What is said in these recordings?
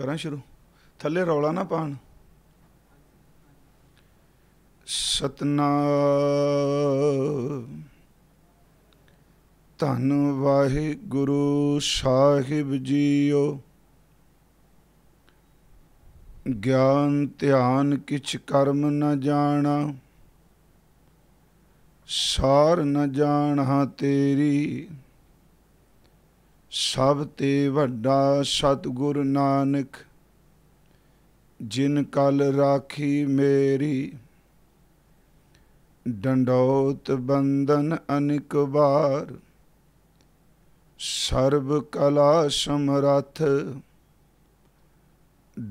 ਕਰਾਂ ਸ਼ੁਰੂ ਥੱਲੇ ਰੌਲਾ ਨਾ ਪਾਣ ਸਤਨਾਮ ਧੰਨ ਵਾਹਿਗੁਰੂ ਸਾਹਿਬ ਜੀਓ ਗਿਆਨ ਧਿਆਨ ਕਿਛ ਕਰਮ ਨ ਜਾਣਾ ਸਾਰ ਨ ਜਾਣਾ ਤੇਰੀ ਸਭ ਤੇ ਵੱਡਾ ਸਤਗੁਰ ਨਾਨਕ ਜਿਨ ਕਲ ਰਾਖੀ ਮੇਰੀ ਡੰਡੋਤ ਬੰਧਨ ਅਨਿਕ ਵਾਰ ਸਰਬ ਕਲਾ ਸਮਰਥ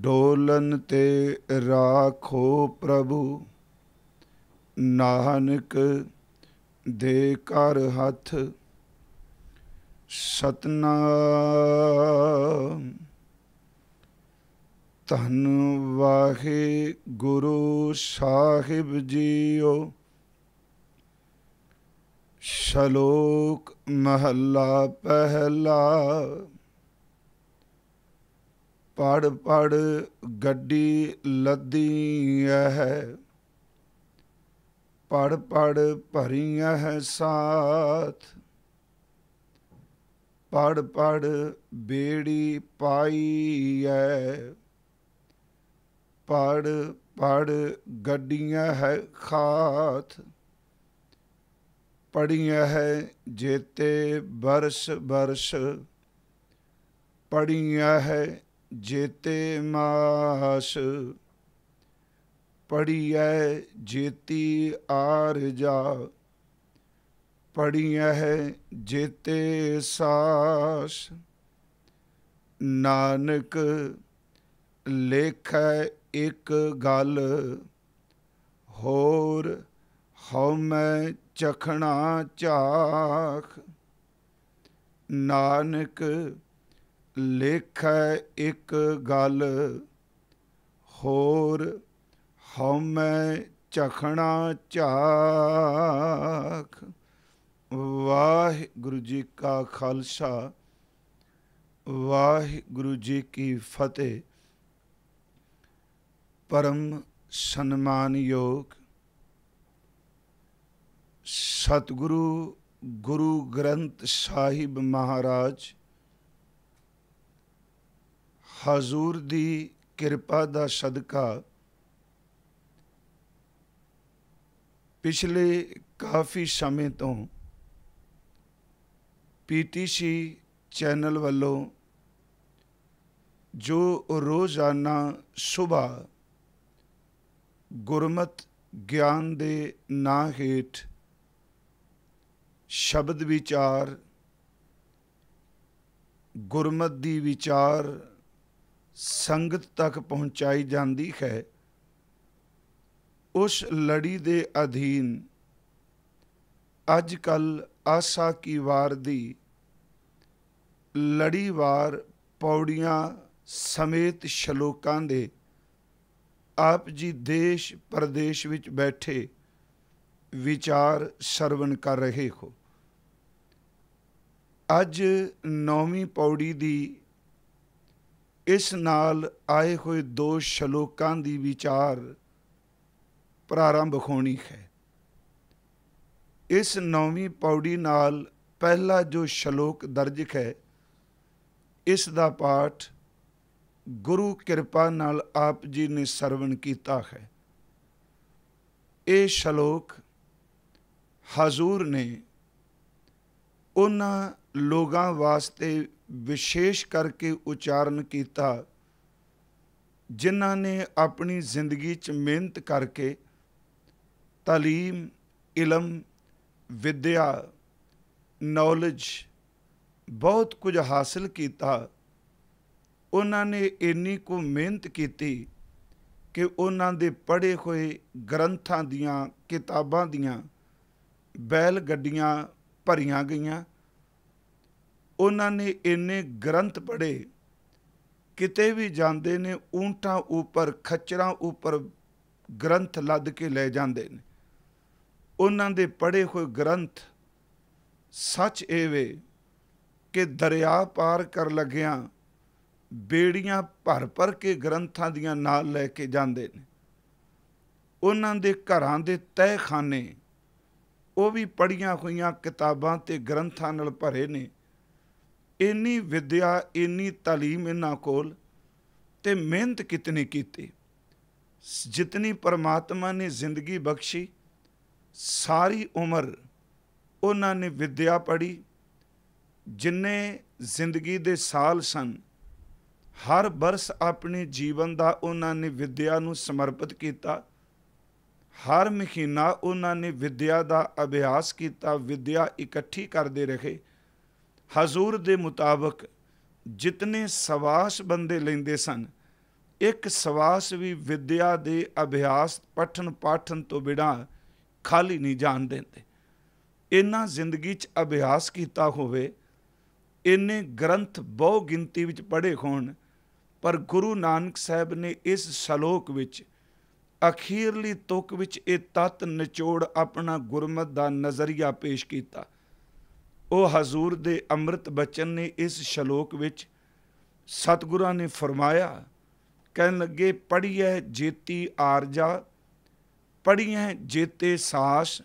ਡੋਲਨ ਤੇ ਰਾਖੋ ਪ੍ਰਭੂ ਨਾਨਕ ਦੇ ਕਰ ਹੱਥ ਸਤਨਾਮ ਧੰਨ ਵਾਹੇ ਗੁਰੂ ਸਾਹਿਬ ਜੀਓ ਸ਼ਲੋਕ ਮਹੱਲਾ ਪਹਿਲਾ ਪੜ ਪੜ ਗੱਡੀ ਲੱਦੀ ਹੈ ਪੜ ਪੜ ਭਰੀਆਂ ਹੈ ਸਾਥ ਪੜ ਪੜ ਬੇੜੀ ਪਾਈ ਐ ਪੜ ਪੜ ਗੱਡੀਆਂ ਹੈ ਖਾਤ ਪੜੀਆਂ ਹੈ ਜੇਤੇ ਬਰਸ ਬਰਸ ਪੜੀਆਂ ਹੈ ਜੇਤੇ ਮਾਸ ਪੜੀਐ ਜੇਤੀ ਆਰ ਜਾ ਹੈ ਜੇਤੇ ਸਾਸ ਨਾਨਕ ਲੇਖੈ ਇੱਕ ਗੱਲ ਹੋਰ ਹਉਮੈ ਚਖਣਾ ਚਾਖ ਨਾਨਕ ਲੇਖੈ ਇੱਕ ਗੱਲ ਹੋਰ ਹਉਮੈ ਚਖਣਾ ਚਾਖ ਵਾਹਿਗੁਰੂ ਜੀ ਕਾ ਖਾਲਸਾ ਵਾਹਿਗੁਰੂ ਜੀ ਕੀ ਫਤਿਹ ਪਰਮ ਸਨਮਾਨਯੋਗ ਸਤਿਗੁਰੂ ਗੁਰੂ ਗ੍ਰੰਥ ਸਾਹਿਬ ਮਹਾਰਾਜ ਹਜ਼ੂਰ ਦੀ ਕਿਰਪਾ ਦਾ ਸਦਕਾ ਪਿਛਲੇ ਕਾਫੀ ਸਮੇਂ ਤੋਂ ਪੀਟੀਸੀ ਚੈਨਲ ਵੱਲੋਂ ਜੋ ਰੋਜ਼ਾਨਾ ਸਵੇਰ ਗੁਰਮਤ ਗਿਆਨ ਦੇ ਨਾਂ ਹੇਠ ਸ਼ਬਦ ਵਿਚਾਰ ਗੁਰਮਤ ਦੀ ਵਿਚਾਰ ਸੰਗਤ ਤੱਕ ਪਹੁੰਚਾਈ ਜਾਂਦੀ ਹੈ ਉਸ ਲੜੀ ਦੇ ਅਧੀਨ ਅੱਜ ਕੱਲ ਆਸਾ ਕੀ ਵਾਰ ਦੀ ਲੜੀਵਾਰ ਪੌੜੀਆਂ ਸਮੇਤ ਸ਼ਲੋਕਾਂ ਦੇ ਆਪ ਜੀ ਦੇਸ਼ ਪ੍ਰਦੇਸ਼ ਵਿੱਚ ਬੈਠੇ ਵਿਚਾਰ ਸਰਵਣ ਕਰ ਰਹੇ ਹੋ ਅੱਜ ਨੌਵੀਂ ਪੌੜੀ ਦੀ ਇਸ ਨਾਲ ਆਏ ਹੋਏ ਦੋ ਸ਼ਲੋਕਾਂ ਦੀ ਵਿਚਾਰ ਪ੍ਰਾਰੰਭ ਹੋਣੀ ਹੈ ਇਸ ਨੌਵੀਂ ਪੌੜੀ ਨਾਲ ਪਹਿਲਾ ਜੋ ਸ਼ਲੋਕ ਦਰਜ ਹੈ ਇਸ ਦਾ ਪਾਠ ਗੁਰੂ ਕਿਰਪਾ ਨਾਲ ਆਪ ਜੀ ਨੇ ਸਰਵਣ ਕੀਤਾ ਹੈ ਇਹ ਸ਼ਲੋਕ ਹਜ਼ੂਰ ਨੇ ਉਹਨਾਂ ਲੋਕਾਂ ਵਾਸਤੇ ਵਿਸ਼ੇਸ਼ ਕਰਕੇ ਉਚਾਰਨ ਕੀਤਾ ਜਿਨ੍ਹਾਂ ਨੇ ਆਪਣੀ ਜ਼ਿੰਦਗੀ 'ਚ ਮਿਹਨਤ ਕਰਕੇ ਤਾਲੀਮ ਇਲਮ ਵਿਦਿਆ ਨੌਲੇਜ ਬਹੁਤ ਕੁਝ ਹਾਸਲ ਕੀਤਾ ਉਹਨਾਂ ਨੇ ਇੰਨੀ ਕੁ ਮਿਹਨਤ ਕੀਤੀ ਕਿ ਉਹਨਾਂ ਦੇ ਪੜ੍ਹੇ ਹੋਏ ਗ੍ਰੰਥਾਂ ਦੀਆਂ ਕਿਤਾਬਾਂ ਦੀਆਂ ਬੈਲ ਗੱਡੀਆਂ ਭਰੀਆਂ ਗਈਆਂ ਉਹਨਾਂ ਨੇ ਇੰਨੇ ਗ੍ਰੰਥ ਪੜ੍ਹੇ ਕਿਤੇ ਵੀ ਜਾਂਦੇ ਨੇ ਊਂਟਾਂ ਉੱਪਰ ਖੱਚਰਾਂ ਉੱਪਰ ਗ੍ਰੰਥ ਲੱਦ ਕੇ ਲੈ ਜਾਂਦੇ ਨੇ ਉਹਨਾਂ ਦੇ ਪੜ੍ਹੇ ਹੋਏ ਗ੍ਰੰਥ ਸੱਚ ਏਵੇਂ ਕਿ ਦਰਿਆ ਪਾਰ ਕਰ ਲੱਗਿਆਂ ਬੇੜੀਆਂ ਭਰ ਭਰ ਕੇ ਗ੍ਰੰਥਾਂ ਦੀਆਂ ਨਾਲ ਲੈ ਕੇ ਜਾਂਦੇ ਨੇ ਉਹਨਾਂ ਦੇ ਘਰਾਂ ਦੇ ਤਹਿਖਾਨੇ ਉਹ ਵੀ ਪੜੀਆਂ ਹੋਈਆਂ ਕਿਤਾਬਾਂ ਤੇ ਗ੍ਰੰਥਾਂ ਨਾਲ ਭਰੇ ਨੇ ਇੰਨੀ ਵਿਦਿਆ ਇੰਨੀ تعلیم ਇਹਨਾਂ ਕੋਲ ਤੇ ਮਿਹਨਤ ਕਿਤਨੀ ਕੀਤੀ ਜਿਤਨੀ ਪਰਮਾਤਮਾ ਨੇ ਜ਼ਿੰਦਗੀ ਬਖਸ਼ੀ ਸਾਰੀ ਉਮਰ ਉਹਨਾਂ ਨੇ ਵਿਦਿਆ ਪੜ੍ਹੀ ਜਿੰਨੇ ਜ਼ਿੰਦਗੀ ਦੇ ਸਾਲ ਸਨ ਹਰ ਬਰਸ ਆਪਣੇ ਜੀਵਨ ਦਾ ਉਹਨਾਂ ਨੇ ਵਿਦਿਆ ਨੂੰ ਸਮਰਪਿਤ ਕੀਤਾ ਹਰ ਮਹੀਨਾ ਉਹਨਾਂ ਨੇ ਵਿਦਿਆ ਦਾ ਅਭਿਆਸ ਕੀਤਾ ਵਿਦਿਆ ਇਕੱਠੀ ਕਰਦੇ ਰਹੇ ਹਜ਼ੂਰ ਦੇ ਮੁਤਾਬਕ ਜਿਤਨੇ ਸਵਾਸ ਬੰਦੇ ਲੈਂਦੇ ਸਨ ਇੱਕ ਸਵਾਸ ਵੀ ਵਿਦਿਆ ਦੇ ਅਭਿਆਸ ਪਠਨ ਪਾਠਨ ਤੋਂ ਬਿਨਾ ਖਾਲੀ ਨਹੀਂ ਜਾਣ ਦਿੰਦੇ ਇਹਨਾਂ ਜ਼ਿੰਦਗੀ 'ਚ ਅਭਿਆਸ ਕੀਤਾ ਹੋਵੇ ਇਹਨੇ ਗ੍ਰੰਥ ਬਹੁ ਗਿਣਤੀ ਵਿੱਚ ਪੜ੍ਹੇ ਹੋਣ ਪਰ ਗੁਰੂ ਨਾਨਕ ਸਾਹਿਬ ਨੇ ਇਸ ਸ਼ਲੋਕ ਵਿੱਚ ਅਖੀਰਲੀ ਤੁਕ ਵਿੱਚ ਇਹ ਤਤ ਨਿਚੋੜ ਆਪਣਾ ਗੁਰਮਤ ਦਾ ਨਜ਼ਰੀਆ ਪੇਸ਼ ਕੀਤਾ ਉਹ ਹਜ਼ੂਰ ਦੇ ਅੰਮ੍ਰਿਤ ਬਚਨ ਨੇ ਇਸ ਸ਼ਲੋਕ ਵਿੱਚ ਸਤਿਗੁਰਾਂ ਨੇ ਫਰਮਾਇਆ ਕਹਿਣ ਲੱਗੇ ਪੜੀਐ ਜੇਤੀ ਆਰਜਾ ਪੜੀਐ ਜੇਤੇ ਸਾਸ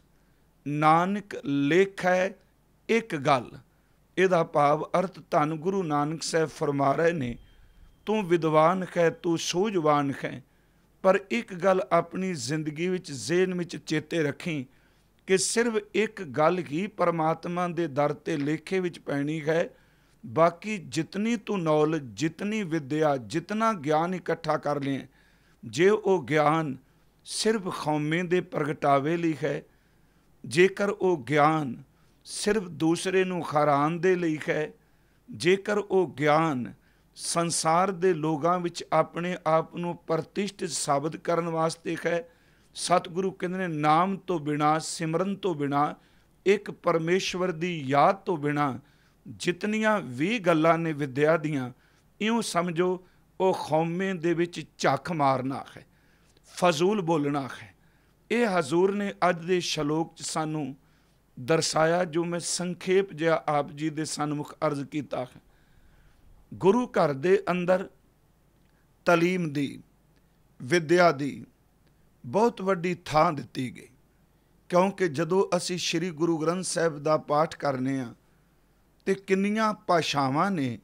ਨਾਨਕ ਲੇਖੈ ਇੱਕ ਗੱਲ ਇਹਦਾ ਭਾਵ ਅਰਥ ਧੰਨ ਗੁਰੂ ਨਾਨਕ ਸਾਹਿਬ ਫਰਮਾ ਰਹੇ ਨੇ ਤੂੰ ਵਿਦਵਾਨ ਹੈ ਤੂੰ ਸੋਝਵਾਨ ਹੈ ਪਰ ਇੱਕ ਗੱਲ ਆਪਣੀ ਜ਼ਿੰਦਗੀ ਵਿੱਚ ਜ਼ੇਨ ਵਿੱਚ ਚੇਤੇ ਰੱਖੀ ਕਿ ਸਿਰਫ ਇੱਕ ਗੱਲ ਹੀ ਪਰਮਾਤਮਾ ਦੇ ਦਰ ਤੇ ਲੇਖੇ ਵਿੱਚ ਪੈਣੀ ਹੈ ਬਾਕੀ ਜਿਤਨੀ ਤੂੰ ਨੌਲੇਜ ਜਿਤਨੀ ਵਿਦਿਆ ਜਿਤਨਾ ਗਿਆਨ ਇਕੱਠਾ ਕਰ ਲਏ ਜੇ ਉਹ ਗਿਆਨ ਸਿਰਫ ਖੌਮੇ ਦੇ ਪ੍ਰਗਟਾਵੇ ਲਈ ਹੈ ਜੇਕਰ ਉਹ ਗਿਆਨ ਸਿਰਫ ਦੂਸਰੇ ਨੂੰ ਖਰਾਨ ਦੇ ਲਈ ਹੈ ਜੇਕਰ ਉਹ ਗਿਆਨ ਸੰਸਾਰ ਦੇ ਲੋਕਾਂ ਵਿੱਚ ਆਪਣੇ ਆਪ ਨੂੰ ਪ੍ਰਤਿਸ਼ਠਿਤ ਸਾਬਤ ਕਰਨ ਵਾਸਤੇ ਹੈ ਸਤਿਗੁਰੂ ਕਹਿੰਦੇ ਨੇ ਨਾਮ ਤੋਂ ਬਿਨਾ ਸਿਮਰਨ ਤੋਂ ਬਿਨਾ ਇੱਕ ਪਰਮੇਸ਼ਵਰ ਦੀ ਯਾਦ ਤੋਂ ਬਿਨਾ ਜਿਤਨੀਆਂ ਵੀ ਗੱਲਾਂ ਨੇ ਵਿਦਿਆ ਦੀਆਂ ਇਉਂ ਸਮਝੋ ਉਹ ਖੌਮੇ ਦੇ ਵਿੱਚ ਝੱਖ ਮਾਰਨਾ ਹੈ ਫਜ਼ੂਲ ਬੋਲਣਾ ਹੈ ਇਹ ਹਜ਼ੂਰ ਨੇ ਅੱਜ ਦੇ ਸ਼ਲੋਕ 'ਚ ਸਾਨੂੰ ਦਰਸਾਇਆ ਜੋ ਮੈਂ ਸੰਖੇਪ ਜਿਹਾ ਆਪ ਜੀ ਦੇ ਸਨਮੁਖ ਅਰਜ਼ ਕੀਤਾ ਹੈ ਗੁਰੂ ਘਰ ਦੇ ਅੰਦਰ ਤਾਲੀਮ ਦੀ ਵਿਦਿਆ ਦੀ ਬਹੁਤ ਵੱਡੀ ਥਾਂ ਦਿੱਤੀ ਗਈ ਕਿਉਂਕਿ ਜਦੋਂ ਅਸੀਂ ਸ੍ਰੀ ਗੁਰੂ ਗ੍ਰੰਥ ਸਾਹਿਬ ਦਾ ਪਾਠ ਕਰਨੇ ਆ ਤੇ ਕਿੰਨੀਆਂ ਭਾਸ਼ਾਵਾਂ ਨੇ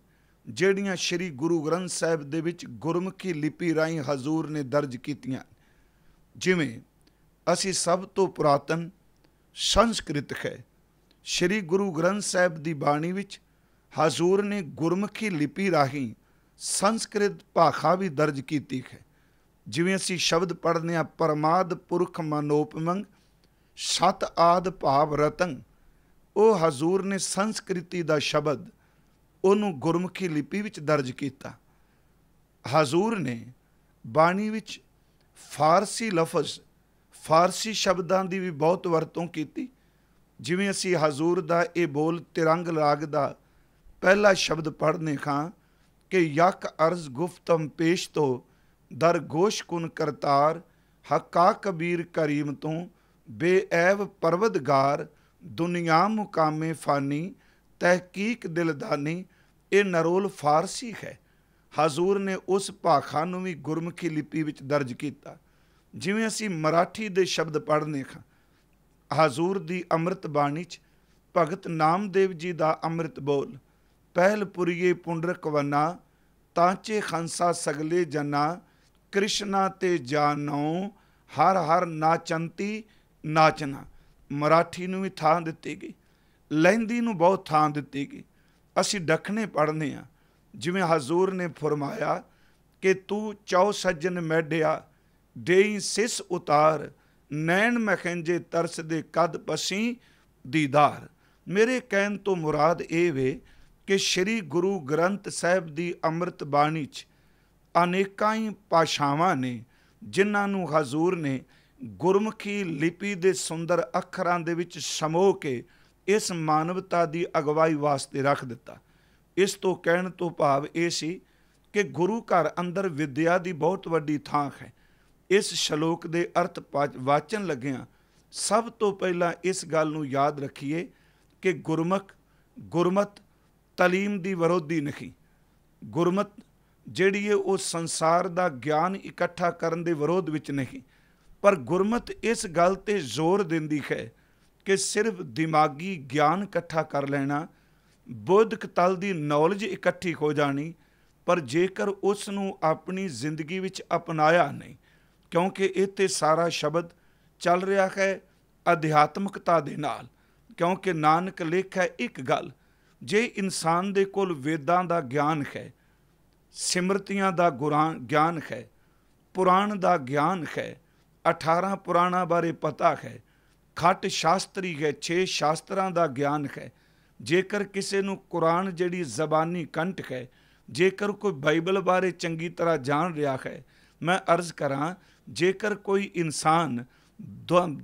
ਜਿਹੜੀਆਂ ਸ੍ਰੀ ਗੁਰੂ ਗ੍ਰੰਥ ਸਾਹਿਬ ਦੇ ਵਿੱਚ ਗੁਰਮੁਖੀ ਲਿਪੀ ਰਾਹੀਂ ਹਜ਼ੂਰ ਨੇ ਦਰਜ ਕੀਤੀਆਂ ਜਿਵੇਂ ਅਸੀਂ ਸਭ ਤੋਂ ਪੁਰਾਤਨ ਸੰਸਕ੍ਰਿਤ ਹੈ ਸ੍ਰੀ ਗੁਰੂ ਗ੍ਰੰਥ ਸਾਹਿਬ ਦੀ ਬਾਣੀ ਵਿੱਚ ਹਜ਼ੂਰ ਨੇ ਗੁਰਮੁਖੀ ਲਿਪੀ ਰਾਹੀਂ ਸੰਸਕ੍ਰਿਤ ਭਾਖਾ ਵੀ ਦਰਜ ਕੀਤੀ ਹੈ ਜਿਵੇਂ ਅਸੀਂ ਸ਼ਬਦ ਪੜ੍ਹਨੇ ਆ ਪਰਮਾਦ ਪੁਰਖ ਮਨੋਪਮੰਗ ਸਤ ਆਦ ਭਾਵ ਰਤਨ ਉਹ ਹਜ਼ੂਰ ਨੇ ਸੰਸਕ੍ਰਿਤੀ ਦਾ ਸ਼ਬਦ ਉਹਨੂੰ ਗੁਰਮੁਖੀ ਲਿਪੀ ਵਿੱਚ ਦਰਜ ਕੀਤਾ ਹਜ਼ੂਰ ਨੇ ਬਾਣੀ ਵਿੱਚ ਫਾਰਸੀ ਲਫ਼ਜ਼ ਫਾਰਸੀ ਸ਼ਬਦਾਂ ਦੀ ਵੀ ਬਹੁਤ ਵਰਤੋਂ ਕੀਤੀ ਜਿਵੇਂ ਅਸੀਂ ਹਜ਼ੂਰ ਦਾ ਇਹ ਬੋਲ ਤਿਰੰਗ ਰਾਗ ਦਾ ਪਹਿਲਾ ਸ਼ਬਦ ਪੜ੍ਹਨੇ ਖਾਂ ਕਿ ਯਕ ਅਰਜ਼ ਗੁਫਤਮ ਪੇਸ਼ ਤੋ ਦਰ ਗੋਸ਼ ਕੁਨ ਕਰਤਾਰ ਹਕਾ ਕਬੀਰ ਕਰੀਮ ਤੋਂ ਬੇਐਬ ਪਰਵਦਗਾਰ ਦੁਨੀਆ ਮੁਕਾਮੇ ਫਾਨੀ ਤਹਿਕੀਕ ਦਿਲਦਾਨੀ ਇਹ ਨਰੋਲ ਫਾਰਸੀ ਹੈ ਹਜ਼ੂਰ ਨੇ ਉਸ ਭਾਖਾ ਨੂੰ ਵੀ ਗੁਰਮੁਖੀ ਲਿਪੀ ਵਿੱਚ ਦਰਜ ਕੀਤਾ ਜਿਵੇਂ ਅਸੀਂ ਮਰਾਠੀ ਦੇ ਸ਼ਬਦ ਪੜ੍ਹਨੇ ਖਾਂ ਹਾਜ਼ੂਰ ਦੀ ਅੰਮ੍ਰਿਤ ਬਾਣੀ 'ਚ ਭਗਤ ਨਾਮਦੇਵ ਜੀ ਦਾ ਅੰਮ੍ਰਿਤ ਬੋਲ ਪਹਿਲ ਪੁਰੀਏ ਪੁੰਡਰਕ ਵਨਾ ਤਾਂਚੇ ਖੰਸਾ ਸਗਲੇ ਜਨਾ ਕ੍ਰਿਸ਼ਨਾ ਤੇ ਜਾਨੋ ਹਰ ਹਰ ਨਾਚੰਤੀ ਨਾਚਨਾ ਮਰਾਠੀ ਨੂੰ ਵੀ ਥਾਂ ਦਿੱਤੀ ਗਈ ਲਹਿੰਦੀ ਨੂੰ ਬਹੁਤ ਥਾਂ ਦਿੱਤੀ ਗਈ ਅਸੀਂ ਡਖਣੇ ਪੜਨੇ ਆ ਜਿਵੇਂ ਹਜ਼ੂਰ ਨੇ ਫਰਮਾਇਆ ਕਿ ਤੂੰ ਚੌ ਸੱਜਣ ਮੈਡਿਆ ਦੇਈ ਸਿਸ ਉਤਾਰ ਨੈਣ ਮਖੰਜੇ ਤਰਸ ਦੇ ਕਦ ਪਸੀ ਦੀਦਾਰ ਮੇਰੇ ਕਹਿਣ ਤੋਂ ਮੁਰਾਦ ਇਹ ਵੇ ਕਿ ਸ੍ਰੀ ਗੁਰੂ ਗ੍ਰੰਥ ਸਾਹਿਬ ਦੀ ਅੰਮ੍ਰਿਤ ਬਾਣੀ 'ਚ ਅਨੇਕਾਂ ਹੀ ਪਾਸ਼ਾਵਾਂ ਨੇ ਜਿਨ੍ਹਾਂ ਨੂੰ ਹਜ਼ੂਰ ਨੇ ਗੁਰਮੁਖੀ ਲਿਪੀ ਦੇ ਸੁੰਦਰ ਅੱਖਰਾਂ ਦੇ ਵਿੱਚ ਸਮੋ ਕੇ ਇਸ ਮਾਨਵਤਾ ਦੀ ਅਗਵਾਈ ਵਾਸਤੇ ਰੱਖ ਦਿੱਤਾ ਇਸ ਤੋਂ ਕਹਿਣ ਤੋਂ ਭਾਵ ਇਹ ਸੀ ਕਿ ਗੁਰੂ ਘਰ ਅੰਦਰ ਵਿਦਿਆ ਦੀ ਬਹੁਤ ਵੱਡੀ ਥਾਂ ਹੈ ਇਸ ਸ਼ਲੋਕ ਦੇ ਅਰਥ ਵਾਚਨ ਲੱਗਿਆਂ ਸਭ ਤੋਂ ਪਹਿਲਾਂ ਇਸ ਗੱਲ ਨੂੰ ਯਾਦ ਰੱਖੀਏ ਕਿ ਗੁਰਮਖ ਗੁਰਮਤ ਤਾਲੀਮ ਦੀ ਵਿਰੋਧੀ ਨਹੀਂ ਗੁਰਮਤ ਜਿਹੜੀ ਹੈ ਉਹ ਸੰਸਾਰ ਦਾ ਗਿਆਨ ਇਕੱਠਾ ਕਰਨ ਦੇ ਵਿਰੋਧ ਵਿੱਚ ਨਹੀਂ ਪਰ ਗੁਰਮਤ ਇਸ ਗੱਲ ਤੇ ਜ਼ੋਰ ਦਿੰਦੀ ਹੈ ਕਿ ਸਿਰਫ ਦਿਮਾਗੀ ਗਿਆਨ ਇਕੱਠਾ ਕਰ ਲੈਣਾ ਬੋਧਕ ਤਲ ਦੀ ਨੌਲੇਜ ਇਕੱਠੀ ਹੋ ਜਾਣੀ ਪਰ ਜੇਕਰ ਉਸ ਨੂੰ ਆਪਣੀ ਜ਼ਿੰਦਗੀ ਵਿੱਚ ਅਪਣਾਇਆ ਨਹੀਂ ਕਿਉਂਕਿ ਇੱਥੇ ਸਾਰਾ ਸ਼ਬਦ ਚੱਲ ਰਿਹਾ ਹੈ ਅਧਿਆਤਮਕਤਾ ਦੇ ਨਾਲ ਕਿਉਂਕਿ ਨਾਨਕ ਲੇਖ ਹੈ ਇੱਕ ਗੱਲ ਜੇ ਇਨਸਾਨ ਦੇ ਕੋਲ ਵੇਦਾਂ ਦਾ ਗਿਆਨ ਹੈ ਸਿਮਰਤੀਆਂ ਦਾ ਗੁਰਾਂ ਗਿਆਨ ਹੈ ਪੁਰਾਣ ਦਾ ਗਿਆਨ ਹੈ 18 ਪੁਰਾਣਾ ਬਾਰੇ ਪਤਾ ਹੈ ਖੱਟ ਸ਼ਾਸਤਰੀ ਹੈ 6 ਸ਼ਾਸਤਰਾਂ ਦਾ ਗਿਆਨ ਹੈ ਜੇਕਰ ਕਿਸੇ ਨੂੰ ਕੁਰਾਨ ਜਿਹੜੀ ਜ਼ਬਾਨੀ ਕੰਟ ਹੈ ਜੇਕਰ ਕੋਈ ਬਾਈਬਲ ਬਾਰੇ ਚੰਗੀ ਤਰ੍ਹਾਂ ਜਾਣ ਰਿਹਾ ਹੈ ਮੈਂ ਅਰਜ਼ ਕਰਾਂ ਜੇਕਰ ਕੋਈ ਇਨਸਾਨ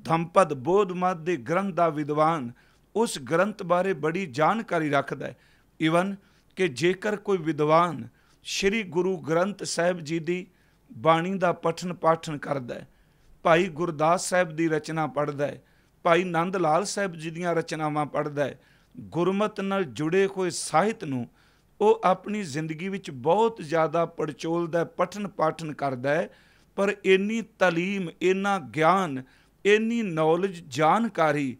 ਧੰਪਦ ਬੋਧ ਮਤ ਦੇ ਗ੍ਰੰਥ ਦਾ ਵਿਦਵਾਨ ਉਸ ਗ੍ਰੰਥ ਬਾਰੇ ਬੜੀ ਜਾਣਕਾਰੀ ਰੱਖਦਾ ਹੈ ਇਵਨ ਕਿ ਜੇਕਰ ਕੋਈ ਵਿਦਵਾਨ ਸ੍ਰੀ ਗੁਰੂ ਗ੍ਰੰਥ ਸਾਹਿਬ ਜੀ ਦੀ ਬਾਣੀ ਦਾ ਪਠਨ ਪਾਠਨ ਕਰਦਾ ਹੈ ਭਾਈ ਗੁਰਦਾਸ ਸਾਹਿਬ ਦੀ ਰਚਨਾ ਪੜ੍ਹਦਾ ਹੈ ਭਾਈ ਨੰਦ ਲਾਲ ਸਾਹਿਬ ਜੀ ਦੀਆਂ ਰਚਨਾਵਾਂ ਪੜ੍ਹਦਾ ਹੈ ਗੁਰਮਤ ਨਾਲ ਜੁੜੇ ਹੋਏ ਸਾਹਿਤ ਨੂੰ ਉਹ ਆਪਣੀ ਜ਼ਿੰਦਗੀ ਵਿੱਚ ਬਹੁਤ ਜ਼ਿਆਦਾ ਪੜਚੋਲਦਾ ਪਠਨ ਪਾਠਨ ਕਰਦਾ ਹੈ ਪਰ ਇੰਨੀ تعلیم ਇੰਨਾ ਗਿਆਨ ਇੰਨੀ ਨੌਲੇਜ ਜਾਣਕਾਰੀ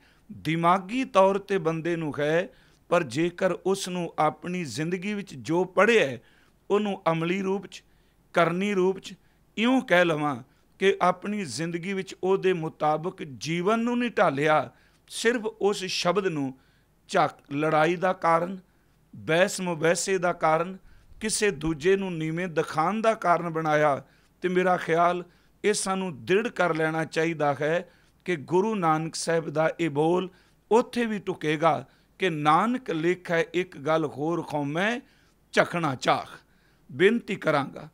ਦਿਮਾਗੀ ਤੌਰ ਤੇ ਬੰਦੇ ਨੂੰ ਹੈ ਪਰ ਜੇਕਰ ਉਸ ਨੂੰ ਆਪਣੀ ਜ਼ਿੰਦਗੀ ਵਿੱਚ ਜੋ ਪੜਿਆ ਉਹਨੂੰ ਅਮਲੀ ਰੂਪ 'ਚ ਕਰਨੀ ਰੂਪ 'ਚ ਇਉਂ ਕਹਿ ਲਵਾਂ ਕਿ ਆਪਣੀ ਜ਼ਿੰਦਗੀ ਵਿੱਚ ਉਹਦੇ ਮੁਤਾਬਕ ਜੀਵਨ ਨੂੰ ਨਹੀਂ ਢਾਲਿਆ ਸਿਰਫ ਉਸ ਸ਼ਬਦ ਨੂੰ ਝੱਕ ਲੜਾਈ ਦਾ ਕਾਰਨ ਬਹਿਸ ਮੁਬੈਸੇ ਦਾ ਕਾਰਨ ਕਿਸੇ ਦੂਜੇ ਨੂੰ ਨੀਵੇਂ ਦਿਖਾਣ ਦਾ ਕਾਰਨ ਬਣਾਇਆ ਤੇ ਮੇਰਾ ਖਿਆਲ ਇਹ ਸਾਨੂੰ ਦ੍ਰਿੜ ਕਰ ਲੈਣਾ ਚਾਹੀਦਾ ਹੈ ਕਿ ਗੁਰੂ ਨਾਨਕ ਸਾਹਿਬ ਦਾ ਇਹ ਬੋਲ ਉੱਥੇ ਵੀ ਟੁਕੇਗਾ ਕਿ ਨਾਨਕ ਲਿਖੈ ਇੱਕ ਗੱਲ ਹੋਰ ਖੌਮੈ ਝਖਣਾ ਚਾਖ ਬੇਨਤੀ ਕਰਾਂਗਾ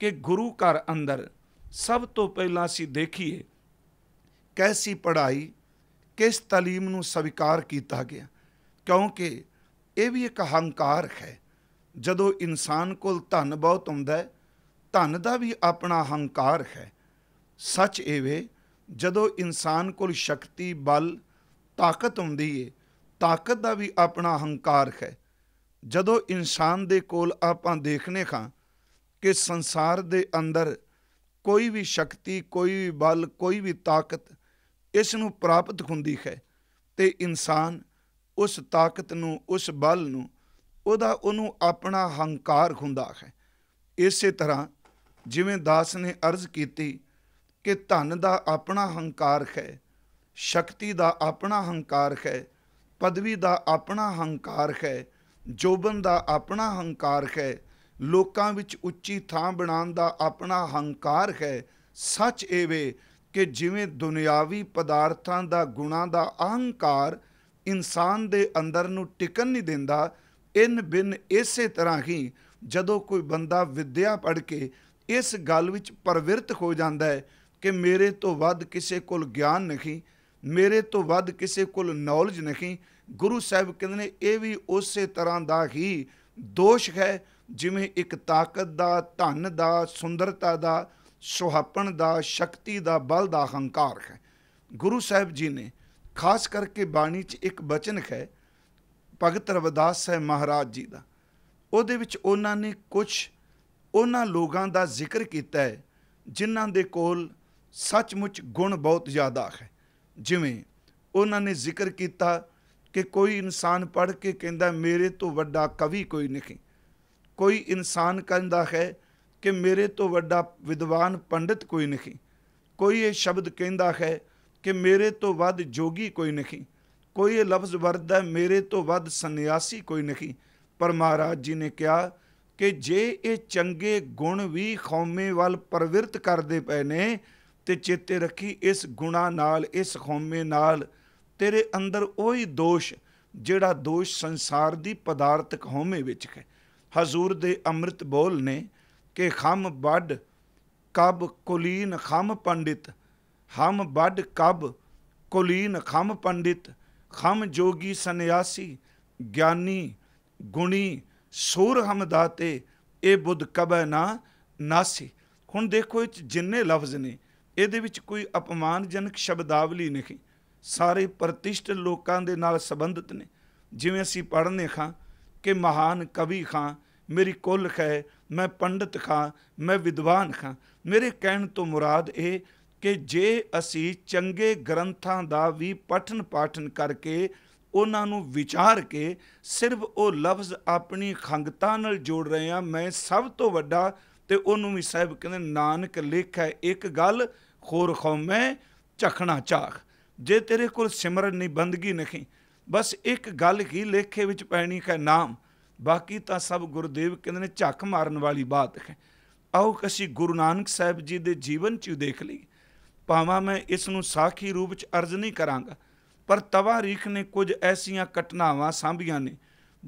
ਕਿ ਗੁਰੂ ਘਰ ਅੰਦਰ ਸਭ ਤੋਂ ਪਹਿਲਾਂ ਅਸੀਂ ਦੇਖੀਏ ਕੈਸੀ ਪੜ੍ਹਾਈ ਕਿਸ ਤਾਲੀਮ ਨੂੰ ਸਵੀਕਾਰ ਕੀਤਾ ਗਿਆ ਕਿਉਂਕਿ ਇਹ ਵੀ ਇੱਕ ਹੰਕਾਰ ਹੈ ਜਦੋਂ ਇਨਸਾਨ ਕੋਲ ਧਨ ਬਹੁਤ ਹੁੰਦਾ ਹੈ ਧਨ ਦਾ ਵੀ ਆਪਣਾ ਹੰਕਾਰ ਹੈ ਸੱਚ ਏਵੇ ਜਦੋਂ ਇਨਸਾਨ ਕੋਲ ਸ਼ਕਤੀ ਬਲ ਤਾਕਤ ਹੁੰਦੀ ਏ ਤਾਕਤ ਦਾ ਵੀ ਆਪਣਾ ਹੰਕਾਰ ਹੈ ਜਦੋਂ ਇਨਸਾਨ ਦੇ ਕੋਲ ਆਪਾਂ ਦੇਖਨੇ ਖਾਂ ਕਿ ਸੰਸਾਰ ਦੇ ਅੰਦਰ ਕੋਈ ਵੀ ਸ਼ਕਤੀ ਕੋਈ ਵੀ ਬਲ ਕੋਈ ਵੀ ਤਾਕਤ ਇਸ ਨੂੰ ਪ੍ਰਾਪਤ ਹੁੰਦੀ ਹੈ ਤੇ ਇਨਸਾਨ ਉਸ ਤਾਕਤ ਨੂੰ ਉਸ ਬਲ ਨੂੰ ਉਹਦਾ ਉਹਨੂੰ ਆਪਣਾ ਹੰਕਾਰ ਹੁੰਦਾ ਹੈ ਇਸੇ ਤਰ੍ਹਾਂ ਜਿਵੇਂ ਦਾਸ ਨੇ ਅਰਜ਼ ਕੀਤੀ ਕਿ ਧਨ ਦਾ ਆਪਣਾ ਹੰਕਾਰ ਹੈ ਸ਼ਕਤੀ ਦਾ ਆਪਣਾ ਹੰਕਾਰ ਹੈ ਪਦਵੀ ਦਾ ਆਪਣਾ ਹੰਕਾਰ ਹੈ ਜੋਬਨ ਦਾ ਆਪਣਾ ਹੰਕਾਰ ਹੈ ਲੋਕਾਂ ਵਿੱਚ ਉੱਚੀ ਥਾਂ ਬਣਾਉਣ ਦਾ ਆਪਣਾ ਹੰਕਾਰ ਹੈ ਸੱਚ ਇਹ ਵੇ ਕਿ ਜਿਵੇਂ ਦੁਨਿਆਵੀ ਪਦਾਰਥਾਂ ਦਾ ਗੁਣਾ ਦਾ ਅਹੰਕਾਰ ਇਨਸਾਨ ਦੇ ਅੰਦਰ ਨੂੰ ਟਿਕਣ ਨਹੀਂ ਦਿੰਦਾ ਇਨ ਬਿਨ ਇਸੇ ਤਰ੍ਹਾਂ ਹੀ ਜਦੋਂ ਕੋਈ ਬੰਦਾ ਵਿਦਿਆ ਪੜ੍ਹ ਕੇ ਇਸ ਗੱਲ ਵਿੱਚ ਪਰਵਿਰਤ ਹੋ ਜਾਂਦਾ ਹੈ ਕਿ ਮੇਰੇ ਤੋਂ ਵੱਧ ਕਿਸੇ ਕੋਲ ਗਿਆਨ ਨਹੀਂ ਮੇਰੇ ਤੋਂ ਵੱਧ ਕਿਸੇ ਕੋਲ ਨੌਲੇਜ ਨਹੀਂ ਗੁਰੂ ਸਾਹਿਬ ਕਹਿੰਦੇ ਨੇ ਇਹ ਵੀ ਉਸੇ ਤਰ੍ਹਾਂ ਦਾ ਹੀ ਦੋਸ਼ ਹੈ ਜਿਵੇਂ ਇੱਕ ਤਾਕਤ ਦਾ ਧਨ ਦਾ ਸੁੰਦਰਤਾ ਦਾ ਸੁਹਾਪਣ ਦਾ ਸ਼ਕਤੀ ਦਾ ਬਲ ਦਾ ਹੰਕਾਰ ਹੈ ਗੁਰੂ ਸਾਹਿਬ ਜੀ ਨੇ ਖਾਸ ਕਰਕੇ ਬਾਣੀ 'ਚ ਇੱਕ ਬਚਨ ਹੈ ਭਗਤ ਰਵਿਦਾਸ ਸਾਹਿਬ ਮਹਾਰਾਜ ਜੀ ਦਾ ਉਹਦੇ ਵਿੱਚ ਉਹਨਾਂ ਨੇ ਕੁਝ ਉਹਨਾਂ ਲੋਕਾਂ ਦਾ ਜ਼ਿਕਰ ਕੀਤਾ ਹੈ ਜਿਨ੍ਹਾਂ ਦੇ ਕੋਲ ਸੱਚਮੁੱਚ ਗੁਣ ਬਹੁਤ ਜ਼ਿਆਦਾ ਹੈ ਜਿਵੇਂ ਉਹਨਾਂ ਨੇ ਜ਼ਿਕਰ ਕੀਤਾ ਕਿ ਕੋਈ ਇਨਸਾਨ ਪੜ੍ਹ ਕੇ ਕਹਿੰਦਾ ਮੇਰੇ ਤੋਂ ਵੱਡਾ ਕਵੀ ਕੋਈ ਨਹੀਂ ਕੋਈ ਇਨਸਾਨ ਕਹਿੰਦਾ ਹੈ ਕਿ ਮੇਰੇ ਤੋਂ ਵੱਡਾ ਵਿਦਵਾਨ ਪੰਡਿਤ ਕੋਈ ਨਹੀਂ ਕੋਈ ਇਹ ਸ਼ਬਦ ਕਹਿੰਦਾ ਹੈ ਕਿ ਮੇਰੇ ਤੋਂ ਵੱਧ ਜੋਗੀ ਕੋਈ ਨਹੀਂ ਕੋਈ ਇਹ ਲਫ਼ਜ਼ ਵਰਦਾ ਮੇਰੇ ਤੋਂ ਵੱਧ ਸੰਨਿਆਸੀ ਕੋਈ ਨਹੀਂ ਪਰ ਮਹਾਰਾਜ ਜੀ ਨੇ ਕਿਹਾ ਕਿ ਜੇ ਇਹ ਚੰਗੇ ਗੁਣ ਵੀ ਖੌਮੇ ਵੱਲ ਪਰਵਿਰਤ ਕਰਦੇ ਪਏ ਨੇ ਤੇ ਚੇਤੇ ਰੱਖੀ ਇਸ ਗੁਣਾ ਨਾਲ ਇਸ ਖੌਮੇ ਨਾਲ ਤੇਰੇ ਅੰਦਰ ਉਹੀ ਦੋਸ਼ ਜਿਹੜਾ ਦੋਸ਼ ਸੰਸਾਰ ਦੀ ਪਦਾਰਥਕ ਹੋਮੇ ਵਿੱਚ ਹੈ ਹਜ਼ੂਰ ਦੇ ਅੰਮ੍ਰਿਤ ਬੋਲ ਨੇ ਕਿ ਖਮ ਵੱਡ ਕਬ ਕੁਲੀਨ ਖਮ ਪੰਡਿਤ ਹਮ ਵੱਡ ਕਬ ਕੁਲੀਨ ਖਮ ਪੰਡਿਤ ਖਮ ਜੋਗੀ ਸੰਨਿਆਸੀ ਗਿਆਨੀ ਗੁਣੀ ਸੂਰ ਤੇ ਇਹ ਬੁੱਧ ਕਬੈ ਨਾ ਨਾਸੀ ਹੁਣ ਦੇਖੋ ਇਹ ਜਿੰਨੇ ਲਫ਼ਜ਼ ਨੇ ਇਹਦੇ ਵਿੱਚ ਕੋਈ ਅਪਮਾਨਜਨਕ ਸ਼ਬਦਾਵਲੀ ਨਹੀਂ ਸਾਰੇ ਪ੍ਰਤਿਸ਼ਠ ਲੋਕਾਂ ਦੇ ਨਾਲ ਸੰਬੰਧਿਤ ਨੇ ਜਿਵੇਂ ਅਸੀਂ ਪੜ੍ਹਨੇ ਖਾਂ ਕਿ ਮਹਾਨ ਕਵੀ ਖਾਂ ਮੇਰੀ ਕੁੱਲ ਖੈ ਮੈਂ ਪੰਡਤ ਖਾਂ ਮੈਂ ਵਿਦਵਾਨ ਖਾਂ ਮੇਰੇ ਕਹਿਣ ਤੋਂ ਮੁਰਾਦ ਇਹ ਕਿ ਜੇ ਅਸੀਂ ਚੰਗੇ ਗ੍ਰੰਥਾਂ ਦਾ ਵੀ ਪਠਨ ਪਾਠਨ ਕਰਕੇ ਉਹਨਾਂ ਨੂੰ ਵਿਚਾਰ ਕੇ ਸਿਰਫ ਉਹ ਲਫ਼ਜ਼ ਆਪਣੀ ਖੰਗਤਾ ਨਾਲ ਜੋੜ ਰਹੇ ਆ ਮੈਂ ਸਭ ਤੋਂ ਵੱਡਾ ਤੇ ਉਹਨੂੰ ਵੀ ਸਾਹਿਬ ਕਹਿੰਦੇ ਨਾਨਕ ਲਿਖ ਹੈ ਇੱਕ ਗੱਲ ਖੋਰ ਖੌਮੇ ਚਖਣਾ ਚਾਖ ਜੇ ਤੇਰੇ ਕੋਲ ਸਿਮਰਨ ਨਹੀਂ ਬੰਦਗੀ ਨਹੀਂ ਬਸ ਇੱਕ ਗੱਲ ਹੀ ਲੇਖੇ ਵਿੱਚ ਪੈਣੀ ਹੈ ਨਾਮ ਬਾਕੀ ਤਾਂ ਸਭ ਗੁਰਦੇਵ ਕਹਿੰਦੇ ਨੇ ਝੱਕ ਮਾਰਨ ਵਾਲੀ ਬਾਤ ਹੈ ਆਓ ਕਸੀ ਗੁਰੂ ਨਾਨਕ ਸਾਹਿਬ ਜੀ ਦੇ ਜੀਵਨ 'ਚ ਦੇਖ ਲਈ ਭਾਵੇਂ ਮੈਂ ਇਸ ਨੂੰ ਸਾਖੀ ਰੂਪ 'ਚ ਅਰਜ਼ ਨਹੀਂ ਕਰਾਂਗਾ ਪਰ ਤਵਾਰੀਖ ਨੇ ਕੁਝ ਐਸੀਆਂ ਘਟਨਾਵਾਂ ਸਾਂਭੀਆਂ ਨੇ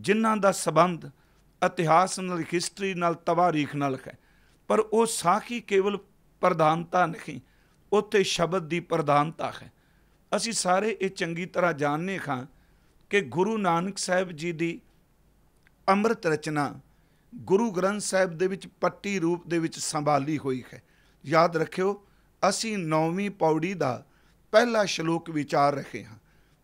ਜਿਨ੍ਹਾਂ ਦਾ ਸਬੰਧ ਇਤਿਹਾਸ ਨਾਲ ਹਿਸਟਰੀ ਨਾਲ ਤਵਾਰੀਖ ਨਾਲ ਹੈ ਪਰ ਉਹ ਸਾਖੀ ਕੇਵਲ ਪ੍ਰਧਾਨਤਾ ਨਹੀਂ ਉੱਥੇ ਸ਼ਬਦ ਦੀ ਪ੍ਰਧਾਨਤਾ ਹੈ ਅਸੀਂ ਸਾਰੇ ਇਹ ਚੰਗੀ ਤਰ੍ਹਾਂ ਜਾਣਨੇ ਖਾਂ ਕਿ ਗੁਰੂ ਨਾਨਕ ਸਾਹਿਬ ਜੀ ਦੀ ਅੰਮ੍ਰਿਤ ਰਚਨਾ ਗੁਰੂ ਗ੍ਰੰਥ ਸਾਹਿਬ ਦੇ ਵਿੱਚ ਪੱਟੀ ਰੂਪ ਦੇ ਵਿੱਚ ਸੰਭਾਲੀ ਹੋਈ ਹੈ ਯਾਦ ਰੱਖਿਓ ਅਸੀਂ 9ਵੀਂ ਪੌੜੀ ਦਾ ਪਹਿਲਾ ਸ਼ਲੋਕ ਵਿਚਾਰ ਰਹੇ ਹਾਂ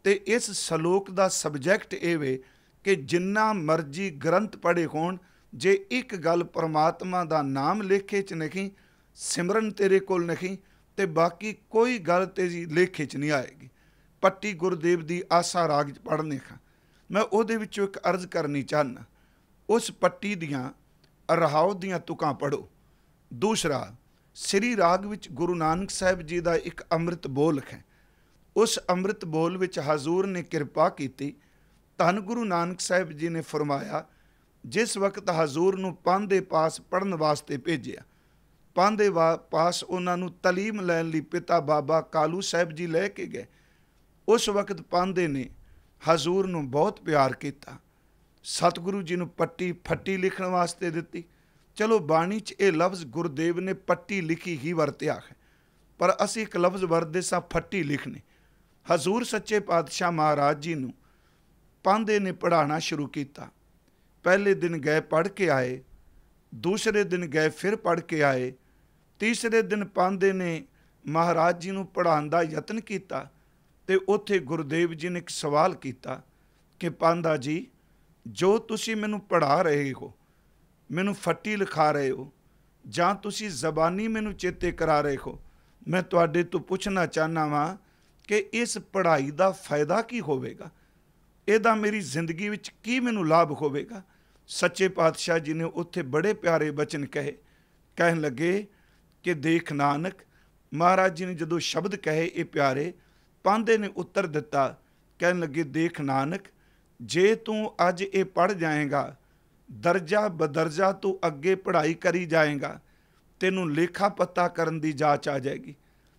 ਤੇ ਇਸ ਸ਼ਲੋਕ ਦਾ ਸਬਜੈਕਟ ਇਹ ਵੇ ਕਿ ਜਿੰਨਾ ਮਰਜੀ ਗ੍ਰੰਥ ਪੜੇ ਹੋਣ ਜੇ ਇੱਕ ਗੱਲ ਪਰਮਾਤਮਾ ਦਾ ਨਾਮ ਲੇਖੇ ਚ ਨਹੀਂ ਸਿਮਰਨ ਤੇਰੇ ਕੋਲ ਨਹੀਂ ਤੇ ਬਾਕੀ ਕੋਈ ਗੱਲ ਤੇਰੀ ਲੇਖੇ ਚ ਨਹੀਂ ਆਏਗੀ ਪੱਟੀ ਗੁਰਦੇਵ ਦੀ ਆਸਾ ਰਾਗ ਚ ਪੜਨੇ ਖਾਂ ਮੈਂ ਉਹਦੇ ਵਿੱਚੋਂ ਇੱਕ ਅਰਜ਼ ਕਰਨੀ ਚਾਹਨ ਉਸ ਪੱਟੀ ਦੀਆਂ ਰਹਾਉ ਦੀਆਂ ਤੁਕਾਂ ਪੜੋ ਦੂਸਰਾ ਸ੍ਰੀ ਰਾਗ ਵਿੱਚ ਗੁਰੂ ਨਾਨਕ ਸਾਹਿਬ ਜੀ ਦਾ ਇੱਕ ਅੰਮ੍ਰਿਤ ਬੋਲ ਹੈ ਉਸ ਅੰਮ੍ਰਿਤ ਬੋਲ ਵਿੱਚ ਹਜ਼ੂਰ ਨੇ ਕਿਰਪਾ ਕੀਤੀ ਧੰਨ ਗੁਰੂ ਨਾਨਕ ਸਾਹਿਬ ਜੀ ਨੇ ਫਰਮਾਇਆ ਜਿਸ ਵਕਤ ਹਜ਼ੂਰ ਨੂੰ ਪਾਂਦੇ ਪਾਸ ਪੜਨ ਵਾਸਤੇ ਭੇਜਿਆ ਪਾਂਦੇ ਪਾਸ ਉਹਨਾਂ ਨੂੰ ਤਾਲੀਮ ਲੈਣ ਲਈ ਪਿਤਾ ਬਾਬਾ ਕਾਲੂ ਸਾਹਿਬ ਜੀ ਲੈ ਕੇ ਗਏ ਉਸ ਵਕਤ ਪਾਂਦੇ ਨੇ ਹਜ਼ੂਰ ਨੂੰ ਬਹੁਤ ਪਿਆਰ ਕੀਤਾ ਸਤਿਗੁਰੂ ਜੀ ਨੂੰ ਪੱਟੀ ਫੱਟੀ ਲਿਖਣ ਵਾਸਤੇ ਦਿੱਤੀ ਚਲੋ ਬਾਣੀ 'ਚ ਇਹ ਲਫ਼ਜ਼ ਗੁਰਦੇਵ ਨੇ ਪੱਟੀ ਲਿਖੀ ਹੀ ਵਰਤਿਆ ਹੈ ਪਰ ਅਸੀਂ ਇੱਕ ਲਫ਼ਜ਼ ਵਰਤਦੇ ਸਾਂ ਫੱਟੀ ਲਿਖਣੇ ਹਜ਼ੂਰ ਸੱਚੇ ਪਾਤਸ਼ਾਹ ਮਹਾਰਾਜ ਜੀ ਨੂੰ ਪਾਂਦੇ ਨੇ ਪੜਾਉਣਾ ਸ਼ੁਰੂ ਕੀਤਾ ਪਹਿਲੇ ਦਿਨ ਗਏ ਪੜ ਕੇ ਆਏ ਦੂਸਰੇ ਦਿਨ ਗਏ ਫਿਰ ਪੜ ਕੇ ਆਏ ਤੀਸਰੇ ਦਿਨ ਪਾਂਦੇ ਨੇ ਮਹਾਰਾਜ ਜੀ ਨੂੰ ਪੜਾਉਣ ਦਾ ਯਤਨ ਕੀਤਾ ਤੇ ਉੱਥੇ ਗੁਰਦੇਵ ਜੀ ਨੇ ਇੱਕ ਸਵਾਲ ਕੀਤਾ ਕਿ ਪਾਂਦਾ ਜੀ ਜੋ ਤੁਸੀਂ ਮੈਨੂੰ ਪੜਾ ਰਹੇ ਹੋ ਮੈਨੂੰ ਫੱਟੀ ਲਿਖਾ ਰਹੇ ਹੋ ਜਾਂ ਤੁਸੀਂ ਜ਼ਬਾਨੀ ਮੈਨੂੰ ਚੇਤੇ ਕਰਾ ਰਹੇ ਹੋ ਮੈਂ ਤੁਹਾਡੇ ਤੋਂ ਪੁੱਛਣਾ ਚਾਹਨਾ ਵਾਂ ਕਿ ਇਸ ਪੜ੍ਹਾਈ ਦਾ ਫਾਇਦਾ ਕੀ ਹੋਵੇਗਾ ਇਹਦਾ ਮੇਰੀ ਜ਼ਿੰਦਗੀ ਵਿੱਚ ਕੀ ਮੈਨੂੰ ਲਾਭ ਹੋਵੇਗਾ ਸੱਚੇ ਪਾਤਸ਼ਾਹ ਜੀ ਨੇ ਉੱਥੇ ਬੜੇ ਪਿਆਰੇ ਬਚਨ ਕਹੇ ਕਹਿਣ ਲੱਗੇ ਕਿ ਦੇਖ ਨਾਨਕ ਮਹਾਰਾਜ ਜੀ ਨੇ ਜਦੋਂ ਸ਼ਬਦ ਕਹੇ ਇਹ ਪਿਆਰੇ ਪਾਂਦੇ ਨੇ ਉੱਤਰ ਦਿੱਤਾ ਕਹਿਣ ਲੱਗੇ ਦੇਖ ਨਾਨਕ ਜੇ ਤੂੰ ਅੱਜ ਇਹ ਪੜ ਜਾਏਗਾ ਦਰਜਾ ਬਦਰਜਾ ਤੂੰ ਅੱਗੇ ਪੜ੍ਹਾਈ ਕਰੀ ਜਾਏਗਾ ਤੈਨੂੰ ਲੇਖਾ ਪਤਾ ਕਰਨ ਦੀ ਜਾਂਚ ਆ ਜਾਏਗੀ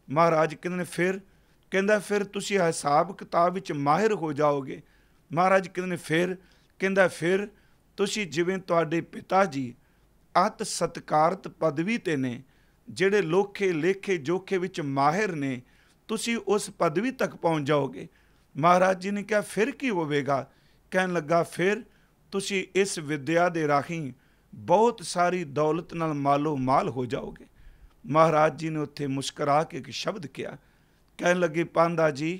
ਮਹਾਰਾਜ ਕਹਿੰਦੇ ਨੇ ਫਿਰ ਕਹਿੰਦਾ ਫਿਰ ਤੁਸੀਂ ਹਿਸਾਬ ਕਿਤਾਬ ਵਿੱਚ ਮਾਹਿਰ ਹੋ ਜਾਓਗੇ ਮਹਾਰਾਜ ਕਹਿੰਦੇ ਨੇ ਫਿਰ ਕਹਿੰਦਾ ਫਿਰ ਤੁਸੀਂ ਜਿਵੇਂ ਤੁਹਾਡੇ ਪਿਤਾ ਜੀ ਅਤ ਸਤਕਾਰਤ ਪਦਵੀ ਤੇ ਨੇ ਜਿਹੜੇ ਲੋਖੇ ਲੇਖੇ ਜੋਖੇ ਵਿੱਚ ਮਾਹਿਰ ਨੇ ਤੁਸੀਂ ਉਸ ਪਦਵੀ ਤੱਕ ਪਹੁੰਚ ਜਾਓਗੇ ਮਹਾਰਾਜ ਜੀ ਨੇ ਕਿਹਾ ਫਿਰ ਕੀ ਹੋਵੇਗਾ ਕਹਿਣ ਲੱਗਾ ਫਿਰ ਤੁਸੀਂ ਇਸ ਵਿਦਿਆ ਦੇ ਰਾਹੀਂ ਬਹੁਤ ਸਾਰੀ ਦੌਲਤ ਨਾਲ ਮਾਲੋ ਮਾਲ ਹੋ ਜਾਓਗੇ ਮਹਾਰਾਜ ਜੀ ਨੇ ਉੱਥੇ ਮੁਸਕਰਾ ਕੇ ਇੱਕ ਸ਼ਬਦ ਕਿਹਾ ਕਹਿਣ ਲੱਗੇ ਪਾਂਦਾ ਜੀ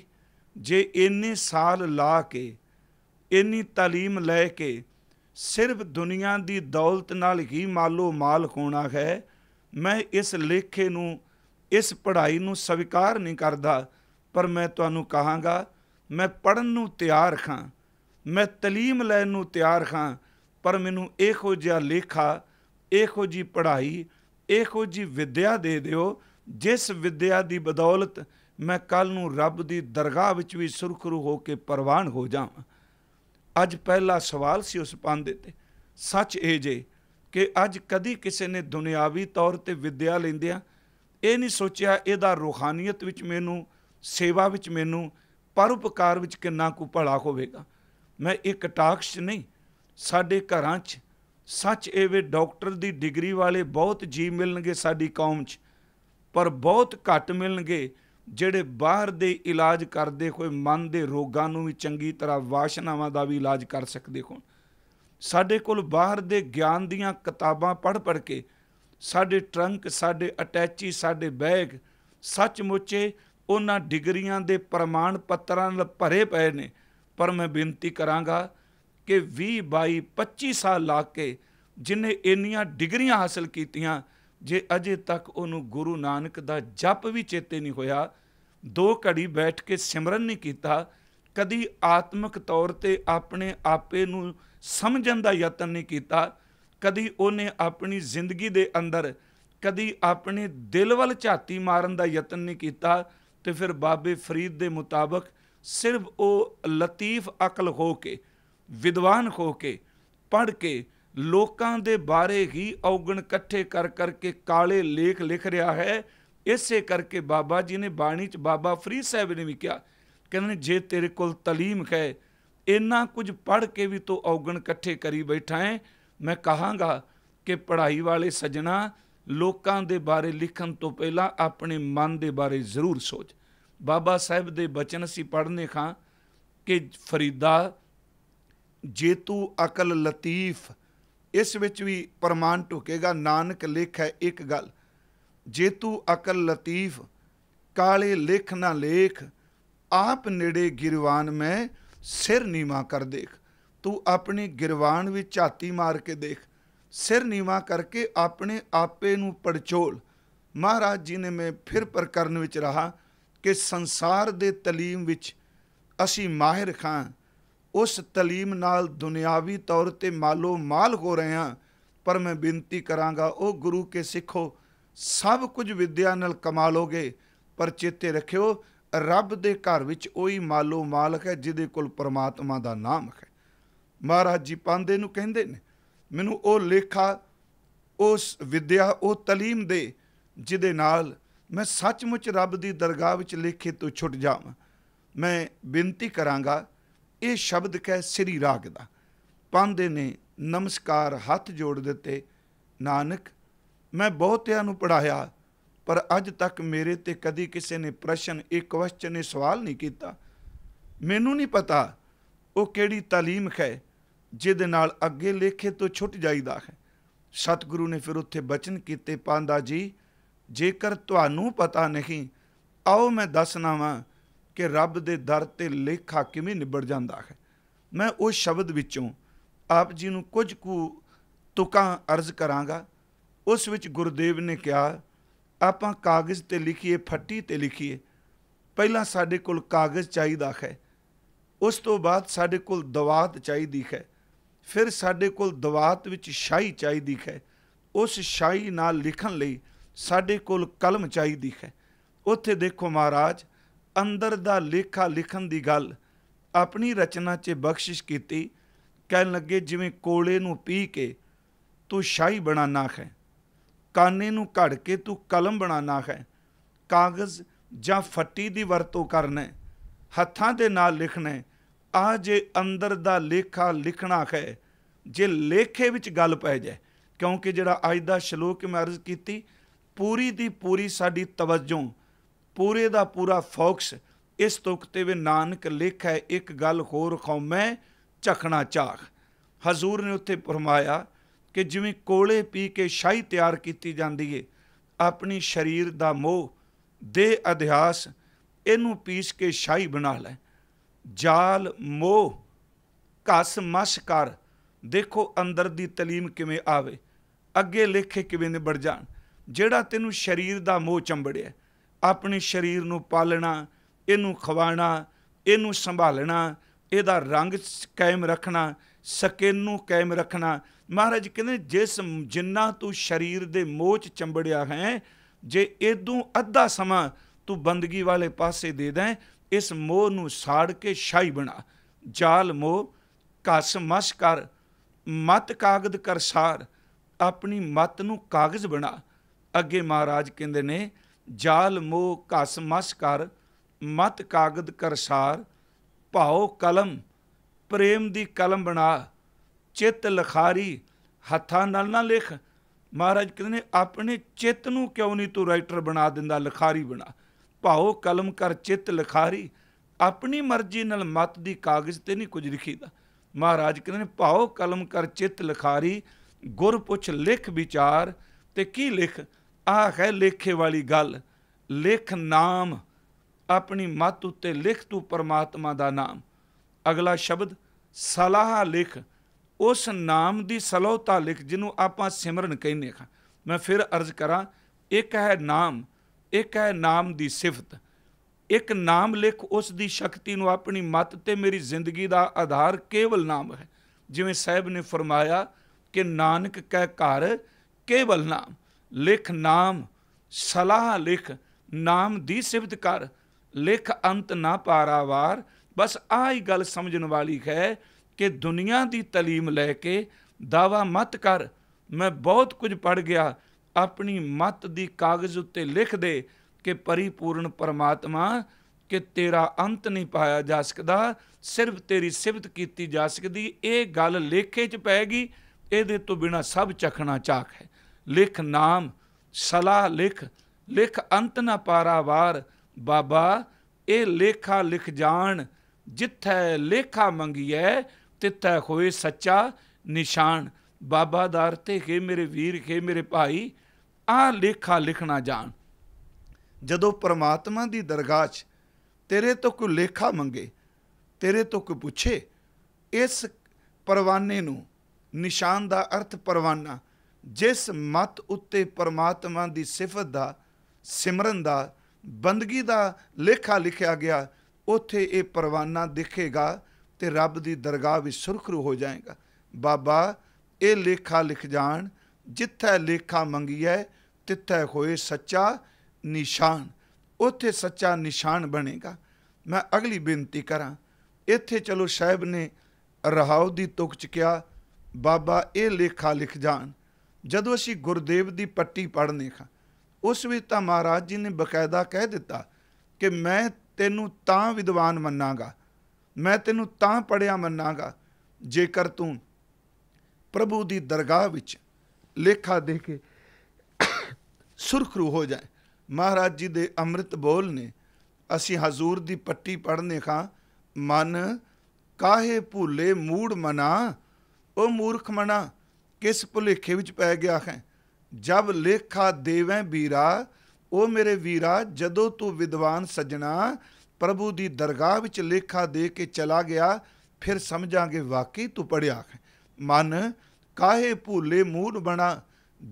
ਜੇ ਇੰਨੇ ਸਾਲ ਲਾ ਕੇ ਇੰਨੀ تعلیم ਲੈ ਕੇ ਸਿਰਫ ਦੁਨੀਆ ਦੀ ਦੌਲਤ ਨਾਲ ਹੀ ਮਾਲੋ ਮਾਲ ਹੋਣਾ ਹੈ ਮੈਂ ਇਸ ਲੇਖੇ ਨੂੰ ਇਸ ਪੜ੍ਹਾਈ ਨੂੰ ਸਵੀਕਾਰ ਨਹੀਂ ਕਰਦਾ ਪਰ ਮੈਂ ਤੁਹਾਨੂੰ ਕਹਾਂਗਾ ਮੈਂ ਪੜਨ ਨੂੰ ਤਿਆਰ ਖਾਂ ਮੈਂ تعلیم ਲੈਣ ਨੂੰ ਤਿਆਰ ਖਾਂ ਪਰ ਮੈਨੂੰ ਇਹੋ ਜਿਹਾ ਲੇਖਾ ਇਹੋ ਜੀ ਪੜ੍ਹਾਈ ਇਹੋ ਜੀ ਵਿਦਿਆ ਦੇ ਦਿਓ ਜਿਸ ਵਿਦਿਆ ਦੀ ਬਦੌਲਤ ਮੈਂ ਕੱਲ ਨੂੰ ਰੱਬ ਦੀ ਦਰਗਾਹ ਵਿੱਚ ਵੀ ਸੁਰਖਰੂ ਹੋ ਕੇ ਪਰਵਾਨ ਹੋ ਜਾਵਾਂ ਅੱਜ ਪਹਿਲਾ ਸਵਾਲ ਸੀ ਉਸ ਪੰਦੇ ਤੇ ਸੱਚ ਇਹ ਜੇ ਕਿ ਅੱਜ ਕਦੀ ਕਿਸੇ ਨੇ ਦੁਨਿਆਵੀ ਤੌਰ ਤੇ ਵਿਦਿਆ ਲੈਂਦਿਆਂ ਇਹ ਨਹੀਂ ਸੋਚਿਆ ਇਹਦਾ ਰੋਹਾਨੀਅਤ ਵਿੱਚ ਮੈਨੂੰ ਸੇਵਾ ਵਿੱਚ ਮੈਨੂੰ ਪਰਉਪਕਾਰ ਵਿੱਚ ਕਿੰਨਾ ਕੁ ਭਲਾ ਹੋਵੇਗਾ ਮੈਂ ਇਹ ਕਟਾਕਸ਼ ਨਹੀਂ ਸਾਡੇ ਘਰਾਂ 'ਚ ਸੱਚ ਇਹ ਵੇ ਡਾਕਟਰ ਦੀ ਡਿਗਰੀ ਵਾਲੇ ਬਹੁਤ ਜੀ ਮਿਲਣਗੇ ਸਾਡੀ ਕੌਮ 'ਚ ਪਰ ਬਹੁਤ ਘੱਟ ਮਿਲਣਗੇ ਜਿਹੜੇ ਬਾਹਰ ਦੇ ਇਲਾਜ ਕਰਦੇ ਹੋਏ ਮਨ ਦੇ ਰੋਗਾਂ ਨੂੰ ਵੀ ਚੰਗੀ ਤਰ੍ਹਾਂ ਵਾਸ਼ਨਾਵਾਂ ਦਾ ਵੀ ਇਲਾਜ ਕਰ ਸਕਦੇ ਹੋ ਸਾਡੇ ਕੋਲ ਬਾਹਰ ਦੇ ਗਿਆਨ ਦੀਆਂ ਕਿਤਾਬਾਂ ਪੜ੍ਹ ਪੜ੍ਹ ਕੇ ਸਾਡੇ ਟਰੰਕ ਸਾਡੇ ਅਟੈਚੀ ਸਾਡੇ ਬੈਗ ਸੱਚਮੁੱਚੇ ਉਹਨਾਂ ਡਿਗਰੀਆਂ ਦੇ ਪ੍ਰਮਾਣ ਪੱਤਰਾਂ ਨਾਲ ਭਰੇ ਪਏ ਨੇ ਪਰ ਮੈਂ ਬੇਨਤੀ ਕਰਾਂਗਾ ਕਿ 20 22 25 ਸਾਲ ਲਾ ਕੇ ਜਿਨੇ ਇੰਨੀਆਂ ਡਿਗਰੀਆਂ ਹਾਸਲ ਕੀਤੀਆਂ ਜੇ ਅਜੇ ਤੱਕ ਉਹਨੂੰ ਗੁਰੂ ਨਾਨਕ ਦਾ ਜਪ ਵੀ ਚੇਤੇ ਨਹੀਂ ਹੋਇਆ ਦੋ ਘੜੀ ਬੈਠ ਕੇ ਸਿਮਰਨ ਨਹੀਂ ਕੀਤਾ ਕਦੀ ਆਤਮਿਕ ਤੌਰ ਤੇ ਆਪਣੇ ਆਪੇ ਨੂੰ ਸਮਝਣ ਦਾ ਯਤਨ ਨਹੀਂ ਕੀਤਾ ਕਦੀ ਉਹਨੇ ਆਪਣੀ ਜ਼ਿੰਦਗੀ ਦੇ ਅੰਦਰ ਕਦੀ ਆਪਣੇ ਦਿਲ ਵੱਲ ਝਾਤੀ ਮਾਰਨ ਦਾ ਯਤਨ ਨਹੀਂ ਕੀਤਾ ਤੇ ਫਿਰ ਬਾਬੇ ਫਰੀਦ ਦੇ ਮੁਤਾਬਕ ਸਿਰਫ ਉਹ ਲਤੀਫ ਅਕਲ ਹੋ ਕੇ ਵਿਦਵਾਨ ਹੋ ਕੇ ਪੜ ਕੇ ਲੋਕਾਂ ਦੇ ਬਾਰੇ ਹੀ ਔਗਣ ਇਕੱਠੇ ਕਰ ਕਰਕੇ ਕਾਲੇ ਲੇਖ ਲਿਖ ਰਿਹਾ ਹੈ ਇਸੇ ਕਰਕੇ ਬਾਬਾ ਜੀ ਨੇ ਬਾਣੀ ਚ ਬਾਬਾ ਫਰੀਦ ਸਾਹਿਬ ਨੇ ਵੀ ਕਿਹਾ ਕਹਿੰਦੇ ਜੇ ਤੇਰੇ ਕੋਲ ਤਾਲੀਮ ਹੈ ਇੰਨਾ ਕੁਝ ਪੜ੍ਹ ਕੇ ਵੀ ਤੂੰ ਔਗਣ ਇਕੱਠੇ ਕਰੀ ਬੈਠਾ ਹੈ ਮੈਂ ਕਹਾਂਗਾ ਕਿ ਪੜ੍ਹਾਈ ਵਾਲੇ ਸੱਜਣਾ ਲੋਕਾਂ ਦੇ ਬਾਰੇ ਲਿਖਣ ਤੋਂ ਪਹਿਲਾਂ ਆਪਣੇ ਮਨ ਦੇ ਬਾਰੇ ਜ਼ਰੂਰ ਸੋਚ ਬਾਬਾ ਸਾਹਿਬ ਦੇ ਬਚਨ ਸੀ ਪੜ੍ਹਨੇ ਖਾਂ ਕਿ ਫਰੀਦਾ ਜੇ ਤੂੰ ਅਕਲ ਲਤੀਫ ਇਸ ਵਿੱਚ ਵੀ ਪਰਮਾਨ ਢੁਕੇਗਾ ਨਾਨਕ ਲਿਖ ਹੈ ਇੱਕ ਗੱਲ ਜੇ ਤੂੰ ਅਕਲ ਲਤੀਫ ਕਾਲੇ ਲੇਖ ਨਾ ਲੇਖ ਆਪ ਨੇੜੇ ਗਿਰਵਾਨ ਮੈਂ ਸਿਰ ਨੀਵਾ ਕਰ ਦੇਖ ਤੂੰ ਆਪਣੀ ਗਿਰਵਾਨ ਵਿੱਚ ਝਾਤੀ ਮਾਰ ਕੇ ਦੇਖ ਸਿਰ ਨੀਵਾ ਕਰਕੇ ਆਪਣੇ ਆਪੇ ਨੂੰ ਪੜਚੋਲ ਮਹਾਰਾਜ ਜੀ ਨੇ ਮੈਂ ਫਿਰ ਪ੍ਰਕਰਨ ਵਿੱਚ ਰਹਾ ਕਿ ਸੰਸਾਰ ਦੇ ਤਲੀਮ ਵਿੱਚ ਅਸੀਂ ਮਾਹਿਰ ਖਾਂ ਉਸ ਤਲੀਮ ਨਾਲ ਦੁਨਿਆਵੀ ਤੌਰ ਤੇ ਮਾਲੋ ਮਾਲ ਹੋ ਰਹੇ ਹਾਂ ਪਰ ਮੈਂ ਬੇਨਤੀ ਕਰਾਂਗਾ ਉਹ ਗੁਰੂ ਕੇ ਸਿੱਖੋ ਸਭ ਕੁਝ ਵਿਦਿਆ ਨਾਲ ਕਮਾ ਲੋਗੇ ਪਰ ਚੇਤੇ ਰੱਖਿਓ ਰੱਬ ਦੇ ਘਰ ਵਿੱਚ ਉਹੀ ਮਾਲੋ ਮਾਲਕ ਹੈ ਜਿਹਦੇ ਕੋਲ ਪਰਮਾਤਮਾ ਦਾ ਨਾਮ ਹੈ ਮਹਾਰਾਜ ਜੀ ਪਾਂਦੇ ਨੂੰ ਕਹਿੰਦੇ ਨੇ ਮੈਨੂੰ ਉਹ ਲੇਖਾ ਉਸ ਵਿਦਿਆ ਉਹ ਤਾਲੀਮ ਦੇ ਜਿਹਦੇ ਨਾਲ ਮੈਂ ਸੱਚਮੁੱਚ ਰੱਬ ਦੀ ਦਰਗਾਹ ਵਿੱਚ ਲੇਖੇ ਤੋਂ ਛੁੱਟ ਜਾਵਾਂ ਮੈਂ ਬੇਨਤੀ ਕਰਾਂਗਾ ਇਹ ਸ਼ਬਦ ਕਹਿ ਸ੍ਰੀ ਰਾਗ ਦਾ ਪਾਂਦੇ ਨੇ ਨਮਸਕਾਰ ਹੱਥ ਜੋੜ ਦਿੱਤੇ ਨਾਨਕ ਮੈਂ ਬਹੁਤਿਆਂ ਨੂੰ ਪੜਾਇਆ ਪਰ ਅੱਜ ਤੱਕ ਮੇਰੇ ਤੇ ਕਦੀ ਕਿਸੇ ਨੇ ਪ੍ਰਸ਼ਨ ਇਹ ਕੁਐਸਚਨ ਇਹ ਸਵਾਲ ਨਹੀਂ ਕੀਤਾ ਮੈਨੂੰ ਨਹੀਂ ਪਤਾ ਉਹ ਕਿਹੜੀ تعلیم ਹੈ ਜਿਹਦੇ ਨਾਲ ਅੱਗੇ ਲੇਖੇ ਤੋਂ ਛੁੱਟ ਜਾਈਦਾ ਹੈ ਸਤਿਗੁਰੂ ਨੇ ਫਿਰ ਉੱਥੇ ਬਚਨ ਕੀਤੇ ਪਾਂਦਾ ਜੀ ਜੇਕਰ ਤੁਹਾਨੂੰ ਪਤਾ ਨਹੀਂ ਆਓ ਮੈਂ ਦੱਸਣਾ ਵਾਂ ਕਿ ਰੱਬ ਦੇ ਦਰ ਤੇ ਲੇਖਾ ਕਿਵੇਂ ਨਿਬੜ ਜਾਂਦਾ ਹੈ ਮੈਂ ਉਹ ਸ਼ਬਦ ਵਿੱਚੋਂ ਆਪ ਜੀ ਨੂੰ ਕੁਝ ਕੁ ਤੁਕਾਂ ਅਰਜ਼ ਕਰਾਂਗਾ ਉਸ ਵਿੱਚ ਗੁਰਦੇਵ ਨੇ ਕਿਹਾ ਆਪਾਂ ਕਾਗਜ਼ ਤੇ ਲਿਖੀਏ ਫੱਟੀ ਤੇ ਲਿਖੀਏ ਪਹਿਲਾਂ ਸਾਡੇ ਕੋਲ ਕਾਗਜ਼ ਚਾਹੀਦਾ ਹੈ ਉਸ ਤੋਂ ਬਾਅਦ ਸਾਡੇ ਕੋਲ ਦਵਾਤ ਚਾਹੀਦੀ ਹੈ ਫਿਰ ਸਾਡੇ ਕੋਲ ਦਵਾਤ ਵਿੱਚ ਸ਼ਾਹੀ ਚਾਹੀਦੀ ਹੈ ਉਸ ਸ਼ਾਹੀ ਨਾਲ ਲਿਖਣ ਲਈ ਸਾਡੇ ਕੋਲ ਕਲਮ ਚਾਹੀਦੀ ਹੈ ਉੱਥੇ ਦੇਖੋ ਮਹਾਰਾਜ ਅੰਦਰ ਦਾ ਲੇਖਾ ਲਿਖਣ ਦੀ ਗੱਲ ਆਪਣੀ ਰਚਨਾ 'ਚ ਬਖਸ਼ਿਸ਼ ਕੀਤੀ ਕਹਿਣ ਲੱਗੇ ਜਿਵੇਂ ਕੋਲੇ ਨੂੰ ਪੀ ਕੇ ਤੂੰ ਸ਼ਾਹੀ ਬਣਾਣਾ ਹੈ ਕਾਨੇ ਨੂੰ ਘੜ ਕੇ ਤੂੰ ਕਲਮ ਬਣਾਣਾ ਹੈ ਕਾਗਜ਼ ਜਾਂ ਫੱਟੀ ਦੀ ਵਰਤੋਂ ਕਰਨਾ ਹੱਥਾਂ ਦੇ ਨਾਲ ਲਿਖਣਾ ਆ ਜੇ ਅੰਦਰ ਦਾ ਲੇਖਾ ਲਿਖਣਾ ਹੈ ਜੇ ਲੇਖੇ ਵਿੱਚ ਗੱਲ ਪੈ ਜਾਏ ਕਿਉਂਕਿ ਜਿਹੜਾ ਅੱਜ ਦਾ ਸ਼ਲੋਕ ਮੈਂ ਅਰਜ਼ ਕੀਤੀ ਪੂਰੀ ਦੀ ਪੂਰੀ ਸਾਡੀ ਤਵੱਜੋ ਪੂਰੇ ਦਾ ਪੂਰਾ ਫੋਕਸ ਇਸ ਤੁਕ ਤੇ ਵੀ ਨਾਨਕ ਲਿਖ ਹੈ ਇੱਕ ਗੱਲ ਹੋਰ ਖੌਮੈ ਚਖਣਾ ਚਾਖ ਹਜ਼ੂਰ ਨੇ ਉੱਥੇ ਫਰਮਾਇਆ ਕਿ ਜਿਵੇਂ ਕੋਲੇ ਪੀ ਕੇ ਸ਼ਾਹੀ ਤਿਆਰ ਕੀਤੀ ਜਾਂਦੀ ਏ ਆਪਣੀ ਸਰੀਰ ਦਾ ਮੋਹ ਦੇ ਅਧਿਆਸ ਇਹਨੂੰ ਪੀਸ ਕੇ ਸ਼ਾਹੀ ਬਣਾ ਲੈ ਜਾਲ ਮੋਹ ਕਸ ਮਸ ਕਰ ਦੇਖੋ ਅੰਦਰ ਦੀ ਤਲੀਮ ਕਿਵੇਂ ਆਵੇ ਅੱਗੇ ਲਿਖੇ ਕਿਵੇਂ ਨਿਬੜ ਜਾਣ ਜਿਹੜਾ ਤੈਨੂੰ ਸਰੀਰ ਦਾ ਮੋਹ ਚੰਬੜਿਆ ਆਪਣੇ ਸਰੀਰ ਨੂੰ ਪਾਲਣਾ ਇਹਨੂੰ ਖਵਾਣਾ ਇਹਨੂੰ ਸੰਭਾਲਣਾ ਇਹਦਾ ਰੰਗ ਕਾਇਮ ਰੱਖਣਾ ਸਕਿਨ ਨੂੰ ਕਾਇਮ ਰੱਖਣਾ ਮਹਾਰਾਜ ਕਹਿੰਦੇ ਜਿਸ ਜਿੰਨਾ ਤੂੰ ਸਰੀਰ ਦੇ ਮੋਹ ਚ ਚੰਬੜਿਆ ਹੈ ਜੇ ਇਦੋਂ ਅੱਧਾ ਸਮਾਂ ਤੂੰ ਬੰਦਗੀ ਵਾਲੇ ਪਾਸੇ ਦੇ ਦੇ ਇਸ ਮੋਹ ਨੂੰ ਸਾੜ ਕੇ ਸ਼ਾਈ ਬਣਾ ਜਾਲ ਮੋਹ ਕਸ ਮਸ ਕਰ ਮਤ ਕਾਗਦ ਕਰ ਸਾਰ ਆਪਣੀ ਮਤ ਨੂੰ ਕਾਗਜ਼ ਬਣਾ ਅੱਗੇ ਮਹਾਰਾਜ ਕਹਿੰਦੇ ਨੇ ਜਾਲ ਮੋਹ ਘਸ ਮਸ ਕਰ ਮਤ ਕਾਗਦ ਕਰਸਾਰ ਭਾਉ ਕਲਮ ਪ੍ਰੇਮ ਦੀ ਕਲਮ ਬਣਾ ਚਿੱਤ ਲਖਾਰੀ ਹੱਥਾਂ ਨਾਲ ਨਾ ਲਿਖ ਮਹਾਰਾਜ ਕਹਿੰਦੇ ਨੇ ਆਪਣੇ ਚਿੱਤ ਨੂੰ ਕਿਉਂ ਨਹੀਂ ਤੂੰ ਰਾਈਟਰ ਬਣਾ ਦਿੰਦਾ ਲਖਾਰੀ ਬਣਾ ਭਾਉ ਕਲਮ ਕਰ ਚਿੱਤ ਲਖਾਰੀ ਆਪਣੀ ਮਰਜ਼ੀ ਨਾਲ ਮਤ ਦੀ ਕਾਗਜ਼ ਤੇ ਨਹੀਂ ਕੁਝ ਲਿਖੀਦਾ ਮਹਾਰਾਜ ਕਹਿੰਦੇ ਨੇ ਭਾਉ ਕਲਮ ਕਰ ਚਿੱਤ ਲਖਾਰੀ ਗੁਰ ਪੁੱਛ ਲਿਖ ਵਿਚਾਰ ਤੇ ਕੀ ਲਿਖ ਆ ਹੈ ਲੇਖੇ ਵਾਲੀ ਗੱਲ ਲਿਖ ਨਾਮ ਆਪਣੀ ਮੱਤ ਉੱਤੇ ਲਿਖ ਤੂੰ ਪਰਮਾਤਮਾ ਦਾ ਨਾਮ ਅਗਲਾ ਸ਼ਬਦ ਸਲਾਹ ਲਿਖ ਉਸ ਨਾਮ ਦੀ ਸਲੋਤਾ ਲਿਖ ਜਿਹਨੂੰ ਆਪਾਂ ਸਿਮਰਨ ਕਹਿੰਦੇ ਹਾਂ ਮੈਂ ਫਿਰ ਅਰਜ਼ ਕਰਾਂ ਇੱਕ ਹੈ ਨਾਮ ਇੱਕ ਹੈ ਨਾਮ ਦੀ ਸਿਫਤ ਇੱਕ ਨਾਮ ਲਿਖ ਉਸ ਦੀ ਸ਼ਕਤੀ ਨੂੰ ਆਪਣੀ ਮਤ ਤੇ ਮੇਰੀ ਜ਼ਿੰਦਗੀ ਦਾ ਆਧਾਰ ਕੇਵਲ ਨਾਮ ਹੈ ਜਿਵੇਂ ਸਾਹਿਬ ਨੇ ਫਰਮਾਇਆ ਕਿ ਨਾਨਕ ਕਹਿ ਘਰ ਕੇਵਲ ਨਾਮ ਲਿਖ ਨਾਮ ਸਲਾਹ ਲਿਖ ਨਾਮ ਦੀ ਸਿਫਤ ਕਰ ਲਿਖ ਅੰਤ ਨਾ ਪਾਰਾਵਾਰ ਬਸ ਆਹੀ ਗੱਲ ਸਮਝਣ ਵਾਲੀ ਹੈ ਕਿ ਦੁਨੀਆ ਦੀ ਤਾਲੀਮ ਲੈ ਕੇ ਦਾਵਾ ਮਤ ਕਰ ਮੈਂ ਬਹੁਤ ਕੁਝ ਪੜ ਗਿਆ ਆਪਣੀ ਮਤ ਦੀ ਕਾਗਜ਼ ਉੱਤੇ ਲਿਖ ਦੇ ਕਿ ਪਰਿਪੂਰਨ ਪਰਮਾਤਮਾ ਕਿ ਤੇਰਾ ਅੰਤ ਨਹੀਂ ਪਾਇਆ ਜਾ ਸਕਦਾ ਸਿਰਫ ਤੇਰੀ ਸਿਫਤ ਕੀਤੀ ਜਾ ਸਕਦੀ ਇਹ ਗੱਲ ਲੇਖੇ 'ਚ ਪੈਗੀ ਇਹਦੇ ਤੋਂ ਬਿਨਾ ਸਭ ਚਖਣਾ ਚਾਖ ਹੈ ਲਿਖ ਨਾਮ ਸਲਾਹ ਲਿਖ ਲਿਖ ਅੰਤ ਨਾ ਪਾਰਾਵਾਰ ਬਾਬਾ ਇਹ ਲੇਖਾ ਲਿਖ ਜਾਣ ਜਿੱਥੈ ਲੇਖਾ ਮੰਗੀਐ ਤਿੱਥੈ ਹੋਏ ਸੱਚਾ ਨਿਸ਼ਾਨ ਬਾਬਾ ਦਾਰ ਤੇ ਕੇ ਮੇਰੇ ਵੀਰ ਕੇ ਮੇਰੇ ਭਾਈ ਆ ਲੇਖਾ ਲਿਖਣਾ ਜਾਣ ਜਦੋਂ ਪ੍ਰਮਾਤਮਾ ਦੀ ਦਰਗਾਹ 'ਚ ਤੇਰੇ ਤੋਂ ਕੋਈ ਲੇਖਾ ਮੰਗੇ ਤੇਰੇ ਤੋਂ ਕੋਈ ਪੁੱਛੇ ਇਸ ਪਰਵਾਨੇ ਨੂੰ ਨਿਸ਼ਾਨ ਦਾ ਅਰਥ ਪਰਵਾਨਾ ਜਿਸ ਮਤ ਉੱਤੇ ਪਰਮਾਤਮਾ ਦੀ ਸਿਫਤ ਦਾ ਸਿਮਰਨ ਦਾ ਬੰਦਗੀ ਦਾ ਲੇਖਾ ਲਿਖਿਆ ਗਿਆ ਉੱਥੇ ਇਹ ਪਰਵਾਨਾ ਦਿਖੇਗਾ ਤੇ ਰੱਬ ਦੀ ਦਰਗਾਹ ਵਿੱਚ ਸੁਰਖਰੂ ਹੋ ਜਾਏਗਾ ਬਾਬਾ ਇਹ ਲੇਖਾ ਲਿਖ ਜਾਣ ਜਿੱਥੇ ਲੇਖਾ ਮੰਗੀਐ ਤਿੱਥੇ ਹੋਏ ਸੱਚਾ ਨਿਸ਼ਾਨ ਉੱਥੇ ਸੱਚਾ ਨਿਸ਼ਾਨ ਬਣੇਗਾ ਮੈਂ ਅਗਲੀ ਬੇਨਤੀ ਕਰਾਂ ਇੱਥੇ ਚਲੋ ਸਾਹਿਬ ਨੇ ਰਹਾਉ ਦੀ ਤੁਕ ਚ ਕਿਹਾ ਬਾਬਾ ਇਹ ਲੇਖਾ ਲਿਖ ਜਾਣ ਜਦੋਂ ਅਸੀਂ ਗੁਰਦੇਵ ਦੀ ਪੱਟੀ ਪੜ੍ਹਨੇ ਖਾਂ ਉਸ ਵਿੱਚ ਤਾਂ ਮਹਾਰਾਜ ਜੀ ਨੇ ਬਕਾਇਦਾ ਕਹਿ ਦਿੱਤਾ ਕਿ ਮੈਂ ਤੈਨੂੰ ਤਾਂ ਵਿਦਵਾਨ ਮੰਨਾਂਗਾ ਮੈਂ ਤੈਨੂੰ ਤਾਂ ਪੜਿਆ ਮੰਨਾਂਗਾ ਜੇਕਰ ਤੂੰ ਪ੍ਰਭੂ ਦੀ ਦਰਗਾਹ ਵਿੱਚ ਲੇਖਾ ਦੇ ਕੇ ਸੁਰਖਰੂ ਹੋ ਜਾਏ ਮਹਾਰਾਜ ਜੀ ਦੇ ਅੰਮ੍ਰਿਤ ਬੋਲ ਨੇ ਅਸੀਂ ਹਜ਼ੂਰ ਦੀ ਪੱਟੀ ਪੜਨੇ ਖਾਂ ਮਨ ਕਾਹੇ ਭੂਲੇ ਮੂੜ ਮਨਾ ਉਹ ਮੂਰਖ ਮਨਾ ਕਿਸ ਭੁਲੇਖੇ ਵਿੱਚ ਪੈ ਗਿਆ ਹੈ ਜਬ ਲੇਖਾ ਦੇਵੈ ਵੀਰਾ ਉਹ ਮੇਰੇ ਵੀਰਾ ਜਦੋਂ ਤੂੰ ਵਿਦਵਾਨ ਸੱਜਣਾ ਪ੍ਰਭੂ ਦੀ ਦਰਗਾਹ ਵਿੱਚ ਲੇਖਾ ਦੇ ਕੇ ਚਲਾ ਗਿਆ ਫਿਰ ਸਮਝਾਂਗੇ ਵਾਕਈ ਤੂੰ ਪੜਿਆ ਹੈ ਮਨ ਕਾਹੇ ਭੂਲੇ ਮੂਡ ਬਣਾ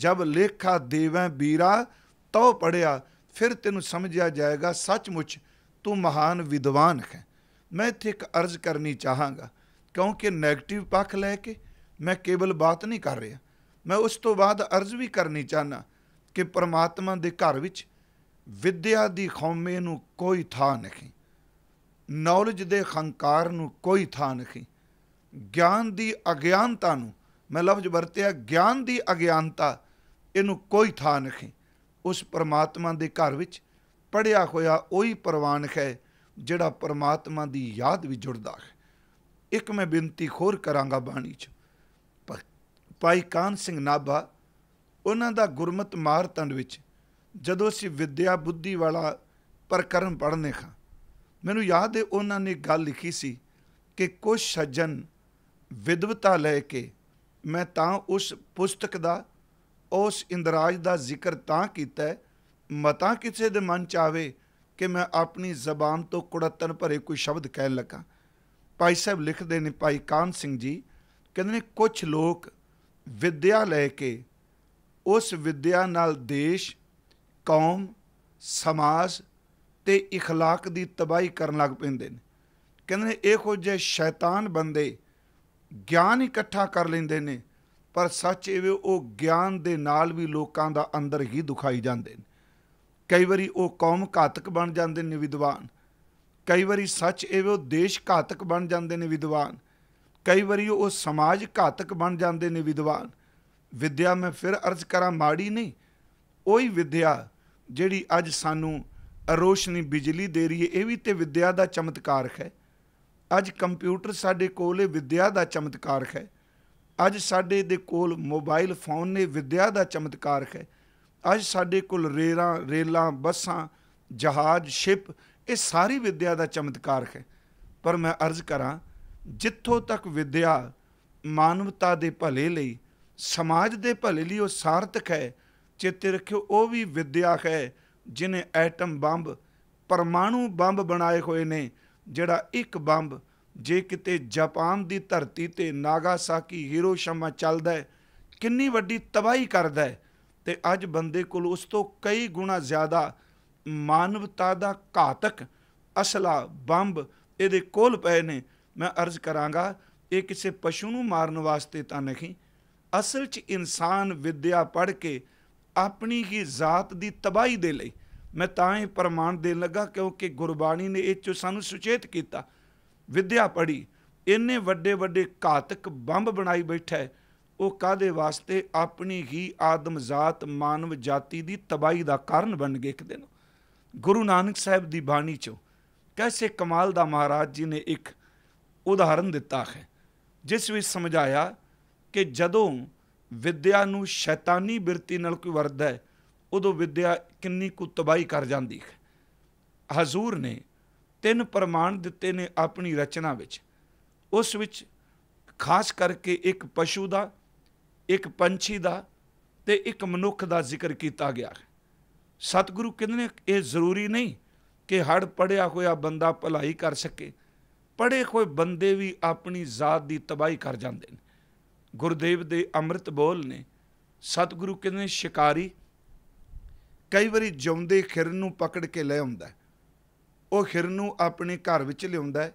ਜਬ ਲੇਖਾ ਦੇਵੈ ਵੀਰਾ ਤਉ ਪੜਿਆ ਫਿਰ ਤੈਨੂੰ ਸਮਝਿਆ ਜਾਏਗਾ ਸੱਚਮੁੱਚ ਤੂੰ ਮਹਾਨ ਵਿਦਵਾਨ ਹੈ ਮੈਂ ਇੱਥੇ ਇੱਕ ਅਰਜ਼ ਕਰਨੀ ਚਾਹਾਂਗਾ ਕਿਉਂਕਿ 네ਗੇਟਿਵ ਪੱਖ ਲੈ ਕੇ ਮੈਂ ਕੇਵਲ ਬਾਤ ਨਹੀਂ ਕਰ ਰਿਹਾ ਮੈਂ ਉਸ ਤੋਂ ਬਾਅਦ ਅਰਜ਼ ਵੀ ਕਰਨੀ ਚਾਹਨਾ ਕਿ ਪ੍ਰਮਾਤਮਾ ਦੇ ਘਰ ਵਿੱਚ ਵਿਦਿਆ ਦੀ ਖੌਮੇ ਨੂੰ ਕੋਈ ਥਾਂ ਨਹੀਂ ਨੌਲੇਜ ਦੇ ਹੰਕਾਰ ਨੂੰ ਕੋਈ ਥਾਂ ਨਹੀਂ ਗਿਆਨ ਦੀ ਅਗਿਆਨਤਾ ਨੂੰ ਮੈਂ ਲਫ਼ਜ਼ ਵਰਤਿਆ ਗਿਆਨ ਦੀ ਅਗਿਆਨਤਾ ਇਹਨੂੰ ਕੋਈ ਥਾਂ ਨਹੀਂ ਉਸ ਪ੍ਰਮਾਤਮਾ ਦੇ ਘਰ ਵਿੱਚ ਪੜਿਆ ਹੋਇਆ ਉਹੀ ਪ੍ਰਵਾਨ ਹੈ ਜਿਹੜਾ ਪ੍ਰਮਾਤਮਾ ਦੀ ਯਾਦ ਵੀ ਜੁੜਦਾ ਹੈ ਇੱਕ ਮੈਂ ਬੇਨਤੀ ਖੋਰ ਕਰਾਂਗਾ ਬਾਣੀ 'ਚ ਭਾਈ ਕਾਨ ਸਿੰਘ ਨਾਭਾ ਉਹਨਾਂ ਦਾ ਗੁਰਮਤ ਮਾਰਤੰਡ ਵਿੱਚ ਜਦੋਂ ਅਸੀਂ ਵਿਦਿਆ ਬੁੱਧੀ ਵਾਲਾ ਪ੍ਰਕਰਨ ਪੜ੍ਹਨੇ ਖਾਂ ਮੈਨੂੰ ਯਾਦ ਹੈ ਉਹਨਾਂ ਨੇ ਗੱਲ ਲਿਖੀ ਸੀ ਕਿ ਕੁਝ ਸੱਜਣ ਵਿਦਵਤਾ ਲੈ ਕੇ ਮੈਂ ਤਾਂ ਉਸ ਪੁਸਤਕ ਦਾ ਉਸ ਇੰਦਰਾਜ ਦਾ ਜ਼ਿਕਰ ਤਾਂ ਕੀਤਾ ਮਤਾ ਕਿਸੇ ਦੇ ਮਨ ਚ ਆਵੇ ਕਿ ਮੈਂ ਆਪਣੀ ਜ਼ਬਾਨ ਤੋਂ ਕੁੜੱਤਨ ਭਰੇ ਕੋਈ ਸ਼ਬਦ ਕਹਿਣ ਲੱਗਾ ਭਾਈ ਸਾਹਿਬ ਲਿਖਦੇ ਨੇ ਭਾਈ ਕਾਨ ਸਿੰਘ ਜੀ ਕਹਿੰਦੇ ਨੇ ਕੁਝ ਲੋਕ ਵਿੱਦਿਆ ਲੈ ਕੇ ਉਸ ਵਿੱਦਿਆ ਨਾਲ ਦੇਸ਼ ਕੌਮ ਸਮਾਜ ਤੇ اخلاق ਦੀ ਤਬਾਹੀ ਕਰਨ ਲੱਗ ਪੈਂਦੇ ਨੇ ਕਹਿੰਦੇ ਨੇ ਇਹ ਕੁਝ ਸ਼ੈਤਾਨ ਬੰਦੇ ਗਿਆਨ ਇਕੱਠਾ ਕਰ ਲੈਂਦੇ ਨੇ ਪਰ ਸੱਚ ਇਹ ਉਹ ਗਿਆਨ ਦੇ ਨਾਲ ਵੀ ਲੋਕਾਂ ਦਾ ਅੰਦਰ ਹੀ ਦੁਖਾਈ ਜਾਂਦੇ ਨੇ ਕਈ ਵਾਰੀ ਉਹ ਕੌਮ ਘਾਤਕ ਬਣ ਜਾਂਦੇ ਨੇ ਵਿਦਵਾਨ ਕਈ ਵਾਰੀ ਸੱਚ ਇਹ ਉਹ ਦੇਸ਼ ਘਾਤਕ ਬਣ ਜਾਂਦੇ ਨੇ ਵਿਦਵਾਨ ਕਈ ਵਾਰੀ ਉਹ ਸਮਾਜ ਘਾਤਕ ਬਣ ਜਾਂਦੇ ਨੇ ਵਿਦਵਾਨ ਵਿਦਿਆ ਮੈਂ ਫਿਰ ਅਰਜ਼ ਕਰਾਂ ਮਾੜੀ ਨਹੀਂ ਉਹੀ ਵਿਦਿਆ ਜਿਹੜੀ ਅੱਜ ਸਾਨੂੰ ਰੋਸ਼ਨੀ ਬਿਜਲੀ ਦੇ ਰਹੀ ਹੈ ਇਹ ਵੀ ਤੇ ਵਿਦਿਆ ਦਾ ਚਮਤਕਾਰ ਹੈ ਅੱਜ ਕੰਪਿਊਟਰ ਸਾਡੇ ਕੋਲ ਇਹ ਵਿਦਿਆ ਦਾ ਚਮਤਕਾਰ ਹੈ ਅੱਜ ਸਾਡੇ ਦੇ ਕੋਲ ਮੋਬਾਈਲ ਫੋਨ ਨੇ ਵਿਦਿਆ ਦਾ ਚਮਤਕਾਰ ਹੈ ਅੱਜ ਸਾਡੇ ਕੋਲ ਰੇਰਾਂ ਰੇਲਾਂ ਬੱਸਾਂ ਜਹਾਜ਼ ਸ਼ਿਪ ਇਹ ਸਾਰੀ ਵਿਦਿਆ ਦਾ ਚਮਤਕਾਰ ਹੈ ਪਰ ਮੈਂ ਅਰਜ਼ ਕਰਾਂ ਜਿੱਥੋਂ ਤੱਕ ਵਿਦਿਆ ਮਾਨਵਤਾ ਦੇ ਭਲੇ ਲਈ ਸਮਾਜ ਦੇ ਭਲੇ ਲਈ ਉਹ ਸਾਰਤਕ ਹੈ ਚੇਤੇ ਰੱਖਿਓ ਉਹ ਵੀ ਵਿਦਿਆ ਹੈ ਜਿਨੇ ਐਟਮ ਬੰਬ ਪਰਮਾਣੂ ਬੰਬ ਬਣਾਏ ਹੋਏ ਨੇ ਜਿਹੜਾ ਇੱਕ ਬੰਬ ਜੇ ਕਿਤੇ ਜਾਪਾਨ ਦੀ ਧਰਤੀ ਤੇ ਨਾਗਾਸਾਕੀ ਹੀਰੋਸ਼ੀਮਾ ਚੱਲਦਾ ਹੈ ਕਿੰਨੀ ਵੱਡੀ ਤਬਾਹੀ ਕਰਦਾ ਹੈ ਤੇ ਅੱਜ ਬੰਦੇ ਕੋਲ ਉਸ ਤੋਂ ਕਈ ਗੁਣਾ ਜ਼ਿਆਦਾ ਮਾਨਵਤਾ ਦਾ ਘਾਤਕ ਅਸਲਾ ਬੰਬ ਇਹਦੇ ਕੋਲ ਪਏ ਨੇ ਮੈਂ ਅਰਜ਼ ਕਰਾਂਗਾ ਇਹ ਕਿਸੇ ਪਸ਼ੂ ਨੂੰ ਮਾਰਨ ਵਾਸਤੇ ਤਾਂ ਨਹੀਂ ਅਸਲ 'ਚ ਇਨਸਾਨ ਵਿਦਿਆ ਪੜ੍ਹ ਕੇ ਆਪਣੀ ਹੀ ਜ਼ਾਤ ਦੀ ਤਬਾਹੀ ਦੇ ਲਈ ਮੈਂ ਤਾਂ ਇਹ ਪ੍ਰਮਾਣ ਦੇਣ ਲੱਗਾ ਕਿਉਂਕਿ ਗੁਰਬਾਣੀ ਨੇ ਇਹ ਚੋਂ ਸਾਨੂੰ ਸੁਚੇਤ ਕੀਤਾ ਵਿਦਿਆ ਪੜ੍ਹੀ ਇੰਨੇ ਵੱਡੇ ਵੱਡੇ ਘਾਤਕ ਬੰਬ ਬਣਾਈ ਬੈਠਾ ਉਹ ਕਾਦੇ ਵਾਸਤੇ ਆਪਣੀ ਹੀ ਆਦਮ ਜ਼ਾਤ ਮਾਨਵ ਜਾਤੀ ਦੀ ਤਬਾਹੀ ਦਾ ਕਾਰਨ ਬਣ ਗਏ ਇੱਕ ਦਿਨ ਗੁਰੂ ਨਾਨਕ ਸਾਹਿਬ ਦੀ ਬਾਣੀ ਚੋਂ ਕੈਸੇ ਕਮਾਲ ਦਾ ਮਹਾਰਾਜ ਜੀ ਨੇ ਇੱਕ ਉਦਾਹਰਨ ਦਿੱਤਾ ਹੈ ਜਿਸ ਵਿੱਚ ਸਮਝਾਇਆ ਕਿ ਜਦੋਂ ਵਿਦਿਆ ਨੂੰ ਸ਼ੈਤਾਨੀ ਬਿਰਤੀ ਨਾਲ ਕੋਈ ਵਰਦਾ ਹੈ ਉਦੋਂ ਵਿਦਿਆ ਕਿੰਨੀ ਕੁ ਤਬਾਈ ਕਰ ਜਾਂਦੀ ਹੈ ਹਜ਼ੂਰ ਨੇ ਤਿੰਨ ਪ੍ਰਮਾਣ ਦਿੱਤੇ ਨੇ ਆਪਣੀ ਰਚਨਾ ਵਿੱਚ ਉਸ ਵਿੱਚ ਖਾਸ ਕਰਕੇ ਇੱਕ ਪਸ਼ੂ ਦਾ ਇੱਕ ਪੰਛੀ ਦਾ ਤੇ ਇੱਕ ਮਨੁੱਖ ਦਾ ਜ਼ਿਕਰ ਕੀਤਾ ਗਿਆ ਹੈ ਸਤਿਗੁਰੂ ਕਹਿੰਦੇ ਨੇ ਇਹ ਜ਼ਰੂਰੀ ਨਹੀਂ ਕਿ ਹੜ ਪੜਿਆ ਹੋਇਆ ਬੰਦਾ ਭਲਾਈ ਕਰ ਸਕੇ ਪੜੇ ਕੋਈ ਬੰਦੇ ਵੀ ਆਪਣੀ ਜ਼ਾਤ ਦੀ ਤਬਾਹੀ ਕਰ ਜਾਂਦੇ ਨੇ ਗੁਰਦੇਵ ਦੇ ਅੰਮ੍ਰਿਤ ਬੋਲ ਨੇ ਸਤਿਗੁਰੂ ਕਹਿੰਦੇ ਸ਼ਿਕਾਰੀ ਕਈ ਵਾਰੀ ਜਉਂਦੇ ਖਿਰਨ ਨੂੰ ਪਕੜ ਕੇ ਲੈ ਆਉਂਦਾ ਉਹ ਖਿਰਨ ਨੂੰ ਆਪਣੇ ਘਰ ਵਿੱਚ ਲਿਆਉਂਦਾ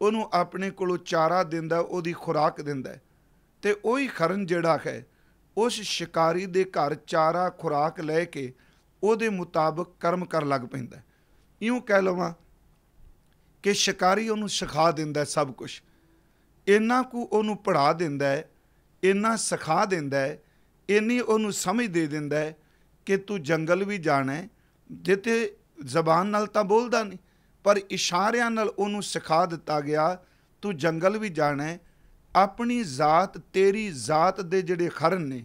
ਉਹਨੂੰ ਆਪਣੇ ਕੋਲੋਂ ਚਾਰਾ ਦਿੰਦਾ ਉਹਦੀ ਖੁਰਾਕ ਦਿੰਦਾ ਤੇ ਉਹੀ ਖਰਨ ਜਿਹੜਾ ਹੈ ਉਸ ਸ਼ਿਕਾਰੀ ਦੇ ਘਰ ਚਾਰਾ ਖੁਰਾਕ ਲੈ ਕੇ ਉਹਦੇ ਮੁਤਾਬਕ ਕਰਮ ਕਰਨ ਲੱਗ ਪੈਂਦਾ ਇਉਂ ਕਹਿ ਲਵਾਂ ਕਿ ਸ਼ਿਕਾਰੀ ਉਹਨੂੰ ਸਿਖਾ ਦਿੰਦਾ ਸਭ ਕੁਝ ਇੰਨਾ ਕੁ ਉਹਨੂੰ ਪੜਾ ਦਿੰਦਾ ਹੈ ਇੰਨਾ ਸਿਖਾ ਦਿੰਦਾ ਹੈ ਇੰਨੀ ਉਹਨੂੰ ਸਮਝ ਦੇ ਦਿੰਦਾ ਹੈ ਕਿ ਤੂੰ ਜੰਗਲ ਵੀ ਜਾਣਾ ਜਿੱਥੇ ਜਿੱਤੇ ਜ਼ਬਾਨ ਨਾਲ ਤਾਂ ਬੋਲਦਾ ਨਹੀਂ ਪਰ ਇਸ਼ਾਰਿਆਂ ਨਾਲ ਉਹਨੂੰ ਸਿਖਾ ਦਿੱਤਾ ਗਿਆ ਤੂੰ ਜੰਗਲ ਵੀ ਜਾਣਾ ਆਪਣੀ ਜ਼ਾਤ ਤੇਰੀ ਜ਼ਾਤ ਦੇ ਜਿਹੜੇ ਖਰਨ ਨੇ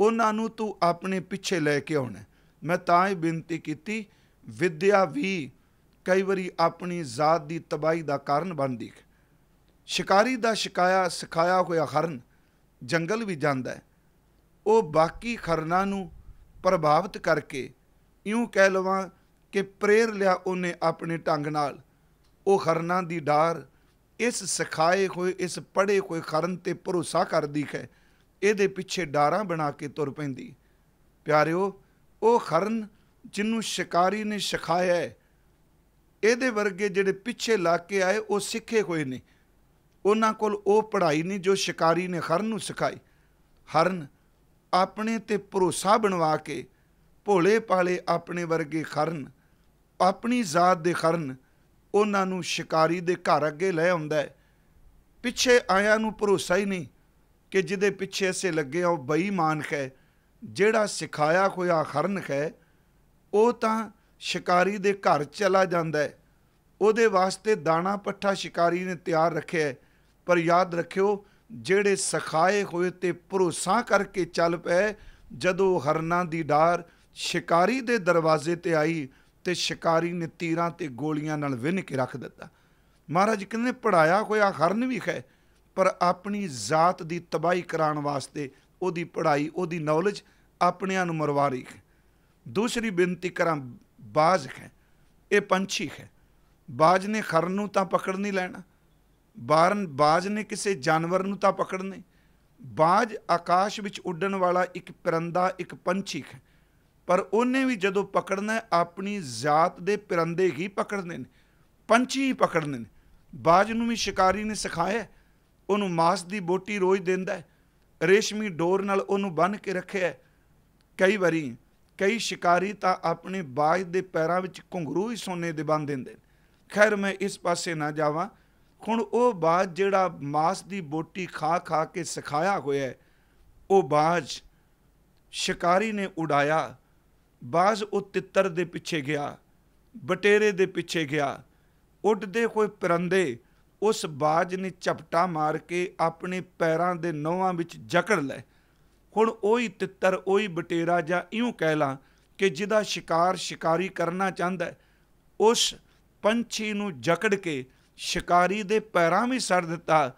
ਉਹਨਾਂ ਨੂੰ ਤੂੰ ਆਪਣੇ ਪਿੱਛੇ ਲੈ ਕੇ ਆਉਣਾ ਮੈਂ ਤਾਂ ਹੀ ਬੇਨਤੀ ਕੀਤੀ ਵਿਦਿਆ ਵੀ ਕਈ ਵਾਰੀ ਆਪਣੀ ਜ਼ਾਤ ਦੀ ਤਬਾਹੀ ਦਾ ਕਾਰਨ ਬਣਦੀ ਹੈ ਸ਼ਿਕਾਰੀ ਦਾ ਸ਼ਿਕਾਇਆ ਸਿਖਾਇਆ ਹੋਇਆ ਹਰਨ ਜੰਗਲ ਵੀ ਜਾਂਦਾ ਹੈ ਉਹ ਬਾਕੀ ਖਰਨਾਂ ਨੂੰ ਪ੍ਰਭਾਵਿਤ ਕਰਕੇ ਇਉਂ ਕਹਿ ਲਵਾਂ ਕਿ ਪ੍ਰੇਰ ਲਿਆ ਉਹਨੇ ਆਪਣੇ ਢੰਗ ਨਾਲ ਉਹ ਖਰਨਾਂ ਦੀ ਡਾਰ ਇਸ ਸਿਖਾਏ ਹੋਏ ਇਸ ਪੜੇ ਹੋਏ ਖਰਨ ਤੇ ਭਰੋਸਾ ਕਰਦੀ ਹੈ ਇਹਦੇ ਪਿੱਛੇ ਡਾਰਾਂ ਬਣਾ ਕੇ ਤੁਰ ਪੈਂਦੀ ਪਿਆਰਿਓ ਉਹ ਖਰਨ ਜਿਹਨੂੰ ਸ਼ਿਕਾਰੀ ਨੇ ਸਿਖਾਇਆ ਹੈ ਇਹਦੇ ਵਰਗੇ ਜਿਹੜੇ ਪਿੱਛੇ ਕੇ ਆਏ ਉਹ ਸਿੱਖੇ ਹੋਏ ਨੇ ਉਹਨਾਂ ਕੋਲ ਉਹ ਪੜ੍ਹਾਈ ਨਹੀਂ ਜੋ ਸ਼ਿਕਾਰੀ ਨੇ ਹਰਨ ਨੂੰ ਸਿਖਾਈ ਹਰਨ ਆਪਣੇ ਤੇ ਭਰੋਸਾ ਬਣਵਾ ਕੇ ਭੋਲੇ ਪਾਲੇ ਆਪਣੇ ਵਰਗੇ ਖਰਨ ਆਪਣੀ ਜ਼ਾਤ ਦੇ ਖਰਨ ਉਹਨਾਂ ਨੂੰ ਸ਼ਿਕਾਰੀ ਦੇ ਘਰ ਅੱਗੇ ਲੈ ਆਉਂਦਾ ਹੈ ਪਿੱਛੇ ਆਇਆਂ ਨੂੰ ਭਰੋਸਾ ਹੀ ਨਹੀਂ ਕਿ ਜਿਹਦੇ ਪਿੱਛੇ ਐਸੇ ਲੱਗੇ ਆ ਉਹ ਬੇਈਮਾਨ ਹੈ ਜਿਹੜਾ ਸਿਖਾਇਆ ਹੋਇਆ ਖਰਨ ਹੈ ਉਹ ਤਾਂ ਸ਼ਿਕਾਰੀ ਦੇ ਘਰ ਚਲਾ ਜਾਂਦਾ ਹੈ ਉਹਦੇ ਵਾਸਤੇ ਦਾਣਾ ਪੱਠਾ ਸ਼ਿਕਾਰੀ ਨੇ ਤਿਆਰ ਰੱਖਿਆ ਪਰ ਯਾਦ ਰੱਖਿਓ ਜਿਹੜੇ ਸਖਾਏ ਹੋਏ ਤੇ ਭਰੋਸਾ ਕਰਕੇ ਚੱਲ ਪਏ ਜਦੋਂ ਹਰਨਾ ਦੀ ਡਾਰ ਸ਼ਿਕਾਰੀ ਦੇ ਦਰਵਾਜ਼ੇ ਤੇ ਆਈ ਤੇ ਸ਼ਿਕਾਰੀ ਨੇ ਤੀਰਾਂ ਤੇ ਗੋਲੀਆਂ ਨਾਲ ਵਿੰਨ ਕੇ ਰੱਖ ਦਿੱਤਾ ਮਹਾਰਾਜ ਕਹਿੰਦੇ ਪੜਾਇਆ ਹੋਇਆ ਹਰਨ ਵੀ ਹੈ ਪਰ ਆਪਣੀ ਜ਼ਾਤ ਦੀ ਤਬਾਹੀ ਕਰਾਉਣ ਵਾਸਤੇ ਉਹਦੀ ਪੜਾਈ ਉਹਦੀ ਨੌਲੇਜ ਆਪਣਿਆਂ ਨੂੰ ਮਰਵਾ ਰਹੀ ਦੂਸਰੀ ਬੇਨਤੀ ਕਰਾਂ ਬਾਜ ਹੈ ਇਹ ਪੰਛੀ ਹੈ ਬਾਜ ਨੇ ਖਰ ਨੂੰ ਤਾਂ ਪਕੜ ਨਹੀਂ ਲੈਣਾ ਬਾਰਨ ਬਾਜ ਨੇ ਕਿਸੇ ਜਾਨਵਰ ਨੂੰ ਤਾਂ ਪਕੜਨੇ ਬਾਜ ਆਕਾਸ਼ ਵਿੱਚ ਉੱਡਣ ਵਾਲਾ ਇੱਕ ਪਰੰਦਾ ਇੱਕ ਪੰਛੀ ਹੈ ਪਰ ਉਹਨੇ ਵੀ ਜਦੋਂ ਪਕੜਨਾ ਆਪਣੀ ਜ਼ਾਤ ਦੇ ਪਰੰਦੇ ਹੀ ਪਕੜਨੇ ਨੇ ਪੰਛੀ ਹੀ ਪਕੜਨੇ ਨੇ ਬਾਜ ਨੂੰ ਵੀ ਸ਼ਿਕਾਰੀ ਨੇ ਸਿਖਾਇਆ ਉਹਨੂੰ ਮਾਸ ਦੀ ਬੋਟੀ ਰੋਜ਼ ਦਿੰਦਾ ਰੇਸ਼ਮੀ ਡੋਰ ਨਾਲ ਉਹਨੂੰ ਬੰਨ ਕੇ ਰੱਖਿਆ ਕਈ ਵਾਰੀ ਕਈ ਸ਼ਿਕਾਰੀ ਤਾਂ ਆਪਣੇ ਬਾਜ ਦੇ ਪੈਰਾਂ ਵਿੱਚ ਘੁੰਗਰੂ ਹੀ ਸੋਨੇ ਦੇ ਬੰਨ ਦਿੰਦੇ ਨੇ ਖੈਰ ਮੈਂ ਇਸ ਪਾਸੇ ਨਾ ਜਾਵਾਂ ਹੁਣ ਉਹ ਬਾਜ ਜਿਹੜਾ ਮਾਸ ਦੀ ਬੋਟੀ ਖਾ ਖਾ ਕੇ ਸਿਖਾਇਆ ਹੋਇਆ ਉਹ ਬਾਜ ਸ਼ਿਕਾਰੀ ਨੇ ਉਡਾਇਆ ਬਾਜ ਉਹ ਤਿੱਤਰ ਦੇ ਪਿੱਛੇ ਗਿਆ ਬਟੇਰੇ ਦੇ ਪਿੱਛੇ ਗਿਆ ਉੱਡਦੇ ਕੋਈ ਪਰੰਦੇ ਉਸ ਬਾਜ ਨੇ ਝਪਟਾ ਮਾਰ ਕੇ ਆਪਣੇ ਪੈਰਾਂ ਦੇ ਨੋਹਾਂ ਵਿੱਚ ਜਕੜ ਲਏ ਹੁਣ ਉਹੀ ਤਿੱਤਰ ਉਹੀ ਬਟੇਰਾ ਜਾਂ ਇਉਂ ਕਹਿ ਲਾਂ ਕਿ ਜਿਹਦਾ ਸ਼ਿਕਾਰ ਸ਼ਿਕਾਰੀ ਕਰਨਾ ਚਾਹੁੰਦਾ ਉਸ ਪੰਛੀ ਨੂੰ ਜਕੜ ਕੇ ਸ਼ਿਕਾਰੀ ਦੇ ਪੈਰਾਂ ਵਿੱਚ ਸੜ ਦਿੱਤਾ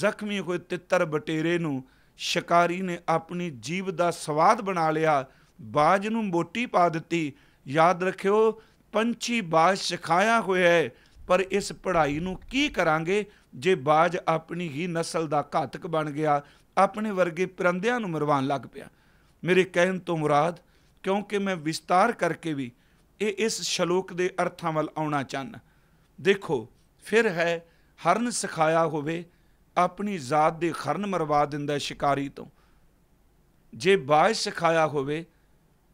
ਜ਼ਖਮੀ ਹੋਏ ਤਿੱਤਰ ਬਟੇਰੇ ਨੂੰ ਸ਼ਿਕਾਰੀ ਨੇ ਆਪਣੀ ਜੀਬ ਦਾ ਸਵਾਦ ਬਣਾ ਲਿਆ ਬਾਜ ਨੂੰ ਮੋਟੀ ਪਾ ਦਿੱਤੀ ਯਾਦ ਰੱਖਿਓ ਪੰਛੀ ਬਾਜ ਸਿਖਾਇਆ ਹੋਇਆ ਹੈ ਪਰ ਇਸ ਪੜ੍ਹਾਈ ਨੂੰ ਕੀ ਕਰਾਂਗੇ ਜੇ ਬਾਜ ਆਪਣੀ ਹੀ ਨਸਲ ਦਾ ਘਾਤਕ ਬਣ ਗਿਆ ਆਪਣੇ ਵਰਗੇ ਪਰੰਦਿਆਂ ਨੂੰ ਮਰਵਾਉਣ ਲੱਗ ਪਿਆ ਮੇਰੇ ਕਹਿਣ ਤੋਂ ਮੁਰਾਦ ਕਿਉਂਕਿ ਮੈਂ ਵਿਸਤਾਰ ਕਰਕੇ ਵੀ ਇਹ ਇਸ ਸ਼ਲੋਕ ਦੇ ਅਰਥਾਂ ਵੱਲ ਆਉਣਾ ਚਾਹਨ ਦੇਖੋ ਫਿਰ ਹੈ ਹਰਨ ਸਿਖਾਇਆ ਹੋਵੇ ਆਪਣੀ ਜ਼ਾਤ ਦੇ ਖਰਨ ਮਰਵਾ ਦਿੰਦਾ ਸ਼ਿਕਾਰੀ ਤੋਂ ਜੇ ਬਾਜ ਸਿਖਾਇਆ ਹੋਵੇ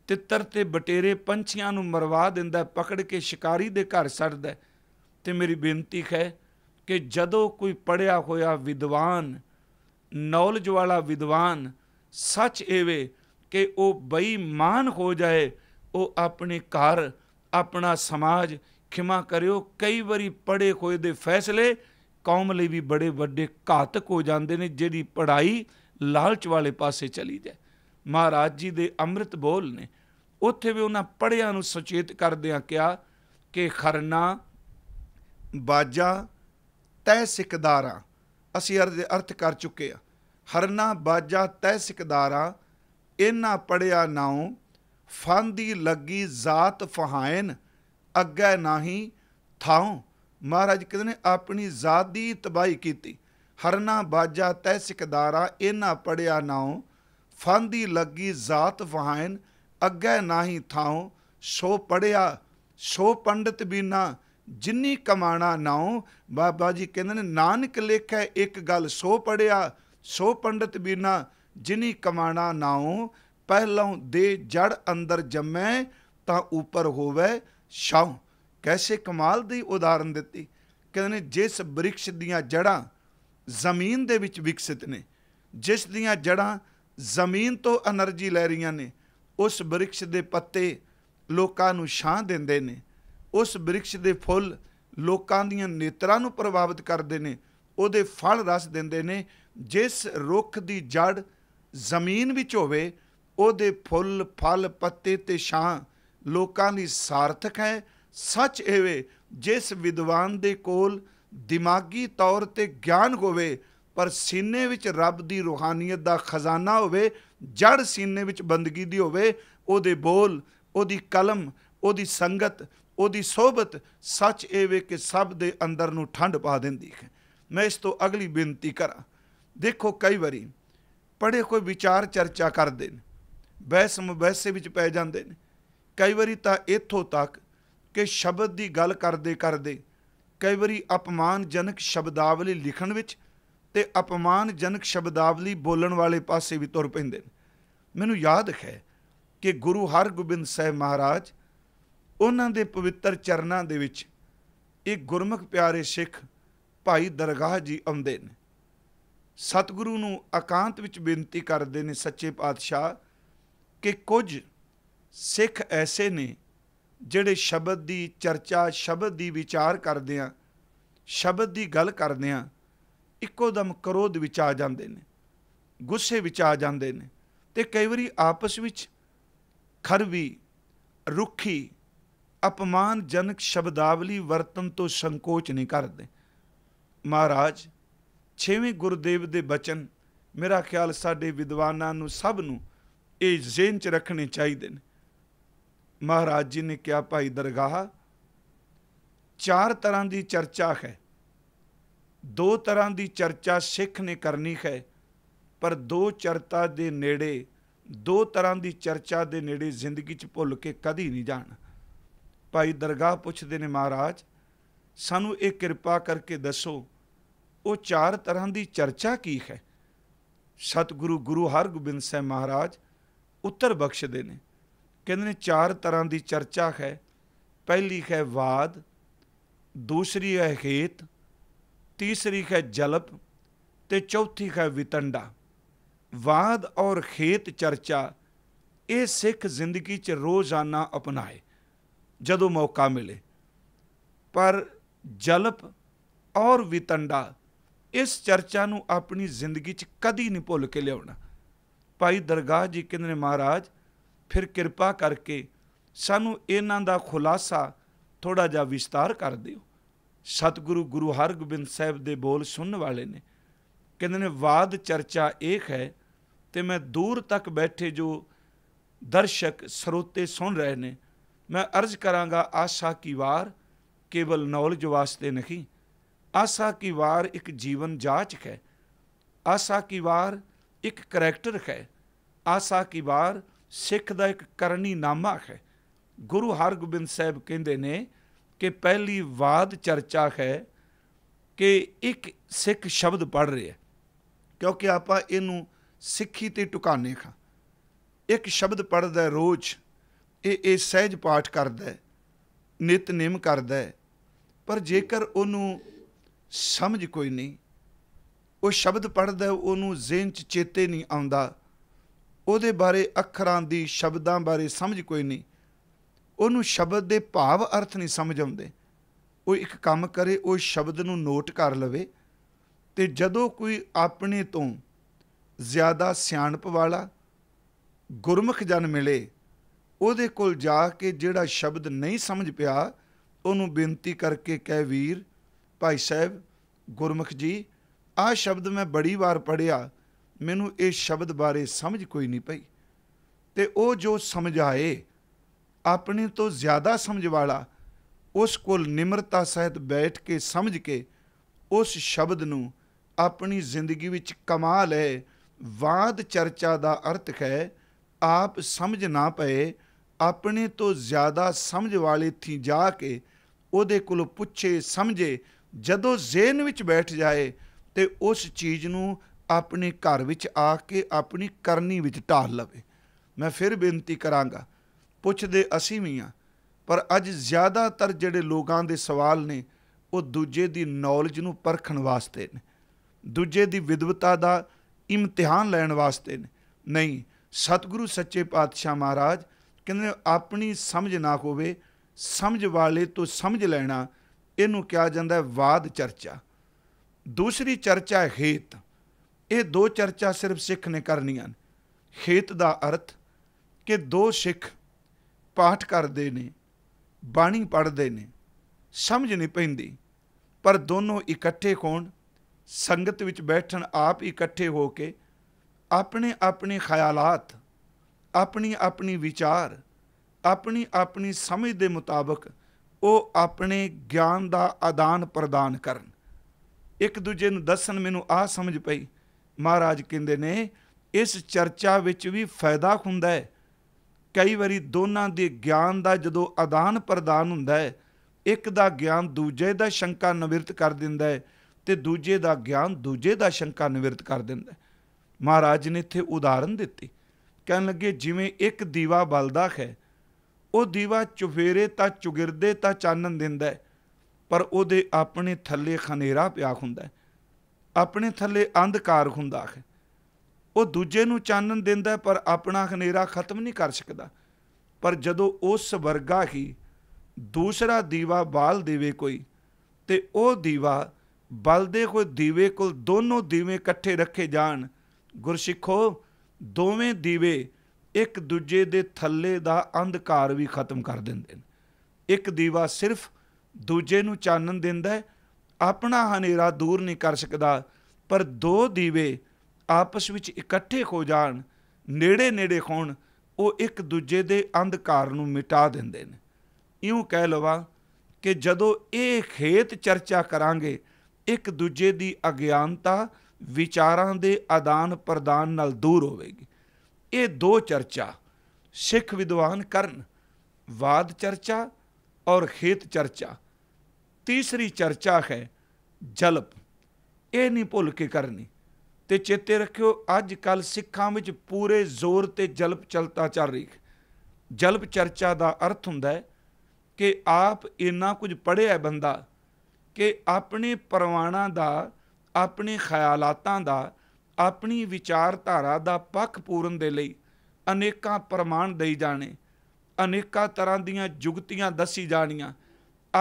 ਤਿੱਤਰ ਤੇ ਬਟੇਰੇ ਪੰਛੀਆਂ ਨੂੰ ਮਰਵਾ ਦਿੰਦਾ ਪਕੜ ਕੇ ਸ਼ਿਕਾਰੀ ਦੇ ਘਰ ਸੜਦਾ ਤੇ ਮੇਰੀ ਬੇਨਤੀ ਹੈ ਕਿ ਜਦੋਂ ਕੋਈ ਪੜਿਆ ਹੋਇਆ ਵਿਦਵਾਨ ਨੌਲਜ ਵਾਲਾ ਵਿਦਵਾਨ ਸੱਚ ਏਵੇ ਕਿ ਉਹ ਬੇਈਮਾਨ ਹੋ ਜਾਏ ਉਹ ਆਪਣੇ ਘਰ ਆਪਣਾ ਸਮਾਜ ਖਿਮਾ ਕਰਿਓ ਕਈ ਵਾਰੀ ਪੜੇ ਹੋਏ ਦੇ ਫੈਸਲੇ ਕੌਮ ਲਈ ਵੀ ਬੜੇ ਵੱਡੇ ਘਾਤਕ ਹੋ ਜਾਂਦੇ ਨੇ ਜਿਹੜੀ ਪੜਾਈ ਲਾਲਚ ਵਾਲੇ ਪਾਸੇ ਚਲੀ ਜਾਏ ਮਹਾਰਾਜ ਜੀ ਦੇ ਅੰਮ੍ਰਿਤ ਬੋਲ ਨੇ ਉੱਥੇ ਵੀ ਉਹਨਾਂ ਪੜਿਆਂ ਨੂੰ ਸੁਚੇਤ ਕਰਦਿਆਂ ਕਿਹਾ ਕਿ ਖਰਨਾ ਬਾਜਾ ਤੈ ਸਿਕਦਾਰਾ ਅਸੀਂ ਅਰਥ ਕਰ ਚੁੱਕੇ ਆ ਹਰਨਾ ਬਾਜਾ ਤੈ ਸਿਕਦਾਰਾ ਇਹਨਾਂ ਪੜਿਆ ਨਾਉ ਫਾਂਦੀ ਲੱਗੀ ਜ਼ਾਤ ਫਹਾਇਨ ਅੱਗੇ ਨਹੀਂ ਥਾਉ ਮਹਾਰਾਜ ਕਹਿੰਦੇ ਨੇ ਆਪਣੀ ਜ਼ਾਤ ਦੀ ਤਬਾਹੀ ਕੀਤੀ ਹਰਨਾ ਬਾਜਾ ਤੈ ਸਿਕਦਾਰਾ ਇਹਨਾਂ ਪੜਿਆ ਨਾਉ ਫਾਂਦੀ ਲੱਗੀ ਜ਼ਾਤ ਫਹਾਇਨ ਅੱਗੇ ਨਹੀਂ ਥਾਉ ਸੋ ਪੜਿਆ ਸੋ ਪੰਡਿਤ ਬੀਨਾ ਜਿੰਨੀ ਕਮਾਣਾ ਨਾਉ ਬਾਬਾ ਜੀ ਕਹਿੰਦੇ ਨੇ ਨਾਨਕ ਹੈ ਇੱਕ ਗੱਲ ਸੋ ਪੜਿਆ ਸੋ ਪੰਡਤ ਬੀਨਾ ਜਿਨੀ ਕਮਾਣਾ ਨਾਉ ਪਹਿਲੋਂ ਦੇ ਜੜ ਅੰਦਰ ਜੰਮੈ ਤਾਂ ਉਪਰ ਹੋਵੇ ਸ਼ਾਉ ਕੈਸੇ ਕਮਾਲ ਦੀ ਉਦਾਹਰਨ ਦਿੱਤੀ ਕਹਿੰਦੇ ਨੇ ਜਿਸ ਬ੍ਰਿਕਸ਼ ਦੀਆਂ ਜੜਾਂ ਜ਼ਮੀਨ ਦੇ ਵਿੱਚ ਵਿਕਸਿਤ ਨੇ ਜਿਸ ਦੀਆਂ ਜੜਾਂ ਜ਼ਮੀਨ ਤੋਂ એનર્ਜੀ ਲੈ ਰਹੀਆਂ ਨੇ ਉਸ ਬ੍ਰਿਕਸ਼ ਦੇ ਪੱਤੇ ਲੋਕਾਂ ਨੂੰ ਛਾਂ ਦਿੰਦੇ ਨੇ ਉਸ ਬ੍ਰਿਕਸ਼ ਦੇ ਫੁੱਲ ਲੋਕਾਂ ਦੀਆਂ ਨੇਤਰਾਂ ਨੂੰ ਪ੍ਰਭਾਵਿਤ ਕਰਦੇ ਨੇ ਉਹਦੇ ਫਲ ਰਸ ਦਿੰਦੇ ਨੇ ਜਿਸ ਰੁੱਖ ਦੀ ਜੜ ਜ਼ਮੀਨ ਵਿੱਚ ਹੋਵੇ ਉਹਦੇ ਫੁੱਲ ਫਲ ਪੱਤੇ ਤੇ ਛਾਂ ਲੋਕਾਂ ਲਈ ਸਾਰਥਕ ਹੈ ਸੱਚ ਵੇ ਜਿਸ ਵਿਦਵਾਨ ਦੇ ਕੋਲ ਦਿਮਾਗੀ ਤੌਰ ਤੇ ਗਿਆਨ ਹੋਵੇ ਪਰ ਸੀਨੇ ਵਿੱਚ ਰੱਬ ਦੀ ਰੂਹਾਨੀਅਤ ਦਾ ਖਜ਼ਾਨਾ ਹੋਵੇ ਜੜ ਸੀਨੇ ਵਿੱਚ ਬੰਦਗੀ ਦੀ ਹੋਵੇ ਉਹਦੇ ਬੋਲ ਉਹਦੀ ਕਲਮ ਉਹਦੀ ਸੰਗਤ ਉਹਦੀ ਸਹਬਤ ਸੱਚ ਇਹ ਵੇ ਕਿ ਸਭ ਦੇ ਅੰਦਰ ਨੂੰ ਠੰਡ ਪਾ ਦਿੰਦੀ ਹੈ ਮੈਂ ਇਸ ਤੋਂ ਅਗਲੀ ਬੇਨਤੀ ਕਰਾਂ ਦੇਖੋ ਕਈ ਵਾਰੀ ਪੜੇ ਕੋਈ ਵਿਚਾਰ ਚਰਚਾ ਕਰਦੇ ਨੇ ਬਹਿਸ ਮੁਬਹਿਸੇ ਵਿੱਚ ਪੈ ਜਾਂਦੇ ਨੇ ਕਈ ਵਾਰੀ ਤਾਂ ਇੱਥੋਂ ਤੱਕ ਕਿ ਸ਼ਬਦ ਦੀ ਗੱਲ ਕਰਦੇ ਕਰਦੇ ਕਈ ਵਾਰੀ ਅਪਮਾਨਜਨਕ ਸ਼ਬਦਾਵਲੀ ਲਿਖਣ ਵਿੱਚ ਤੇ ਅਪਮਾਨਜਨਕ ਸ਼ਬਦਾਵਲੀ ਬੋਲਣ ਵਾਲੇ ਪਾਸੇ ਵੀ ਤੁਰ ਪੈਂਦੇ ਨੇ ਮੈਨੂੰ ਯਾਦ ਹੈ ਕਿ ਗੁਰੂ ਹਰਗੋਬਿੰਦ ਸਾਹਿਬ ਮਹਾਰਾਜ ਉਹਨਾਂ ਦੇ ਪਵਿੱਤਰ ਚਰਨਾਂ ਦੇ ਵਿੱਚ ਇੱਕ ਗੁਰਮੁਖ ਪਿਆਰੇ ਸਿੱਖ ਭਾਈ ਦਰਗਾਹ ਜੀ ਆਉਂਦੇ ਨੇ ਸਤਿਗੁਰੂ ਨੂੰ ਇਕਾਂਤ ਵਿੱਚ ਬੇਨਤੀ ਕਰਦੇ ਨੇ ਸੱਚੇ ਪਾਤਸ਼ਾਹ ਕਿ ਕੁਝ ਸਿੱਖ ਐਸੇ ਨੇ ਜਿਹੜੇ ਸ਼ਬਦ ਦੀ ਚਰਚਾ ਸ਼ਬਦ ਦੀ ਵਿਚਾਰ ਕਰਦੇ ਆ ਸ਼ਬਦ ਦੀ ਗੱਲ ਕਰਦੇ ਆ ਇੱਕੋ ਦਮ ਕਰੋਧ ਵਿੱਚ ਆ ਜਾਂਦੇ ਨੇ ਗੁੱਸੇ ਵਿੱਚ ਆ ਜਾਂਦੇ ਨੇ ਤੇ ਕਈ ਵਾਰੀ ਆਪਸ ਵਿੱਚ ਖਰਵੀ ਰੁੱਖੀ ਅਪਮਾਨਜਨਕ ਸ਼ਬਦਾਵਲੀ ਵਰਤਨ ਤੋਂ ਸੰਕੋਚ ਨਹੀਂ ਕਰਦੇ ਮਹਾਰਾਜ ਛੇਵੇਂ ਗੁਰਦੇਵ ਦੇ ਬਚਨ ਮੇਰਾ ਖਿਆਲ ਸਾਡੇ ਵਿਦਵਾਨਾਂ ਨੂੰ ਸਭ ਨੂੰ ਇਹ ਜ਼ਿਹਨ 'ਚ ਰੱਖਣੇ ਚਾਹੀਦੇ ਨੇ ਮਹਾਰਾਜ ਜੀ ਨੇ ਕਿਹਾ ਭਾਈ ਦਰਗਾਹ ਚਾਰ ਤਰ੍ਹਾਂ ਦੀ ਚਰਚਾ ਹੈ ਦੋ ਤਰ੍ਹਾਂ ਦੀ ਚਰਚਾ ਸਿੱਖ ਨੇ ਕਰਨੀ ਹੈ ਪਰ ਦੋ ਚਰਤਾ ਦੇ ਨੇੜੇ ਦੋ ਤਰ੍ਹਾਂ ਦੀ ਚਰਚਾ ਦੇ ਨੇੜੇ ਜ਼ਿੰਦਗੀ 'ਚ ਭੁੱਲ ਕੇ ਕਦੀ ਨਹੀਂ ਜਾਣ ਭਾਈ ਦਰਗਾਹ ਪੁੱਛਦੇ ਨੇ ਮਹਾਰਾਜ ਸਾਨੂੰ ਇਹ ਕਿਰਪਾ ਕਰਕੇ ਦੱਸੋ ਉਹ ਚਾਰ ਤਰ੍ਹਾਂ ਦੀ ਚਰਚਾ ਕੀ ਹੈ ਸਤਿਗੁਰੂ ਗੁਰੂ ਹਰਗੋਬਿੰਦ ਸਾਹਿਬ ਮਹਾਰਾਜ ਉੱਤਰ ਬਖਸ਼ਦੇ ਨੇ ਕਹਿੰਦੇ ਨੇ ਚਾਰ ਤਰ੍ਹਾਂ ਦੀ ਚਰਚਾ ਹੈ ਪਹਿਲੀ ਹੈ ਵਾਦ ਦੂਸਰੀ ਹੈ ਖੇਤ ਤੀਸਰੀ ਹੈ ਜਲਪ ਤੇ ਚੌਥੀ ਹੈ ਵਿਤੰਡਾ ਵਾਦ ਔਰ ਖੇਤ ਚਰਚਾ ਇਹ ਸਿੱਖ ਜ਼ਿੰਦਗੀ 'ਚ ਰੋਜ਼ਾਨਾ ਅਪਣਾਏ ਜਦੋਂ ਮੌਕਾ ਮਿਲੇ ਪਰ ਜਲਪ ਔਰ ਵਿਤੰਡਾ ਇਸ ਚਰਚਾ ਨੂੰ ਆਪਣੀ ਜ਼ਿੰਦਗੀ 'ਚ ਕਦੀ ਨਹੀਂ ਭੁੱਲ ਕੇ ਲਿਆਉਣਾ ਭਾਈ ਦਰਗਾਹ ਜੀ ਕਹਿੰਦੇ ਨੇ ਮਹਾਰਾਜ ਫਿਰ ਕਿਰਪਾ ਕਰਕੇ ਸਾਨੂੰ ਇਹਨਾਂ ਦਾ ਖੁਲਾਸਾ ਥੋੜਾ ਜਿਹਾ ਵਿਸਤਾਰ ਕਰ ਦਿਓ ਸਤਿਗੁਰੂ ਗੁਰੂ ਹਰਗੋਬਿੰਦ ਸਾਹਿਬ ਦੇ ਬੋਲ ਸੁਣਨ ਵਾਲੇ ਨੇ ਕਹਿੰਦੇ ਨੇ ਵਾਦ ਚਰਚਾ ਇੱਕ ਹੈ ਤੇ ਮੈਂ ਦੂਰ ਤੱਕ ਬੈਠੇ ਜੋ ਦਰਸ਼ਕ ਸਰੋਤੇ ਸੁਣ ਰਹੇ ਨੇ ਮੈਂ ਅਰਜ਼ ਕਰਾਂਗਾ ਆਸ਼ਾ ਕੀ ਵਾਰ ਕੇਵਲ ਨੌਲੇਜ ਵਾਸਤੇ ਨਹੀਂ ਆਸਾ ਕੀ ਵਾਰ ਇੱਕ ਜੀਵਨ ਜਾਂਚ ਹੈ ਆਸਾ ਕੀ ਵਾਰ ਇੱਕ ਕੈਰੈਕਟਰ ਹੈ ਆਸਾ ਕੀ ਵਾਰ ਸਿੱਖ ਦਾ ਇੱਕ ਕਰਨੀ ਨਾਮਾ ਹੈ ਗੁਰੂ ਹਰਗੋਬਿੰਦ ਸਾਹਿਬ ਕਹਿੰਦੇ ਨੇ ਕਿ ਪਹਿਲੀ ਬਾਦ ਚਰਚਾ ਹੈ ਕਿ ਇੱਕ ਸਿੱਖ ਸ਼ਬਦ ਪੜ ਰਿਹਾ ਕਿਉਂਕਿ ਆਪਾਂ ਇਹਨੂੰ ਸਿੱਖੀ ਤੇ ਟਿਕਾਣੇ ਖਾਂ ਇੱਕ ਸ਼ਬਦ ਪੜਦਾ ਰੋਜ਼ ਇਹ ਇਹ ਸਹਿਜ ਪਾਠ ਕਰਦਾ ਨਿਤਨੇਮ ਕਰਦਾ ਪਰ ਜੇਕਰ ਉਹਨੂੰ ਸਮਝ ਕੋਈ ਨਹੀਂ ਉਹ ਸ਼ਬਦ ਪੜਦਾ ਉਹਨੂੰ ਜ਼ਿਹਨ 'ਚ ਚੇਤੇ ਨਹੀਂ ਆਉਂਦਾ ਉਹਦੇ ਬਾਰੇ ਅੱਖਰਾਂ ਦੀ ਸ਼ਬਦਾਂ ਬਾਰੇ ਸਮਝ ਕੋਈ ਨਹੀਂ ਉਹਨੂੰ ਸ਼ਬਦ ਦੇ ਭਾਵ ਅਰਥ ਨਹੀਂ ਸਮਝ ਆਉਂਦੇ ਉਹ ਇੱਕ ਕੰਮ ਕਰੇ ਉਹ ਸ਼ਬਦ ਨੂੰ ਨੋਟ ਕਰ ਲਵੇ ਤੇ ਜਦੋਂ ਕੋਈ ਆਪਣੇ ਤੋਂ ਜ਼ਿਆਦਾ ਸਿਆਣਪ ਵਾਲਾ ਗੁਰਮੁਖ ਜਨ ਮਿਲੇ ਉਹਦੇ ਕੋਲ ਜਾ ਕੇ ਜਿਹੜਾ ਸ਼ਬਦ ਨਹੀਂ ਸਮਝ ਪਿਆ ਉਹਨੂੰ ਬੇਨਤੀ ਕਰਕੇ ਕਹਿ ਵੀਰ ਭਾਈ ਸਾਹਿਬ ਗੁਰਮੁਖ ਜੀ ਆਹ ਸ਼ਬਦ ਮੈਂ ਬੜੀ ਵਾਰ ਪੜਿਆ ਮੈਨੂੰ ਇਹ ਸ਼ਬਦ ਬਾਰੇ ਸਮਝ ਕੋਈ ਨਹੀਂ ਪਈ ਤੇ ਉਹ ਜੋ ਸਮਝਾਏ ਆਪਣੇ ਤੋਂ ਜ਼ਿਆਦਾ ਸਮਝ ਵਾਲਾ ਉਸ ਕੋਲ ਨਿਮਰਤਾ ਸਹਿਤ ਬੈਠ ਕੇ ਸਮਝ ਕੇ ਉਸ ਸ਼ਬਦ ਨੂੰ ਆਪਣੀ ਜ਼ਿੰਦਗੀ ਵਿੱਚ ਕਮਾ ਲੈ ਵਾਦ ਚਰਚਾ ਦਾ ਅਰਥ ਹੈ ਆਪ ਸਮਝ ਨਾ ਪਏ ਆਪਣੇ ਤੋਂ ਜ਼ਿਆਦਾ ਸਮਝ ਵਾਲੇ ਥੀ ਜਾ ਕੇ ਉਹਦੇ ਕੋਲ ਪੁੱਛੇ ਸਮਝੇ ਜਦੋਂ ਜ਼ੇਨ ਵਿੱਚ ਬੈਠ ਜਾਏ ਤੇ ਉਸ ਚੀਜ਼ ਨੂੰ ਆਪਣੇ ਘਰ ਵਿੱਚ ਆ ਕੇ ਆਪਣੀ ਕਰਨੀ ਵਿੱਚ ਢਾਲ ਲਵੇ ਮੈਂ ਫਿਰ ਬੇਨਤੀ ਕਰਾਂਗਾ ਪੁੱਛਦੇ ਅਸੀਂ ਵੀ ਆ ਪਰ ਅੱਜ ਜ਼ਿਆਦਾਤਰ ਜਿਹੜੇ ਲੋਕਾਂ ਦੇ ਸਵਾਲ ਨੇ ਉਹ ਦੂਜੇ ਦੀ ਨੌਲੇਜ ਨੂੰ ਪਰਖਣ ਵਾਸਤੇ ਨੇ ਦੂਜੇ ਦੀ ਵਿਦਵਤਾ ਦਾ ਇਮਤਿਹਾਨ ਲੈਣ ਵਾਸਤੇ ਨੇ ਨਹੀਂ ਸਤਿਗੁਰੂ ਸੱਚੇ ਪਾਤਸ਼ਾਹ ਮਹਾਰਾਜ ਕਹਿੰਦੇ ਆਪਣੀ ਸਮਝ ਨਾ ਹੋਵੇ ਸਮਝ ਵਾਲੇ ਤੋਂ ਸਮਝ ਲੈਣਾ ਇਹਨੂੰ ਕਿਹਾ ਜਾਂਦਾ ਹੈ ਵਾਦ ਚਰਚਾ ਦੂਸਰੀ ਚਰਚਾ ਹੈ ਖੇਤ ਇਹ ਦੋ ਚਰਚਾ ਸਿਰਫ ਸਿੱਖ ਨੇ ਕਰਨੀਆਂ ਨੇ ਖੇਤ ਦਾ ਅਰਥ ਕਿ ਦੋ ਸਿੱਖ ਪਾਠ ਕਰਦੇ ਨੇ ਬਾਣੀ ਪੜ੍ਹਦੇ ਨੇ ਸਮਝ ਨਹੀਂ ਪੈਂਦੀ ਪਰ ਦੋਨੋਂ ਇਕੱਠੇ ਹੋਣ ਸੰਗਤ ਵਿੱਚ ਬੈਠਣ ਆਪ ਇਕੱਠੇ ਹੋ ਕੇ ਆਪਣੇ ਆਪਣੇ ਖਿਆਲਾਤ ਆਪਣੀ ਆਪਣੀ ਵਿਚਾਰ ਆਪਣੀ ਆਪਣੀ ਸਮਝ ਦੇ ਮੁਤਾਬਕ ਉਹ ਆਪਣੇ ਗਿਆਨ ਦਾ ਆਦਾਨ ਪ੍ਰਦਾਨ ਕਰਨ ਇੱਕ ਦੂਜੇ ਨੂੰ ਦੱਸਣ ਮੈਨੂੰ ਆ ਸਮਝ ਪਈ ਮਹਾਰਾਜ ਕਹਿੰਦੇ ਨੇ ਇਸ ਚਰਚਾ ਵਿੱਚ ਵੀ ਫਾਇਦਾ ਹੁੰਦਾ ਹੈ ਕਈ ਵਾਰੀ ਦੋਨਾਂ ਦੇ ਗਿਆਨ ਦਾ ਜਦੋਂ ਆਦਾਨ ਪ੍ਰਦਾਨ ਹੁੰਦਾ ਹੈ ਇੱਕ ਦਾ ਗਿਆਨ ਦੂਜੇ ਦਾ ਸ਼ੰਕਾ ਨਿਵਰਤ ਕਰ ਦਿੰਦਾ ਹੈ ਤੇ ਦੂਜੇ ਦਾ ਗਿਆਨ ਦੂਜੇ ਦਾ ਸ਼ੰਕਾ ਨਿਵਰਤ ਕਰ ਦਿੰਦਾ ਹੈ ਮਹਾਰਾਜ ਨੇ ਇੱਥੇ ਉਦਾਹਰਨ ਦਿੱਤੀ ਕਹਿਣ ਲੱਗੇ ਜਿਵੇਂ ਇੱਕ ਦੀਵਾ ਬਲਦਾ ਹੈ ਉਹ ਦੀਵਾ ਚੁਫੇਰੇ ਤਾਂ ਚੁਗਿਰਦੇ ਤਾਂ ਚਾਨਣ ਦਿੰਦਾ ਪਰ ਉਹਦੇ ਆਪਣੇ ਥੱਲੇ ਖਨੇਰਾ ਪਿਆ ਹੁੰਦਾ ਆਪਣੇ ਥੱਲੇ ਅੰਧਕਾਰ ਹੁੰਦਾ ਹੈ ਉਹ ਦੂਜੇ ਨੂੰ ਚਾਨਣ ਦਿੰਦਾ ਪਰ ਆਪਣਾ ਖਨੇਰਾ ਖਤਮ ਨਹੀਂ ਕਰ ਸਕਦਾ ਪਰ ਜਦੋਂ ਉਸ ਵਰਗਾ ਹੀ ਦੂਸਰਾ ਦੀਵਾ ਬਾਲ ਦੇਵੇ ਕੋਈ ਤੇ ਉਹ ਦੀਵਾ ਬਲਦੇ ਕੋਈ ਦੀਵੇ ਕੋਲ ਦੋਨੋਂ ਦੀਵੇ ਇਕੱਠੇ ਰੱਖੇ ਜਾਣ ਗੁਰਸਿੱਖੋ ਦੋਵੇਂ ਦੀਵੇ ਇੱਕ ਦੂਜੇ ਦੇ ਥੱਲੇ ਦਾ ਅੰਧਕਾਰ ਵੀ ਖਤਮ ਕਰ ਦਿੰਦੇ ਨੇ ਇੱਕ ਦੀਵਾ ਸਿਰਫ ਦੂਜੇ ਨੂੰ ਚਾਨਣ ਦਿੰਦਾ ਹੈ ਆਪਣਾ ਹਨੇਰਾ ਦੂਰ ਨਹੀਂ ਕਰ ਸਕਦਾ ਪਰ ਦੋ ਦੀਵੇ ਆਪਸ ਵਿੱਚ ਇਕੱਠੇ ਹੋ ਜਾਣ ਨੇੜੇ ਨੇੜੇ ਹੋਣ ਉਹ ਇੱਕ ਦੂਜੇ ਦੇ ਅੰਧਕਾਰ ਨੂੰ ਮਿਟਾ ਦਿੰਦੇ ਨੇ ਇਉਂ ਕਹਿ ਲਵਾ ਕਿ ਜਦੋਂ ਇਹ ਖੇਤ ਚਰਚਾ ਕਰਾਂਗੇ ਇੱਕ ਦੂਜੇ ਦੀ ਅਗਿਆਨਤਾ ਵਿਚਾਰਾਂ ਦੇ ਆਦਾਨ ਪ੍ਰਦਾਨ ਨਾਲ ਦੂਰ ਹੋਵੇਗੀ ਇਹ ਦੋ ਚਰਚਾ ਸਿੱਖ ਵਿਦਵਾਨ ਕਰਨ ਵਾਦ ਚਰਚਾ ਔਰ ਖੇਤ ਚਰਚਾ ਤੀਸਰੀ ਚਰਚਾ ਹੈ ਜਲਪ ਇਹ ਨਹੀਂ ਭੁੱਲ ਕੇ ਕਰਨੀ ਤੇ ਚੇਤੇ ਰੱਖਿਓ ਅੱਜ ਕੱਲ ਸਿੱਖਾਂ ਵਿੱਚ ਪੂਰੇ ਜ਼ੋਰ ਤੇ ਜਲਪ ਚਲਤਾ ਚੱਲ ਰਹੀ ਹੈ ਜਲਪ ਚਰਚਾ ਦਾ ਅਰਥ ਹੁੰਦਾ ਹੈ ਕਿ ਆਪ ਇੰਨਾ ਕੁਝ ਪੜਿਆ ਬੰਦਾ ਕਿ ਆਪਣੇ ਪਰਵਾਣਾ ਦਾ ਆਪਣੇ ਖਿਆਲਾਤਾਂ ਦਾ ਆਪਣੀ ਵਿਚਾਰਧਾਰਾ ਦਾ ਪੱਖ ਪੂਰਨ ਦੇ ਲਈ ਅਨੇਕਾਂ ਪ੍ਰਮਾਣ ਦੇਈ ਜਾਣੇ ਅਨੇਕਾਂ ਤਰ੍ਹਾਂ ਦੀਆਂ ਜੁਗਤੀਆਂ ਦੱਸੀ ਜਾਣੀਆਂ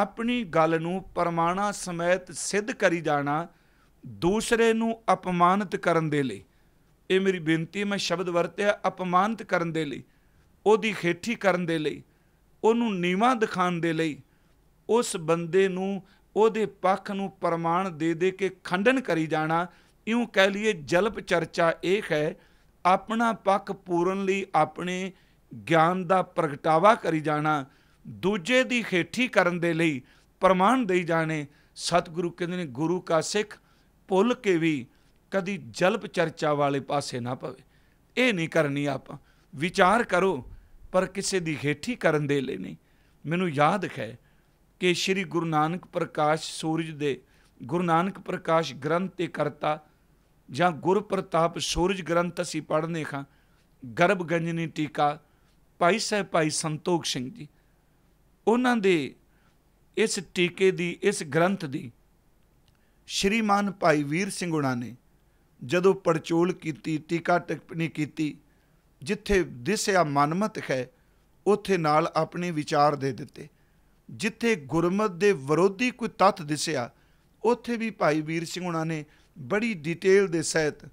ਆਪਣੀ ਗੱਲ ਨੂੰ ਪ੍ਰਮਾਣਾ ਸਮੇਤ ਸਿੱਧ ਕਰੀ ਜਾਣਾ ਦੂਸਰੇ ਨੂੰ ਅਪਮਾਨਿਤ ਕਰਨ ਦੇ ਲਈ ਇਹ ਮੇਰੀ ਬੇਨਤੀ ਮੈਂ ਸ਼ਬਦ ਵਰਤਿਆ ਅਪਮਾਨਿਤ ਕਰਨ ਦੇ ਲਈ ਉਹਦੀ ਖੇਠੀ ਕਰਨ ਦੇ ਲਈ ਉਹਨੂੰ ਨੀਵਾ ਦਿਖਾਣ ਦੇ ਲਈ ਉਸ ਬੰਦੇ ਨੂੰ ਉਹਦੇ ਪੱਖ ਨੂੰ ਪ੍ਰਮਾਣ ਦੇ ਦੇ ਕੇ ਖੰਡਨ ਕਰੀ ਜਾਣਾ ਇਉਂ ਕਹਿ ਲਈਏ ਜਲਪ ਚਰਚਾ ਇਹ ਹੈ ਆਪਣਾ ਪੱਖ ਪੂਰਨ ਲਈ ਆਪਣੇ ਗਿਆਨ ਦਾ ਪ੍ਰਗਟਾਵਾ ਕਰੀ ਜਾਣਾ ਦੂਜੇ ਦੀ ਖੇਠੀ ਕਰਨ ਦੇ ਲਈ ਪ੍ਰਮਾਣ ਦੇਈ ਜਾਣੇ ਸਤਿਗੁਰੂ ਕਹਿੰਦੇ ਨੇ ਗੁਰੂ ਕਾ ਸਿੱਖ ਭੁੱਲ ਕੇ ਵੀ ਕਦੀ ਜਲਪ ਚਰਚਾ ਵਾਲੇ ਪਾਸੇ ਨਾ ਪਵੇ ਇਹ ਨਹੀਂ ਕਰਨੀ ਆਪਾਂ ਵਿਚਾਰ ਕਰੋ ਪਰ ਕਿਸੇ ਦੀ ਖੇਠੀ ਕਰਨ ਦੇ ਲਈ ਨਹੀਂ ਮੈਨੂੰ ਯਾਦ ਹੈ ਕਿ ਸ੍ਰੀ ਗੁਰੂ ਨਾਨਕ ਪ੍ਰਕਾਸ਼ ਸੂਰਜ ਦੇ ਗੁਰੂ ਨਾਨਕ ਪ੍ਰਕਾਸ਼ ਗ੍ਰੰਥ ਤੇ ਕਰਤਾ ਜਾਂ ਗੁਰ ਪ੍ਰਤਾਪ ਸੂਰਜ ਗ੍ਰੰਥ ਅਸੀਂ ਪੜ੍ਹਨੇ ਖਾਂ ਗਰਭ ਗੰਜਨੀ ਟੀਕਾ ਭਾਈ ਸਾਹਿਬ ਭਾਈ ਸੰਤੋਖ ਸਿੰਘ ਜੀ ਉਹਨਾਂ ਦੇ ਇਸ ਟੀਕੇ ਦੀ ਇਸ ਗ੍ਰੰਥ ਦੀ ਸ਼੍ਰੀਮਾਨ ਭਾਈ ਵੀਰ ਸਿੰਘ ਉਹਨਾਂ ਨੇ ਜਦੋਂ ਪੜਚੋਲ ਕੀਤੀ ਟੀਕਾ ਟਿੱਪਣੀ ਕੀਤੀ ਜਿੱਥੇ ਦਿਸਿਆ ਮਨਮਤ ਹੈ ਉਥੇ ਨਾਲ ਆਪਣੇ ਵਿਚਾਰ ਦੇ ਦਿੱਤੇ ਜਿੱਥੇ ਗੁਰਮਤ ਦੇ ਵਿਰੋਧੀ ਕੋਈ ਤੱਤ ਦਿਸਿਆ ਉਥੇ ਵੀ ਭਾਈ ਵੀਰ ਸਿੰਘ ਉਹਨਾਂ ਨੇ ਬੜੀ ਡਿਟੇਲ ਦੇ ਸਹਿਤ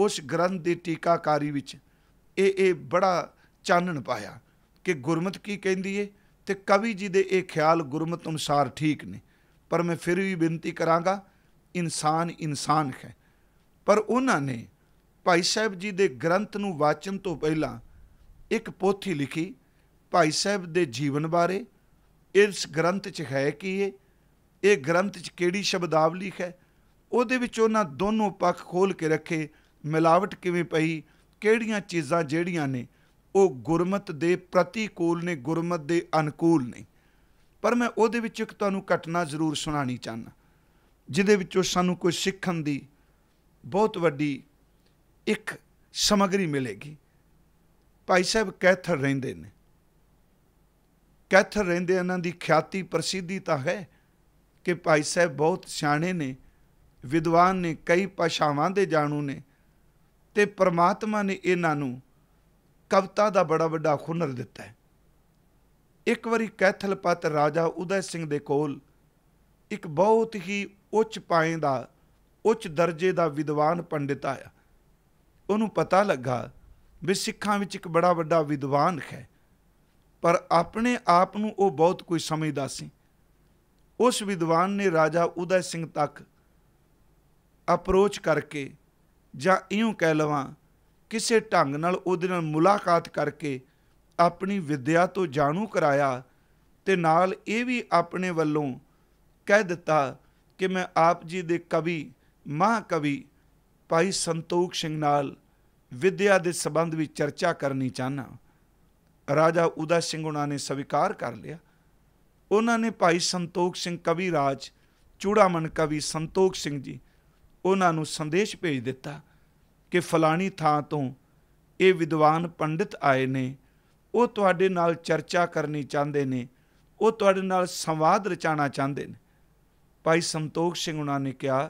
ਉਸ ਗ੍ਰੰਥ ਦੀ ਟੀਕਾਕਾਰੀ ਵਿੱਚ ਇਹ ਇਹ ਬੜਾ ਚਾਨਣ ਪਾਇਆ ਕਿ ਗੁਰਮਤ ਕੀ ਕਹਿੰਦੀ ਏ ਤੇ ਕਵੀ ਜੀ ਦੇ ਇਹ ਖਿਆਲ ਗੁਰਮਤ ਅਨੁਸਾਰ ਠੀਕ ਨੇ ਪਰ ਮੈਂ ਫਿਰ ਵੀ ਬੇਨਤੀ ਕਰਾਂਗਾ ਇਨਸਾਨ ਇਨਸਾਨ ਹੈ ਪਰ ਉਹਨਾਂ ਨੇ ਭਾਈ ਸਾਹਿਬ ਜੀ ਦੇ ਗ੍ਰੰਥ ਨੂੰ ਵਾਚਨ ਤੋਂ ਪਹਿਲਾਂ ਇੱਕ ਪੋਥੀ ਲਿਖੀ ਭਾਈ ਸਾਹਿਬ ਦੇ ਜੀਵਨ ਬਾਰੇ ਇਸ ਗ੍ਰੰਥ 'ਚ ਹੈ ਕਿ ਇਹ ਇਹ ਗ੍ਰੰਥ 'ਚ ਕਿਹੜੀ ਸ਼ਬਦਾਵਲੀ ਹੈ ਉਹਦੇ ਵਿੱਚ ਉਹਨਾਂ ਦੋਨੋਂ ਪੱਖ ਖੋਲ ਕੇ ਰੱਖੇ ਮਿਲਾਵਟ ਕਿਵੇਂ ਪਈ ਕਿਹੜੀਆਂ ਚੀਜ਼ਾਂ ਜਿਹੜੀਆਂ ਨੇ ਉਹ ਗੁਰਮਤ ਦੇ ਪ੍ਰਤੀਕੂਲ ਨੇ ਗੁਰਮਤ ਦੇ ਅਨੁਕੂਲ ਨੇ ਪਰ ਮੈਂ ਉਹਦੇ ਵਿੱਚ ਇੱਕ ਤੁਹਾਨੂੰ ਘਟਨਾ ਜ਼ਰੂਰ ਸੁਣਾਣੀ ਚਾਹਨਾ ਜਿਹਦੇ ਵਿੱਚੋਂ ਸਾਨੂੰ ਕੁਝ ਸਿੱਖਣ ਦੀ ਬਹੁਤ ਵੱਡੀ ਇੱਕ ਸਮਗਰੀ ਮਿਲੇਗੀ ਭਾਈ ਸਾਹਿਬ ਕੈਥਰ ਰਹਿੰਦੇ ਨੇ ਕੈਥਰ ਰਹਿੰਦੇ ਇਹਨਾਂ ਦੀ ਖਿਆਤੀ ਪ੍ਰਸਿੱਧੀ ਤਾਂ ਹੈ ਕਿ ਭਾਈ ਸਾਹਿਬ ਬਹੁਤ ਸਿਆਣੇ ਨੇ ਵਿਦਵਾਨ ਨੇ ਕਈ ਭਾਸ਼ਾਵਾਂ ਦੇ ਜਾਣੂ ਨੇ ਤੇ ਪ੍ਰਮਾਤਮਾ ਨੇ ਇਹਨਾਂ ਨੂੰ ਕਵਿਤਾ ਦਾ ਬੜਾ ਵੱਡਾ ਹੁਨਰ ਦਿੱਤਾ ਹੈ ਇੱਕ ਵਾਰੀ ਕੈਥਲਪਤ ਰਾਜਾ ਉਦੈ ਸਿੰਘ ਦੇ ਕੋਲ ਇੱਕ ਬਹੁਤ ਹੀ ਉੱਚ ਪਾਏ ਦਾ ਉੱਚ ਦਰਜੇ ਦਾ ਵਿਦਵਾਨ ਪੰਡਿਤ ਆਇਆ ਉਹਨੂੰ ਪਤਾ ਲੱਗਾ ਵੀ ਸਿੱਖਾਂ ਵਿੱਚ ਇੱਕ ਬੜਾ ਵੱਡਾ ਵਿਦਵਾਨ ਹੈ ਪਰ ਆਪਣੇ ਆਪ ਨੂੰ ਉਹ ਬਹੁਤ ਕੋਈ ਸਮਝਦਾ ਸੀ ਉਸ ਵਿਦਵਾਨ ਨੇ ਰਾਜਾ ਉਦੈ ਸਿੰਘ ਤੱਕ ਅਪਰੋਚ ਕਰਕੇ ਜਾਂ ਇਉਂ ਕਹਿ ਲਵਾਂ ਕਿਸੇ ਢੰਗ ਨਾਲ ਉਹਦੇ ਨਾਲ ਮੁਲਾਕਾਤ ਕਰਕੇ ਆਪਣੀ ਵਿਦਿਆ ਤੋਂ ਜਾਣੂ ਕਰਾਇਆ ਤੇ ਨਾਲ ਇਹ ਵੀ ਆਪਣੇ ਵੱਲੋਂ ਕਹਿ ਦਿੱਤਾ ਕਿ ਮੈਂ ਆਪ ਜੀ ਦੇ ਕਵੀ ਮਹਾ ਕਵੀ ਭਾਈ ਸੰਤੋਖ ਸਿੰਘ ਨਾਲ ਵਿਦਿਆ ਦੇ ਸਬੰਧ ਵਿੱਚ ਚਰਚਾ ਕਰਨੀ ਚਾਹਨਾ ਰਾਜਾ ਉਦਾ ਸਿੰਘ ਉਹਨਾਂ ਨੇ ਸਵੀਕਾਰ ਕਰ ਲਿਆ ਉਹਨਾਂ ਨੇ ਭਾਈ ਸੰਤੋਖ ਸਿੰਘ ਕਵੀ ਰਾਜ ਚੂੜਾਮਨ ਕਵੀ ਸੰਤੋਖ ਸਿੰਘ ਜੀ ਉਹਨਾਂ ਨੂੰ ਸੰਦੇਸ਼ ਭੇਜ ਦਿੱਤਾ ਕਿ ਫਲਾਣੀ ਥਾਂ ਤੋਂ ਇਹ ਵਿਦਵਾਨ ਪੰਡਿਤ ਆਏ ਨੇ ਉਹ ਤੁਹਾਡੇ ਨਾਲ ਚਰਚਾ ਕਰਨੀ ਚਾਹੁੰਦੇ ਨੇ ਉਹ ਤੁਹਾਡੇ ਨਾਲ ਸੰਵਾਦ ਰਚਾਣਾ ਚਾਹੁੰਦੇ ਨੇ ਭਾਈ ਸੰਤੋਖ ਸਿੰਘ ਉਹਨਾਂ ਨੇ ਕਿਹਾ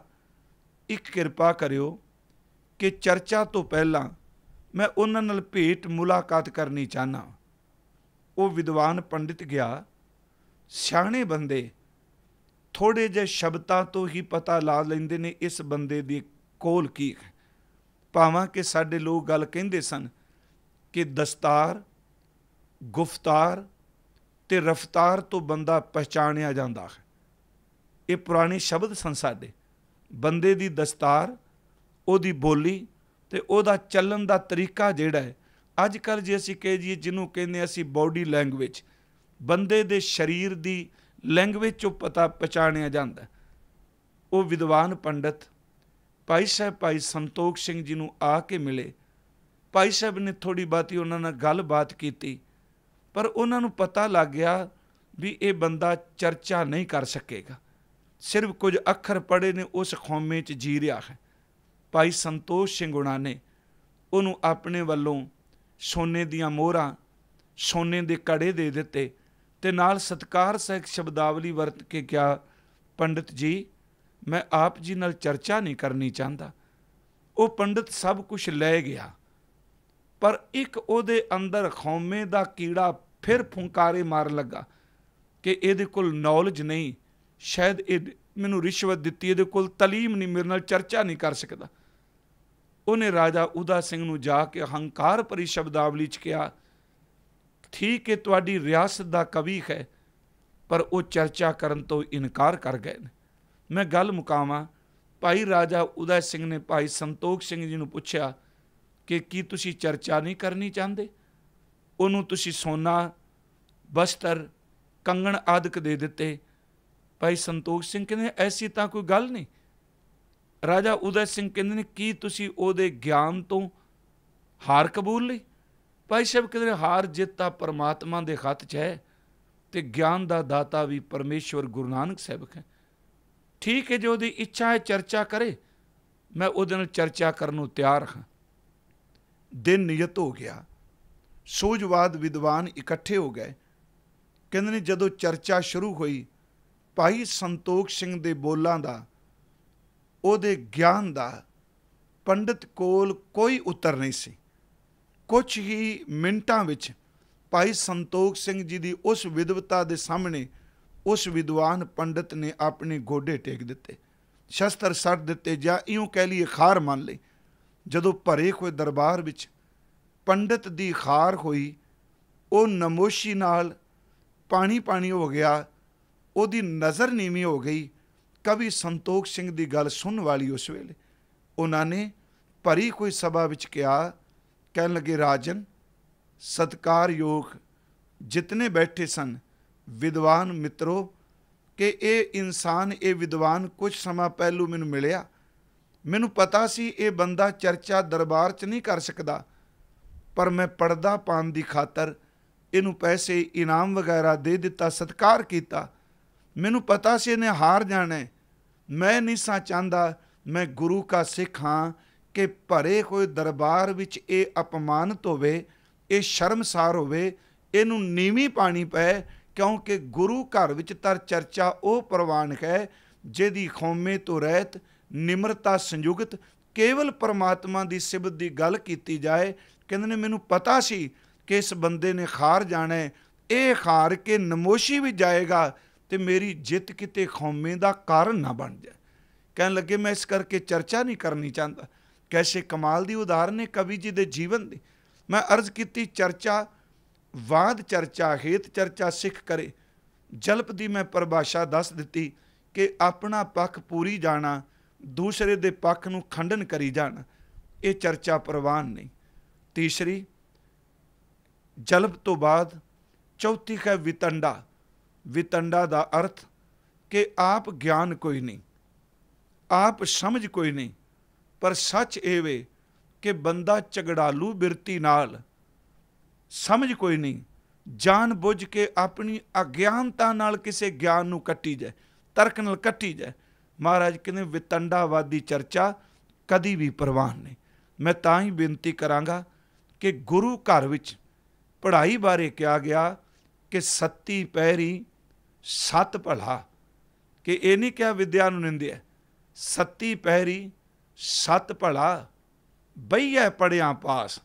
ਇੱਕ ਕਿਰਪਾ ਕਰਿਓ ਕਿ ਚਰਚਾ ਤੋਂ ਪਹਿਲਾਂ ਮੈਂ ਉਹਨਾਂ ਨਾਲ ਭੇਟ ਮੁਲਾਕਾਤ ਕਰਨੀ ਚਾਹਨਾ ਉਹ ਵਿਦਵਾਨ ਪੰਡਿਤ ਗਿਆ ਸਿਆਣੇ ਬੰਦੇ ਥੋੜੇ ਜਿਹੇ ਸ਼ਬਦਾਂ ਤੋਂ ਹੀ ਪਤਾ ਲਾ ਲੈਂਦੇ ਨੇ ਇਸ ਬੰਦੇ ਦੀ ਕੋਲ ਕੀ ਹੈ ਭਾਵਾਂ ਕਿ ਸਾਡੇ ਲੋਕ ਗੱਲ ਕਹਿੰਦੇ ਸਨ ਕਿ ਦਸਤਾਰ ਗੁਫਤਾਰ ਤੇ ਰਫਤਾਰ ਤੋਂ ਬੰਦਾ ਪਛਾਣਿਆ ਜਾਂਦਾ ਹੈ ਇਹ ਪੁਰਾਣੇ ਸ਼ਬਦ ਸਨ ਸਾਡੇ ਬੰਦੇ ਦੀ ਦਸਤਾਰ ਉਹਦੀ ਬੋਲੀ ਤੇ ਉਹਦਾ ਚੱਲਣ ਦਾ ਤਰੀਕਾ ਜਿਹੜਾ ਹੈ ਅੱਜ ਕੱਲ ਜੇ ਅਸੀਂ ਕਹੇ ਜੀ ਜਿਹਨੂੰ ਕਹਿੰਦੇ ਅਸੀਂ ਬਾਡੀ ਲੈਂਗੁਏਜ ਬੰਦੇ ਦੇ ਸਰੀਰ ਦੀ ਲੈਂਗੁਏਜ ਚੋਂ ਪਤਾ ਪਛਾਣਿਆ ਜਾਂਦਾ ਉਹ ਵਿਦਵਾਨ ਪੰਡਤ ਭਾਈ ਸਾਹਿਬ ਭਾਈ ਸੰਤੋਖ ਸਿੰਘ ਜੀ ਨੂੰ ਆ ਕੇ ਮਿਲੇ ਭਾਈ ਸਾਹਿਬ ਨੇ ਥੋੜੀ ਬਾਤੀ ਉਹਨਾਂ ਨਾਲ ਗੱਲਬਾਤ ਕੀਤੀ ਪਰ ਉਹਨਾਂ ਨੂੰ ਪਤਾ ਲੱਗ ਗਿਆ ਵੀ ਇਹ ਬੰਦਾ ਚਰਚਾ ਨਹੀਂ ਕਰ ਸਕੇਗਾ ਸਿਰਫ ਕੁਝ ਅੱਖਰ ਪੜੇ ਨੇ ਉਸ ਖੌਮੇ 'ਚ ਜੀ ਰਿਹਾ ਹੈ ਭਾਈ ਸੰਤੋਖ ਸਿੰਘ ਉਹਨਾਂ ਨੇ ਉਹਨੂੰ ਆਪਣੇ ਵੱਲੋਂ ਸੋਨੇ ਦੀਆਂ ਮੋਹਰਾਂ ਸੋਨੇ ਦੇ ਕੜੇ ਦੇ ਦਿੱਤੇ ਤੇ ਨਾਲ ਸਤਕਾਰ ਸਹਿਤ ਸ਼ਬਦਾਵਲੀ ਵਰਤ ਕੇ ਕਿਹਾ ਪੰਡਿਤ ਜੀ ਮੈਂ ਆਪ ਜੀ ਨਾਲ ਚਰਚਾ ਨਹੀਂ ਕਰਨੀ ਚਾਹੁੰਦਾ ਉਹ ਪੰਡਿਤ ਸਭ ਕੁਝ ਲੈ ਗਿਆ ਪਰ ਇੱਕ ਉਹਦੇ ਅੰਦਰ ਖੌਮੇ ਦਾ ਕੀੜਾ ਫਿਰ ਫੁੰਕਾਰੇ ਮਾਰ ਲੱਗਾ ਕਿ ਇਹਦੇ ਕੋਲ ਨੌਲੇਜ ਨਹੀਂ ਸ਼ਾਇਦ ਇਹ ਮੈਨੂੰ ਰਿਸ਼ਵਤ ਦਿੱਤੀ ਇਹਦੇ ਕੋਲ ਤਾਲੀਮ ਨਹੀਂ ਮੇਰੇ ਨਾਲ ਚਰਚਾ ਨਹੀਂ ਕਰ ਸਕਦਾ ਉਹਨੇ ਰਾਜਾ ਉਦਾ ਸਿੰਘ ਨੂੰ ਜਾ ਕੇ ਹੰਕਾਰ ਭਰੀ ਸ਼ਬਦਾਵਲੀ ਚ ਕਿਹਾ ਠੀਕ ਹੈ ਤੁਹਾਡੀ ਰਿਆਸਤ ਦਾ ਕਵੀ ਹੈ ਪਰ ਉਹ ਚਰਚਾ ਕਰਨ ਤੋਂ ਇਨਕਾਰ ਕਰ ਗਏ ਨੇ ਮੈਂ ਗੱਲ ਮੁਕਾਵਾਂ ਭਾਈ ਰਾਜਾ ਉਦੈ ਸਿੰਘ ਨੇ ਭਾਈ ਸੰਤੋਖ ਸਿੰਘ ਜੀ ਨੂੰ ਪੁੱਛਿਆ ਕਿ ਕੀ ਤੁਸੀਂ ਚਰਚਾ ਨਹੀਂ ਕਰਨੀ ਚਾਹੁੰਦੇ ਉਹਨੂੰ ਤੁਸੀਂ ਸੋਨਾ ਬਸਤਰ ਕੰਗਣ ਆਦਿਕ ਦੇ ਦਿੱਤੇ ਭਾਈ ਸੰਤੋਖ ਸਿੰਘ ਕਹਿੰਦੇ ਐਸੀ ਤਾਂ ਕੋਈ ਗੱਲ ਨਹੀਂ ਰਾਜਾ ਉਦੈ ਸਿੰਘ ਕਹਿੰਦੇ ਨੇ ਕੀ ਤੁਸੀਂ ਉਹਦੇ ਗਿਆਨ ਤੋਂ ਹਾਰ ਕਬੂਲ ਲਈ ਭਾਈ ਸਾਹਿਬ ਕਹਿੰਦੇ ਨੇ ਹਾਰ ਜਿੱਤ ਤਾਂ ਪਰਮਾਤਮਾ ਦੇ ਹੱਥ 'ਚ ਹੈ ਤੇ ਗਿਆਨ ਦਾ ਦਾਤਾ ਵੀ ਪਰਮੇਸ਼ਵਰ ਗੁਰੂ ਨਾਨਕ ਸਾਹਿਬ ਹੈ ਠੀਕ ਹੈ ਜੇ ਉਹਦੀ ਇੱਛਾ ਹੈ ਚਰਚਾ ਕਰੇ ਮੈਂ ਉਹਦੇ ਨਾਲ ਚਰਚਾ ਕਰਨ ਨੂੰ ਤਿਆਰ ਹਾਂ ਦਿਨ ਨਿਯਤ ਹੋ ਗਿਆ ਸੂਝਵਾਦ ਵਿਦਵਾਨ ਇਕੱਠੇ ਹੋ ਗਏ ਕਹਿੰਦੇ ਨੇ ਜਦੋਂ ਚਰਚਾ ਸ਼ੁਰੂ ਹੋਈ ਭਾਈ ਸੰਤੋਖ ਸਿੰਘ ਦੇ ਬੋਲਾਂ ਦਾ ਉਹਦੇ ਗਿਆਨ ਦਾ ਪੰਡਿਤ ਕੋਲ ਕੋਈ ਉੱਤਰ ਨਹੀਂ ਸੀ ਕੁਝ ਹੀ ਮਿੰਟਾਂ ਵਿੱਚ ਭਾਈ ਸੰਤੋਖ ਸਿੰਘ ਜੀ ਦੀ ਉਸ ਵਿਦਵਤਾ ਦੇ ਸਾਹਮਣੇ ਉਸ ਵਿਦਵਾਨ ਪੰਡਤ ਨੇ ਆਪਣੇ ਗੋਡੇ ਟੇਕ ਦਿੱਤੇ ਸ਼ਸਤਰ ਸੱਟ ਦਿੱਤੇ ਜਾਂ ਇਉਂ ਕਹਿ ਲਈਏ ਖਾਰ ਮੰਨ ਲਈ ਜਦੋਂ ਭਰੇ ਕੋਈ ਦਰਬਾਰ ਵਿੱਚ ਪੰਡਤ ਦੀ ਖਾਰ ਹੋਈ ਉਹ ਨਮੋਸ਼ੀ ਨਾਲ ਪਾਣੀ ਪਾਣੀ ਹੋ ਗਿਆ ਉਹਦੀ ਨਜ਼ਰ ਨੀਵੀਂ ਹੋ ਗਈ ਕਵੀ ਸੰਤੋਖ ਸਿੰਘ ਦੀ ਗੱਲ ਸੁਣਨ ਵਾਲੀ ਉਸ ਵੇਲੇ ਉਹਨਾਂ ਨੇ ਭਰੀ ਕੋਈ ਸਭਾ ਵਿੱਚ ਕਿਹਾ ਕਹਿਣ ਲੱਗੇ ਰਾਜਨ ਸਤਕਾਰਯੋਗ ਜਿਤਨੇ ਬੈਠੇ ਸਨ ਵਿਦਵਾਨ ਮਿੱਤਰੋ ਕਿ ਇਹ ਇਨਸਾਨ ਇਹ ਵਿਦਵਾਨ ਕੁਝ ਸਮਾਂ ਪਹਿਲੂ ਮੈਨੂੰ ਮਿਲਿਆ ਮੈਨੂੰ ਪਤਾ ਸੀ ਇਹ ਬੰਦਾ ਚਰਚਾ ਦਰਬਾਰ 'ਚ ਨਹੀਂ ਕਰ ਸਕਦਾ ਪਰ ਮੈਂ ਪਰਦਾ ਪਾਣ ਦੀ ਖਾਤਰ ਇਹਨੂੰ ਪੈਸੇ ਇਨਾਮ ਵਗੈਰਾ ਦੇ ਦਿੱਤਾ ਸਤਕਾਰ ਕੀਤਾ ਮੈਨੂੰ ਪਤਾ ਸੀ ਇਹਨੇ ਹਾਰ ਜਾਣਾ ਮੈਂ ਨਹੀਂ ਸਾਂ ਚਾਹੁੰਦਾ ਮੈਂ ਗੁਰੂ ਕਾ ਸਿੱਖ ਹਾਂ ਕਿ ਭਰੇ ਹੋਏ ਦਰਬਾਰ ਵਿੱਚ ਇਹ ਅਪਮਾਨਿਤ ਹੋਵੇ ਇਹ ਸ਼ਰਮਸਾਰ ਹੋਵੇ ਇਹਨੂੰ ਨੀਵੀਂ ਪਾਣੀ ਪਏ ਕਿਉਂਕਿ ਗੁਰੂ ਘਰ ਵਿੱਚ ਤਰ ਚਰਚਾ ਉਹ ਪ੍ਰਵਾਨ ਹੈ ਜਿਹਦੀ ਖੌਮੇ ਤੋਂ ਰਹਿਤ ਨਿਮਰਤਾ ਸੰਯੁਗਤ ਕੇਵਲ ਪਰਮਾਤਮਾ ਦੀ ਸਿਬਤ ਦੀ ਗੱਲ ਕੀਤੀ ਜਾਏ ਕਹਿੰਦੇ ਨੇ ਮੈਨੂੰ ਪਤਾ ਸੀ ਕਿ ਇਸ ਬੰਦੇ ਨੇ ਖਾਰ ਜਾਣਾ ਇਹ ਖਾਰ ਕੇ ਨਮੋਸ਼ੀ ਵੀ ਜਾਏਗਾ ਤੇ ਮੇਰੀ ਜਿੱਤ ਕਿਤੇ ਖੌਮੇ ਦਾ ਕਾਰਨ ਨਾ ਬਣ ਜਾਏ ਕਹਿਣ ਲੱਗੇ ਮੈਂ ਇਸ ਕਰਕੇ ਚਰਚਾ ਨਹੀਂ ਕਰਨੀ ਚਾਹੁੰਦਾ ਕੈਸੇ ਕਮਾਲ ਦੀ ਉਦਾਹਰਨ ਹੈ ਕਵੀ ਜੀ ਦੇ ਜੀਵਨ ਦੀ ਮੈਂ ਅਰਜ਼ ਕੀਤੀ ਚਰਚਾ ਵਾਦ ਚਰਚਾ ਹੇਤ ਚਰਚਾ ਸਿੱਖ ਕਰੇ ਜਲਪ ਦੀ ਮੈਂ ਪਰਿਭਾਸ਼ਾ ਦੱਸ ਦਿੱਤੀ ਕਿ ਆਪਣਾ ਪੱਖ ਪੂਰੀ ਜਾਣਾ ਦੂਸਰੇ ਦੇ ਪੱਖ ਨੂੰ ਖੰਡਨ ਕਰੀ ਜਾਣਾ ਇਹ ਚਰਚਾ ਪ੍ਰਵਾਨ ਨਹੀਂ ਤੀਸਰੀ ਜਲਪ ਤੋਂ ਬਾਅਦ ਚੌਥੀ ਹੈ ਵਿਤੰਡਾ ਵਿਤੰਡਾ ਦਾ ਅਰਥ ਕਿ ਆਪ ਗਿਆਨ ਕੋਈ ਨਹੀਂ ਆਪ ਸਮਝ ਕੋਈ ਨਹੀਂ ਪਰ ਸੱਚ ਇਹ ਵੇ ਕਿ ਬੰਦਾ ਝਗੜਾਲੂ ਬਿਰਤੀ ਨਾਲ ਸਮਝ ਕੋਈ ਨਹੀਂ ਜਾਣ ਬੁੱਝ ਕੇ ਆਪਣੀ ਅਗਿਆਨਤਾ ਨਾਲ ਕਿਸੇ ਗਿਆਨ ਨੂੰ ਕੱਟੀ ਜਾਏ ਤਰਕ ਨਾਲ ਕੱਟੀ ਜਾਏ ਮਹਾਰਾਜ ਕਹਿੰਦੇ ਵਿਤੰਡਾਵਾਦੀ ਚਰਚਾ ਕਦੀ ਵੀ ਪ੍ਰਵਾਨ ਨਹੀਂ ਮੈਂ ਤਾਂ ਹੀ ਬੇਨਤੀ ਕਰਾਂਗਾ ਕਿ ਗੁਰੂ ਘਰ ਵਿੱਚ ਪੜ੍ਹਾਈ ਬਾਰੇ ਕਿਹਾ ਗਿਆ ਕਿ ਸੱਤੀ ਪੈਰੀ ਸਤ ਭਲਾ ਕਿ ਇਹ ਨਹੀਂ ਕਿਹਾ ਵਿਦਿਆ ਨੂੰ ਨਿੰਦਿਆ ਸੱਤੀ ਪੈਰੀ ਸਤ ਭਲਾ ਬਈਐ ਪੜਿਆ ਪਾਸ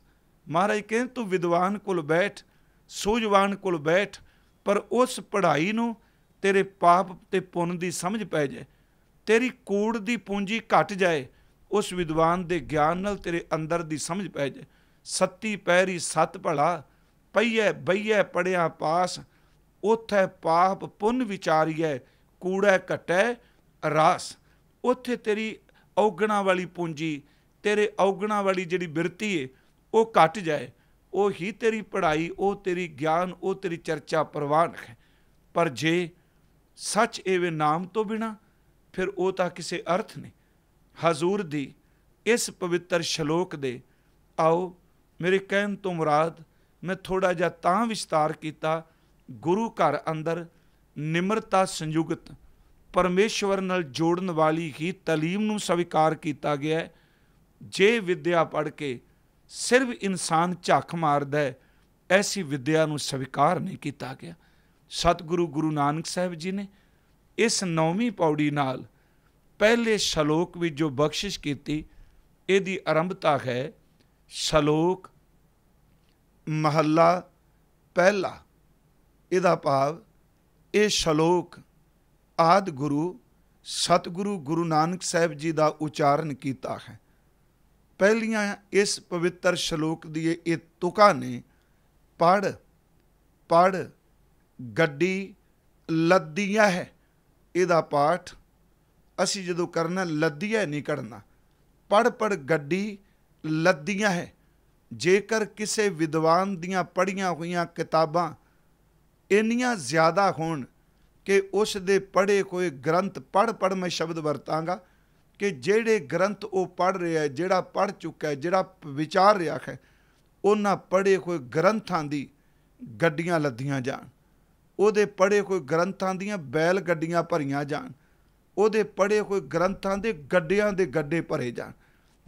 ਮਹਾਰਾਜ ਕਹਿੰਦੇ ਤੂੰ ਵਿਦਵਾਨ ਕੋਲ ਬੈਠ ਸੂਝਵਾਨ ਕੋਲ ਬੈਠ ਪਰ ਉਸ ਪੜ੍ਹਾਈ ਨੂੰ ਤੇਰੇ ਪਾਪ ਤੇ ਪੁੰਨ ਦੀ ਸਮਝ ਪੈ ਜਾਏ ਤੇਰੀ ਕੂੜ ਦੀ ਪੂੰਜੀ ਘਟ ਜਾਏ ਉਸ ਵਿਦਵਾਨ ਦੇ ਗਿਆਨ ਨਾਲ ਤੇਰੇ ਅੰਦਰ ਦੀ ਸਮਝ ਪੈ ਜਾਏ ਸੱਤੀ ਪੈਰੀ ਸਤ ਭਲਾ ਪਈਐ ਬਈਐ ਪੜਿਆ ਪਾਸ ਉਥੇ ਪਾਪ ਪੁੰਨ ਵਿਚਾਰੀਐ ਕੂੜਾ ਘਟੈ ਰਾਸ ਉਥੇ ਤੇਰੀ ਔਗਣਾ ਵਾਲੀ ਪੂੰਜੀ ਤੇਰੇ ਔਗਣਾ ਵਾਲੀ ਜਿਹੜੀ ਬਿਰਤੀ ਏ ਉਹ ਘਟ ਜਾਏ ਉਹ ਹੀ ਤੇਰੀ ਪੜ੍ਹਾਈ ਉਹ ਤੇਰੀ ਗਿਆਨ ਉਹ ਤੇਰੀ ਚਰਚਾ ਪ੍ਰਵਾਨ ਹੈ ਪਰ ਜੇ ਸੱਚ ਏਵੇਂ ਨਾਮ ਤੋਂ ਬਿਨਾ ਫਿਰ ਉਹ ਤਾਂ ਕਿਸੇ ਅਰਥ ਨਹੀਂ ਹਜ਼ੂਰ ਦੀ ਇਸ ਪਵਿੱਤਰ ਸ਼ਲੋਕ ਦੇ ਆਓ ਮੇਰੇ ਕਹਿਣ ਤੋਂ ਮੁਰਾਦ ਮੈਂ ਥੋੜਾ ਜਿਹਾ ਤਾਂ ਵਿਸਤਾਰ ਕੀਤਾ ਗੁਰੂ ਘਰ ਅੰਦਰ ਨਿਮਰਤਾ ਸੰਯੁਗਤ ਪਰਮੇਸ਼ਵਰ ਨਾਲ ਜੋੜਨ ਵਾਲੀ ਹੀ تعلیم ਨੂੰ ਸਵੀਕਾਰ ਕੀਤਾ ਗਿਆ ਜੇ ਵਿਦਿਆ ਪੜ੍ਹ ਕੇ ਸਿਰਫ ਇਨਸਾਨ ਝੱਕ ਮਾਰਦਾ ਹੈ ਐਸੀ ਵਿਦਿਆ ਨੂੰ ਸਵੀਕਾਰ ਨਹੀਂ ਕੀਤਾ ਗਿਆ ਸਤਿਗੁਰੂ ਗੁਰੂ ਨਾਨਕ ਸਾਹਿਬ ਜੀ ਨੇ ਇਸ ਨੌਵੀਂ ਪੌੜੀ ਨਾਲ ਪਹਿਲੇ ਸ਼ਲੋਕ ਵਿੱਚ ਜੋ ਬਖਸ਼ਿਸ਼ ਕੀਤੀ ਇਹਦੀ ਆਰੰਭਤਾ ਹੈ ਸ਼ਲੋਕ ਮਹੱਲਾ ਪਹਿਲਾ ਇਹਦਾ ਭਾਵ ਇਹ ਸ਼ਲੋਕ ਆਦ ਗੁਰੂ ਸਤਿਗੁਰੂ ਗੁਰੂ ਨਾਨਕ ਸਾਹਿਬ ਜੀ ਦਾ ਉਚਾਰਨ ਕੀਤਾ ਹੈ ਪਹਿਲੀਆਂ ਇਸ ਪਵਿੱਤਰ ਸ਼ਲੋਕ ਦੀ ਇਹ ਤੁਕਾਂ ਨੇ ਪੜ ਪੜ ਗੱਡੀ ਲੱਦੀਆਂ ਹੈ ਇਹਦਾ ਪਾਠ ਅਸੀਂ ਜਦੋਂ ਕਰਨਾ ਲੱਦੀਆਂ ਨਹੀਂ ਕਰਨਾ ਪੜ ਪੜ ਗੱਡੀ ਲੱਦੀਆਂ ਹੈ ਜੇਕਰ ਕਿਸੇ ਵਿਦਵਾਨ ਦੀਆਂ ਪੜੀਆਂ ਹੋਈਆਂ ਕਿਤਾਬਾਂ ਇੰਨੀਆਂ ਜ਼ਿਆਦਾ ਹੋਣ ਕਿ ਉਸ ਦੇ ਪੜ੍ਹੇ ਕੋਈ ਗ੍ਰੰਥ ਪੜ੍ਹ ਪੜ ਮੈਂ ਸ਼ਬਦ ਵਰਤਾਂਗਾ ਕਿ ਜਿਹੜੇ ਗ੍ਰੰਥ ਉਹ ਪੜ ਰਿਹਾ ਹੈ ਜਿਹੜਾ ਪੜ ਚੁੱਕਾ ਹੈ ਜਿਹੜਾ ਵਿਚਾਰ ਰਿਹਾ ਹੈ ਉਹਨਾਂ ਪੜ੍ਹੇ ਕੋਈ ਗ੍ਰੰਥਾਂ ਦੀ ਗੱਡੀਆਂ ਲੱਦੀਆਂ ਜਾਣ ਉਹਦੇ ਪੜ੍ਹੇ ਕੋਈ ਗ੍ਰੰਥਾਂ ਦੀਆਂ ਬੈਲ ਗੱਡੀਆਂ ਭਰੀਆਂ ਜਾਣ ਉਹਦੇ ਪੜ੍ਹੇ ਕੋਈ ਗ੍ਰੰਥਾਂ ਦੇ ਗੱਡਿਆਂ ਦੇ ਗੱਡੇ ਭਰੇ ਜਾਣ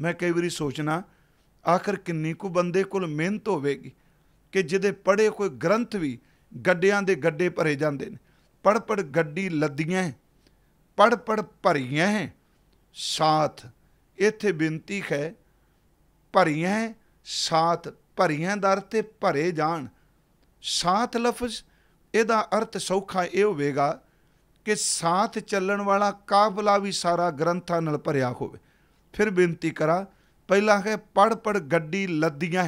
ਮੈਂ ਕਈ ਵਾਰੀ ਸੋਚਣਾ ਆਖਰ ਕਿੰਨੀ ਕੁ ਬੰਦੇ ਕੋਲ ਮਿਹਨਤ ਹੋਵੇਗੀ ਕਿ ਜਿਹਦੇ ਪੜ੍ਹੇ ਕੋਈ ਗ੍ਰੰਥ ਵੀ ਗੱਡਿਆਂ ਦੇ ਗੱਡੇ ਭਰੇ ਜਾਂਦੇ ਨੇ ਪੜ ਪੜ ਗੱਡੀ ਲੱਦੀਆਂ ਪੜ ਪੜ ਭਰੀਆਂ ਸਾਥ ਇੱਥੇ ਬੇਨਤੀ ਹੈ ਭਰੀਆਂ ਸਾਥ ਭਰੀਆਂ ਦਰ ਤੇ ਭਰੇ ਜਾਣ ਸਾਥ ਲਫ਼ਜ਼ ਇਹਦਾ ਅਰਥ ਸੌਖਾ ਇਹ ਹੋਵੇਗਾ ਕਿ ਸਾਥ ਚੱਲਣ ਵਾਲਾ ਕਾਬਲਾ ਵੀ ਸਾਰਾ ਗ੍ਰੰਥਾਂ ਨਾਲ ਭਰਿਆ ਹੋਵੇ ਫਿਰ ਬੇਨਤੀ ਕਰਾਂ ਪਹਿਲਾ ਹੈ ਪੜ ਪੜ ਗੱਡੀ ਲੱਦੀਆਂ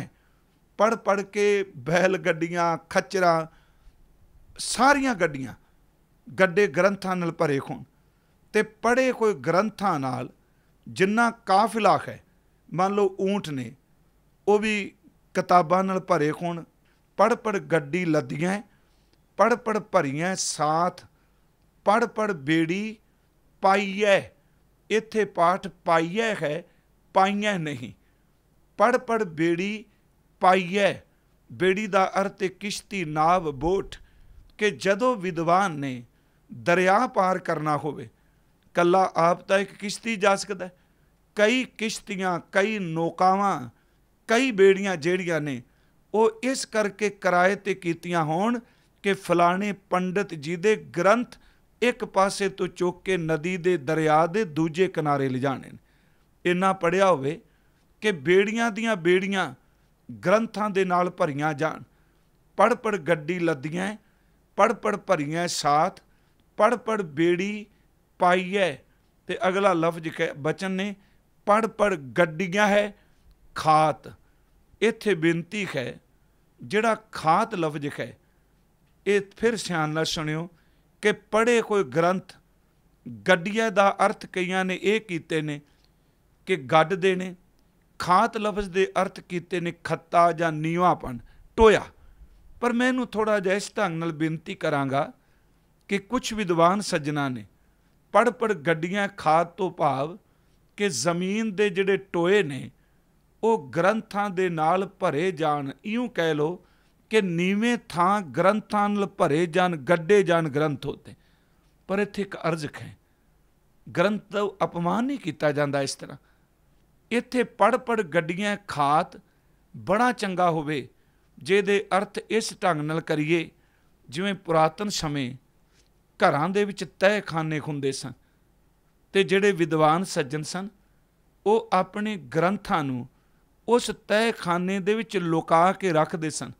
ਪੜ ਪੜ ਕੇ ਬੈਲ ਗੱਡੀਆਂ ਖੱਚਰਾ ਸਾਰੀਆਂ ਗੱਡੀਆਂ ਗੱਡੇ ਗ੍ਰੰਥਾਂ ਨਾਲ ਭਰੇ ਹੋਣ ਤੇ ਪੜੇ ਕੋਈ ਗ੍ਰੰਥਾਂ ਨਾਲ ਜਿੰਨਾ ਕਾਫਿਲਾ ਹੈ ਮੰਨ ਲਓ ਊਂਟ ਨੇ ਉਹ ਵੀ ਕਿਤਾਬਾਂ ਨਾਲ ਭਰੇ ਹੋਣ ਪੜ ਪੜ ਗੱਡੀ ਲੱਦੀਆਂ ਪੜ ਪੜ ਭਰੀਆਂ ਸਾਥ ਪੜ ਪੜ ਬੇੜੀ ਪਾਈਐ ਇੱਥੇ ਪਾਠ ਪਾਈਐ ਹੈ ਪਾਈਐ ਨਹੀਂ ਪੜ ਪੜ ਬੇੜੀ ਪਾਈਐ ਬੇੜੀ ਦਾ ਅਰਥ ਕਿਸ਼ਤੀ ਨਾਵ ਬੋਟ ਕਿ ਜਦੋਂ ਵਿਦਵਾਨ ਨੇ ਦਰਿਆ ਪਾਰ ਕਰਨਾ ਹੋਵੇ ਕੱਲਾ ਆਪ ਤਾਂ ਇੱਕ ਕਿਸ਼ਤੀ ਜਾ ਸਕਦਾ ਕਈ ਕਿਸ਼ਤੀਆਂ ਕਈ ਨੌਕਾਵਾਂ ਕਈ ਬੇੜੀਆਂ ਜਿਹੜੀਆਂ ਨੇ ਉਹ ਇਸ ਕਰਕੇ ਕਿਰਾਏ ਤੇ ਕੀਤੀਆਂ ਹੋਣ ਕਿ ਫਲਾਣੇ ਪੰਡਤ ਜੀ ਦੇ ਗ੍ਰੰਥ ਇੱਕ ਪਾਸੇ ਤੋਂ ਚੁੱਕ ਕੇ ਨਦੀ ਦੇ ਦਰਿਆ ਦੇ ਦੂਜੇ ਕਿਨਾਰੇ ਲਿਜਾਣੇ ਨੇ ਇੰਨਾ ਪੜਿਆ ਹੋਵੇ ਕਿ ਬੇੜੀਆਂ ਦੀਆਂ ਬੇੜੀਆਂ ਗ੍ਰੰਥਾਂ ਦੇ ਨਾਲ ਭਰੀਆਂ ਜਾਣ ਪੜ ਪੜ ਗੱਡੀ ਲੱਦੀਆਂ ਪੜ ਪੜ ਭਰੀਆਂ ਸਾਥ ਪੜ ਪੜ ਬੇੜੀ ਪਾਈ ਹੈ ਤੇ ਅਗਲਾ ਲਫ਼ਜ਼ ਬਚਨ ਨੇ ਪੜ ਪੜ ਗੱਡੀਆਂ ਹੈ ਖਾਤ ਇੱਥੇ ਬੇਨਤੀ ਹੈ ਜਿਹੜਾ ਖਾਤ ਲਫ਼ਜ਼ ਹੈ ਇਹ ਫਿਰ ਸਿਆਨ ਨਾਲ ਸੁਣਿਓ ਕਿ ਪੜੇ ਕੋਈ ਗ੍ਰੰਥ ਗੱਡੀਆਂ ਦਾ ਅਰਥ ਕਈਆਂ ਨੇ ਇਹ ਕੀਤੇ ਨੇ ਕਿ ਗੱਡ ਦੇ ਨੇ ਖਾਤ ਲਫ਼ਜ਼ ਦੇ ਅਰਥ ਕੀਤੇ ਨੇ ਖੱਤਾ ਜਾਂ ਨੀਵਾਪਣ ਟੋਇਆ ਪਰ ਮੈਂ ਇਹਨੂੰ ਥੋੜਾ ਜਿਹਾ ਇਸ ਢੰਗ ਨਾਲ ਬੇਨਤੀ ਕਰਾਂਗਾ ਕਿ ਕੁਝ ਵਿਦਵਾਨ ਸੱਜਣਾ ਨੇ ਪੜ ਪੜ ਗੱਡੀਆਂ ਖਾਦ ਤੋਂ ਭਾਵ ਕਿ ਜ਼ਮੀਨ ਦੇ ਜਿਹੜੇ ਟੋਏ ਨੇ ਉਹ ਗ੍ਰੰਥਾਂ ਦੇ ਨਾਲ ਭਰੇ ਜਾਣ ਇਉਂ ਕਹਿ ਲੋ ਕਿ ਨੀਵੇਂ ਥਾਂ ਗ੍ਰੰਥਾਂ ਨਾਲ ਭਰੇ ਜਾਣ ਗੱਡੇ ਜਾਣ ਗ੍ਰੰਥ ਹੋਤੇ ਪਰ ਇੱਥੇ ਇੱਕ ਅਰਜ਼ ਹੈ ਗ੍ਰੰਥ ਦਾ ਅਪਮਾਨ ਨਹੀਂ ਕੀਤਾ ਜਾਂਦਾ ਇਸ ਤਰ੍ਹਾਂ ਇੱਥੇ ਪੜ ਪੜ ਗੱਡੀਆਂ ਖਾਤ ਬੜਾ ਚੰਗਾ ਹੋਵੇ ਜਿਹਦੇ ਅਰਥ ਇਸ ਢੰਗ ਨਾਲ ਕਰੀਏ ਜਿਵੇਂ ਪੁਰਾਤਨ ਸਮੇਂ ਘਰਾਂ ਦੇ ਵਿੱਚ ਤਹਿਖਾਨੇ ਹੁੰਦੇ ਸਨ ਤੇ ਜਿਹੜੇ ਵਿਦਵਾਨ ਸੱਜਣ ਸਨ ਉਹ ਆਪਣੇ ਗ੍ਰੰਥਾਂ ਨੂੰ ਉਸ ਤਹਿਖਾਨੇ ਦੇ ਵਿੱਚ ਲੁਕਾ ਕੇ ਰੱਖਦੇ ਸਨ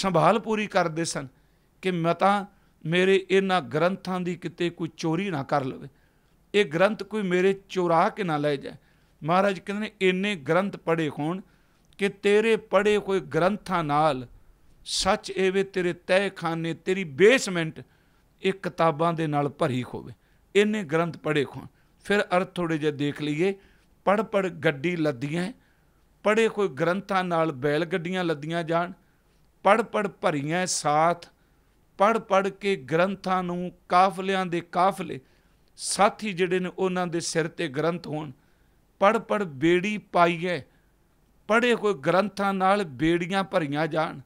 ਸੰਭਾਲ ਪੂਰੀ ਕਰਦੇ ਸਨ ਕਿ ਮਤਾ ਮੇਰੇ ਇਹਨਾਂ ਗ੍ਰੰਥਾਂ ਦੀ ਕਿਤੇ ਕੋਈ ਚੋਰੀ ਨਾ ਕਰ ਲਵੇ ਇਹ ਗ੍ਰੰਥ ਕੋਈ ਮੇਰੇ ਚੋਰਾ ਕੇ ਨਾ ਲੈ ਜਾਏ ਮਹਾਰਾਜ ਕਹਿੰਦੇ ਨੇ ਇੰਨੇ ਗ੍ਰੰਥ ਪੜੇ ਹੋਣ ਕਿ ਤੇਰੇ ਪੜੇ ਕੋਈ ਗ੍ਰੰਥਾਂ ਨਾਲ ਸੱਚ ਏਵੇਂ ਤੇਰੇ ਤਹਿਖਾਨੇ ਤੇਰੀ ਬੇਸਮੈਂਟ ਇਹ ਕਿਤਾਬਾਂ ਦੇ ਨਾਲ ਭਰੀ ਹੋਵੇ ਇਹਨੇ ਗ੍ਰੰਥ ਪੜੇ ਖੋ ਫਿਰ ਅਰਥ ਥੋੜੇ ਜਿਹਾ ਦੇਖ ਲਈਏ ਪੜ ਪੜ ਗੱਡੀ ਲੱਦੀਆਂ ਪੜੇ ਕੋਈ ਗ੍ਰੰਥਾਂ ਨਾਲ ਬੈਲ ਗੱਡੀਆਂ ਲੱਦੀਆਂ ਜਾਣ ਪੜ ਪੜ ਭਰੀਆਂ ਸਾਥ ਪੜ ਪੜ ਕੇ ਗ੍ਰੰਥਾਂ ਨੂੰ ਕਾਫਲਿਆਂ ਦੇ ਕਾਫਲੇ ਸਾਥੀ ਜਿਹੜੇ ਨੇ ਉਹਨਾਂ ਦੇ ਸਿਰ ਤੇ ਗ੍ਰੰਥ ਹੋਣ ਪੜ ਪੜ ਬੇੜੀ ਪਾਈਏ ਪੜੇ ਕੋਈ ਗ੍ਰੰਥਾਂ ਨਾਲ ਬੇੜੀਆਂ ਭਰੀਆਂ ਜਾਣ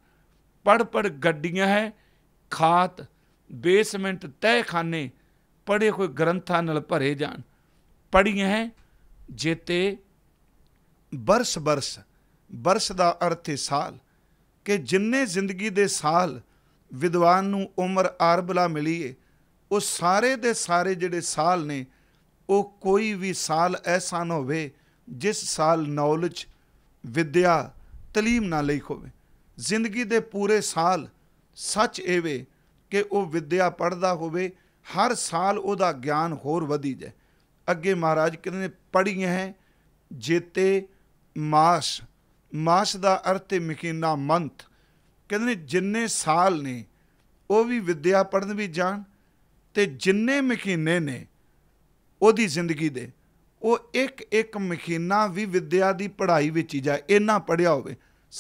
ਪੜ ਪੜ ਗੱਡੀਆਂ ਹੈ ਖਾਤ ਬੇਸਮੈਂਟ ਤਹਿਖਾਨੇ ਪੜੇ ਹੋਏ ਗ੍ਰੰਥਾਂ ਨਾਲ ਭਰੇ ਜਾਣ ਪੜੀਆਂ ਹੈ ਜੇਤੇ ਬਰਸ ਬਰਸ ਬਰਸ ਦਾ ਅਰਥ ਹੈ ਸਾਲ ਕਿ ਜਿੰਨੇ ਜ਼ਿੰਦਗੀ ਦੇ ਸਾਲ ਵਿਦਵਾਨ ਨੂੰ ਉਮਰ ਆਰਬਲਾ ਮਿਲੀ ਏ ਉਹ ਸਾਰੇ ਦੇ ਸਾਰੇ ਜਿਹੜੇ ਸਾਲ ਨੇ ਉਹ ਕੋਈ ਵੀ ਸਾਲ ਐਸਾ ਨਾ ਹੋਵੇ ਜਿਸ ਸਾਲ ਨੌਲੇਜ ਵਿਦਿਆ ਤਲੀਮ ਨਾ ਲਈ ਹੋਵੇ ਜ਼ਿੰਦਗੀ ਦੇ ਪੂਰੇ ਸਾਲ ਸੱਚ ਏਵੇ ਕਿ ਉਹ ਵਿਦਿਆ ਪੜਦਾ ਹੋਵੇ ਹਰ ਸਾਲ ਉਹਦਾ ਗਿਆਨ ਹੋਰ ਵਧੀ ਜਾਏ ਅੱਗੇ ਮਹਾਰਾਜ ਕਹਿੰਦੇ ਪੜੀਆਂ ਹੈ ਜੇਤੇ ਮਾਸ ਮਾਸ ਦਾ ਅਰਥ ਹੈ ਮਕੀਨਾ ਮੰਥ ਕਹਿੰਦੇ ਜਿੰਨੇ ਸਾਲ ਨੇ ਉਹ ਵੀ ਵਿਦਿਆ ਪੜਨ ਵੀ ਜਾਣ ਤੇ ਜਿੰਨੇ ਮਕੀਨੇ ਨੇ ਉਹਦੀ ਜ਼ਿੰਦਗੀ ਦੇ ਉਹ ਇੱਕ ਇੱਕ ਮਕੀਨਾ ਵੀ ਵਿਦਿਆ ਦੀ ਪੜ੍ਹਾਈ ਵਿੱਚ ਹੀ ਜਾਏ ਇੰਨਾ ਪੜਿਆ ਹੋਵੇ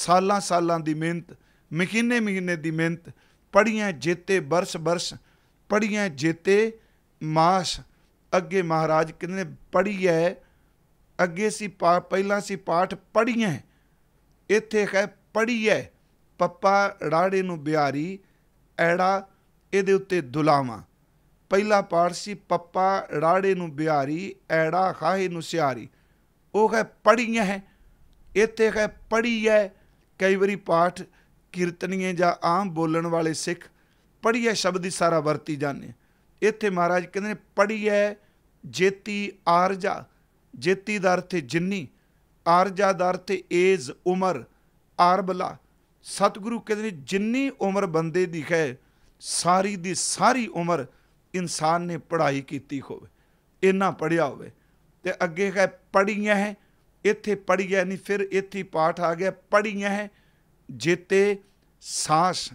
ਸਾਲਾਂ ਸਾਲਾਂ ਦੀ ਮਿਹਨਤ ਮਕੀਨੇ ਮਹੀਨੇ ਦੀ ਮਿਹਨਤ ਪੜੀਆਂ ਜੇਤੇ ਬਰਸ ਬਰਸ ਪੜੀਆਂ ਜੇਤੇ ਮਾਸ ਅੱਗੇ ਮਹਾਰਾਜ ਕਹਿੰਦੇ ਪੜੀ ਹੈ ਅੱਗੇ ਸੀ ਪਹਿਲਾਂ ਸੀ ਪਾਠ ਪੜੀਆਂ ਇੱਥੇ ਹੈ ਪੜੀ ਹੈ ਪੱਪਾ ਰਾੜੇ ਨੂੰ ਬਿਹਾਰੀ ਐੜਾ ਇਹਦੇ ਉੱਤੇ ਦੁਲਾਵਾ ਪਹਿਲਾ ਪਾਠ ਸੀ ਪੱਪਾ ਰਾੜੇ ਨੂੰ ਬਿਹਾਰੀ ਐੜਾ ਖਾਹੇ ਨੂੰ ਸਿਆਰੀ ਉਹ ਹੈ ਪੜੀਆਂ ਹੈ ਇੱਥੇ ਹੈ ਪੜੀ ਹੈ ਕਈ ਵਾਰੀ ਪਾਠ ਕੀਰਤਨੀਏ ਜਾਂ ਆਮ ਬੋਲਣ ਵਾਲੇ ਸਿੱਖ ਪੜੀਐ ਸ਼ਬਦ ਦੀ ਸਾਰਾ ਵਰਤੀ ਜਾਂਦੇ ਇੱਥੇ ਮਹਾਰਾਜ ਕਹਿੰਦੇ ਨੇ ਪੜੀਐ ਜੇਤੀ ਆਰਜਾ ਜੇਤੀ ਦਾ ਅਰਥ ਜਿੰਨੀ ਆਰਜਾ ਦਾ ਅਰਥ ਏਜ ਉਮਰ ਆਰਬਲਾ ਸਤਿਗੁਰੂ ਕਹਿੰਦੇ ਨੇ ਜਿੰਨੀ ਉਮਰ ਬੰਦੇ ਦੀ ਹੈ ਸਾਰੀ ਦੀ ਸਾਰੀ ਉਮਰ ਇਨਸਾਨ ਨੇ ਪੜ੍ਹਾਈ ਕੀਤੀ ਹੋਵੇ ਇੰਨਾ ਪੜਿਆ ਹੋਵੇ ਤੇ ਅੱਗੇ ਹੈ ਪੜੀਆਂ ਹੈ ਇੱਥੇ ਪੜੀਆਂ ਨਹੀਂ ਫਿਰ ਇੱਥੇ ਪਾਠ ਆ ਗਿਆ ਪੜੀਆਂ ਹੈ ਜੇਤੇ ਸਾਸ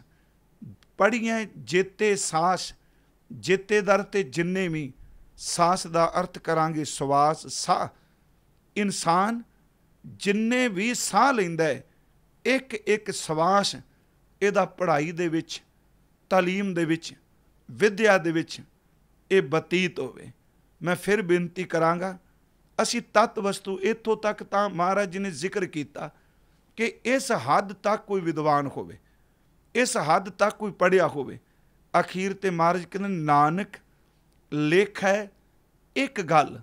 ਪੜੀਆਂ ਜੇਤੇ ਸਾਸ ਜੇਤੇ ਦਰ ਤੇ ਜਿੰਨੇ ਵੀ ਸਾਸ ਦਾ ਅਰਥ ਕਰਾਂਗੇ ਸਵਾਸ ਸਾ ਇਨਸਾਨ ਜਿੰਨੇ ਵੀ ਸਾਹ ਲੈਂਦਾ ਇੱਕ ਇੱਕ ਸਵਾਸ ਇਹਦਾ ਪੜ੍ਹਾਈ ਦੇ ਵਿੱਚ تعلیم ਦੇ ਵਿੱਚ ਵਿਦਿਆ ਦੇ ਵਿੱਚ ਇਹ ਬਤੀਤ ਹੋਵੇ ਮੈਂ ਫਿਰ ਬੇਨਤੀ ਕਰਾਂਗਾ ਅਸੀਂ ਤਤ ਵਸਤੂ ਇੱਥੋਂ ਤੱਕ ਤਾਂ ਮਹਾਰਾਜ ਜੀ ਨੇ ਜ਼ਿਕਰ ਕੀਤਾ ਕਿ ਇਸ ਹੱਦ ਤੱਕ ਕੋਈ ਵਿਦਵਾਨ ਹੋਵੇ ਇਸ ਹੱਦ ਤੱਕ ਕੋਈ ਪੜਿਆ ਹੋਵੇ ਅਖੀਰ ਤੇ ਮਹਾਰਜ ਕਹਿੰਦੇ ਨਾਨਕ ਲੇਖ ਹੈ ਇੱਕ ਗੱਲ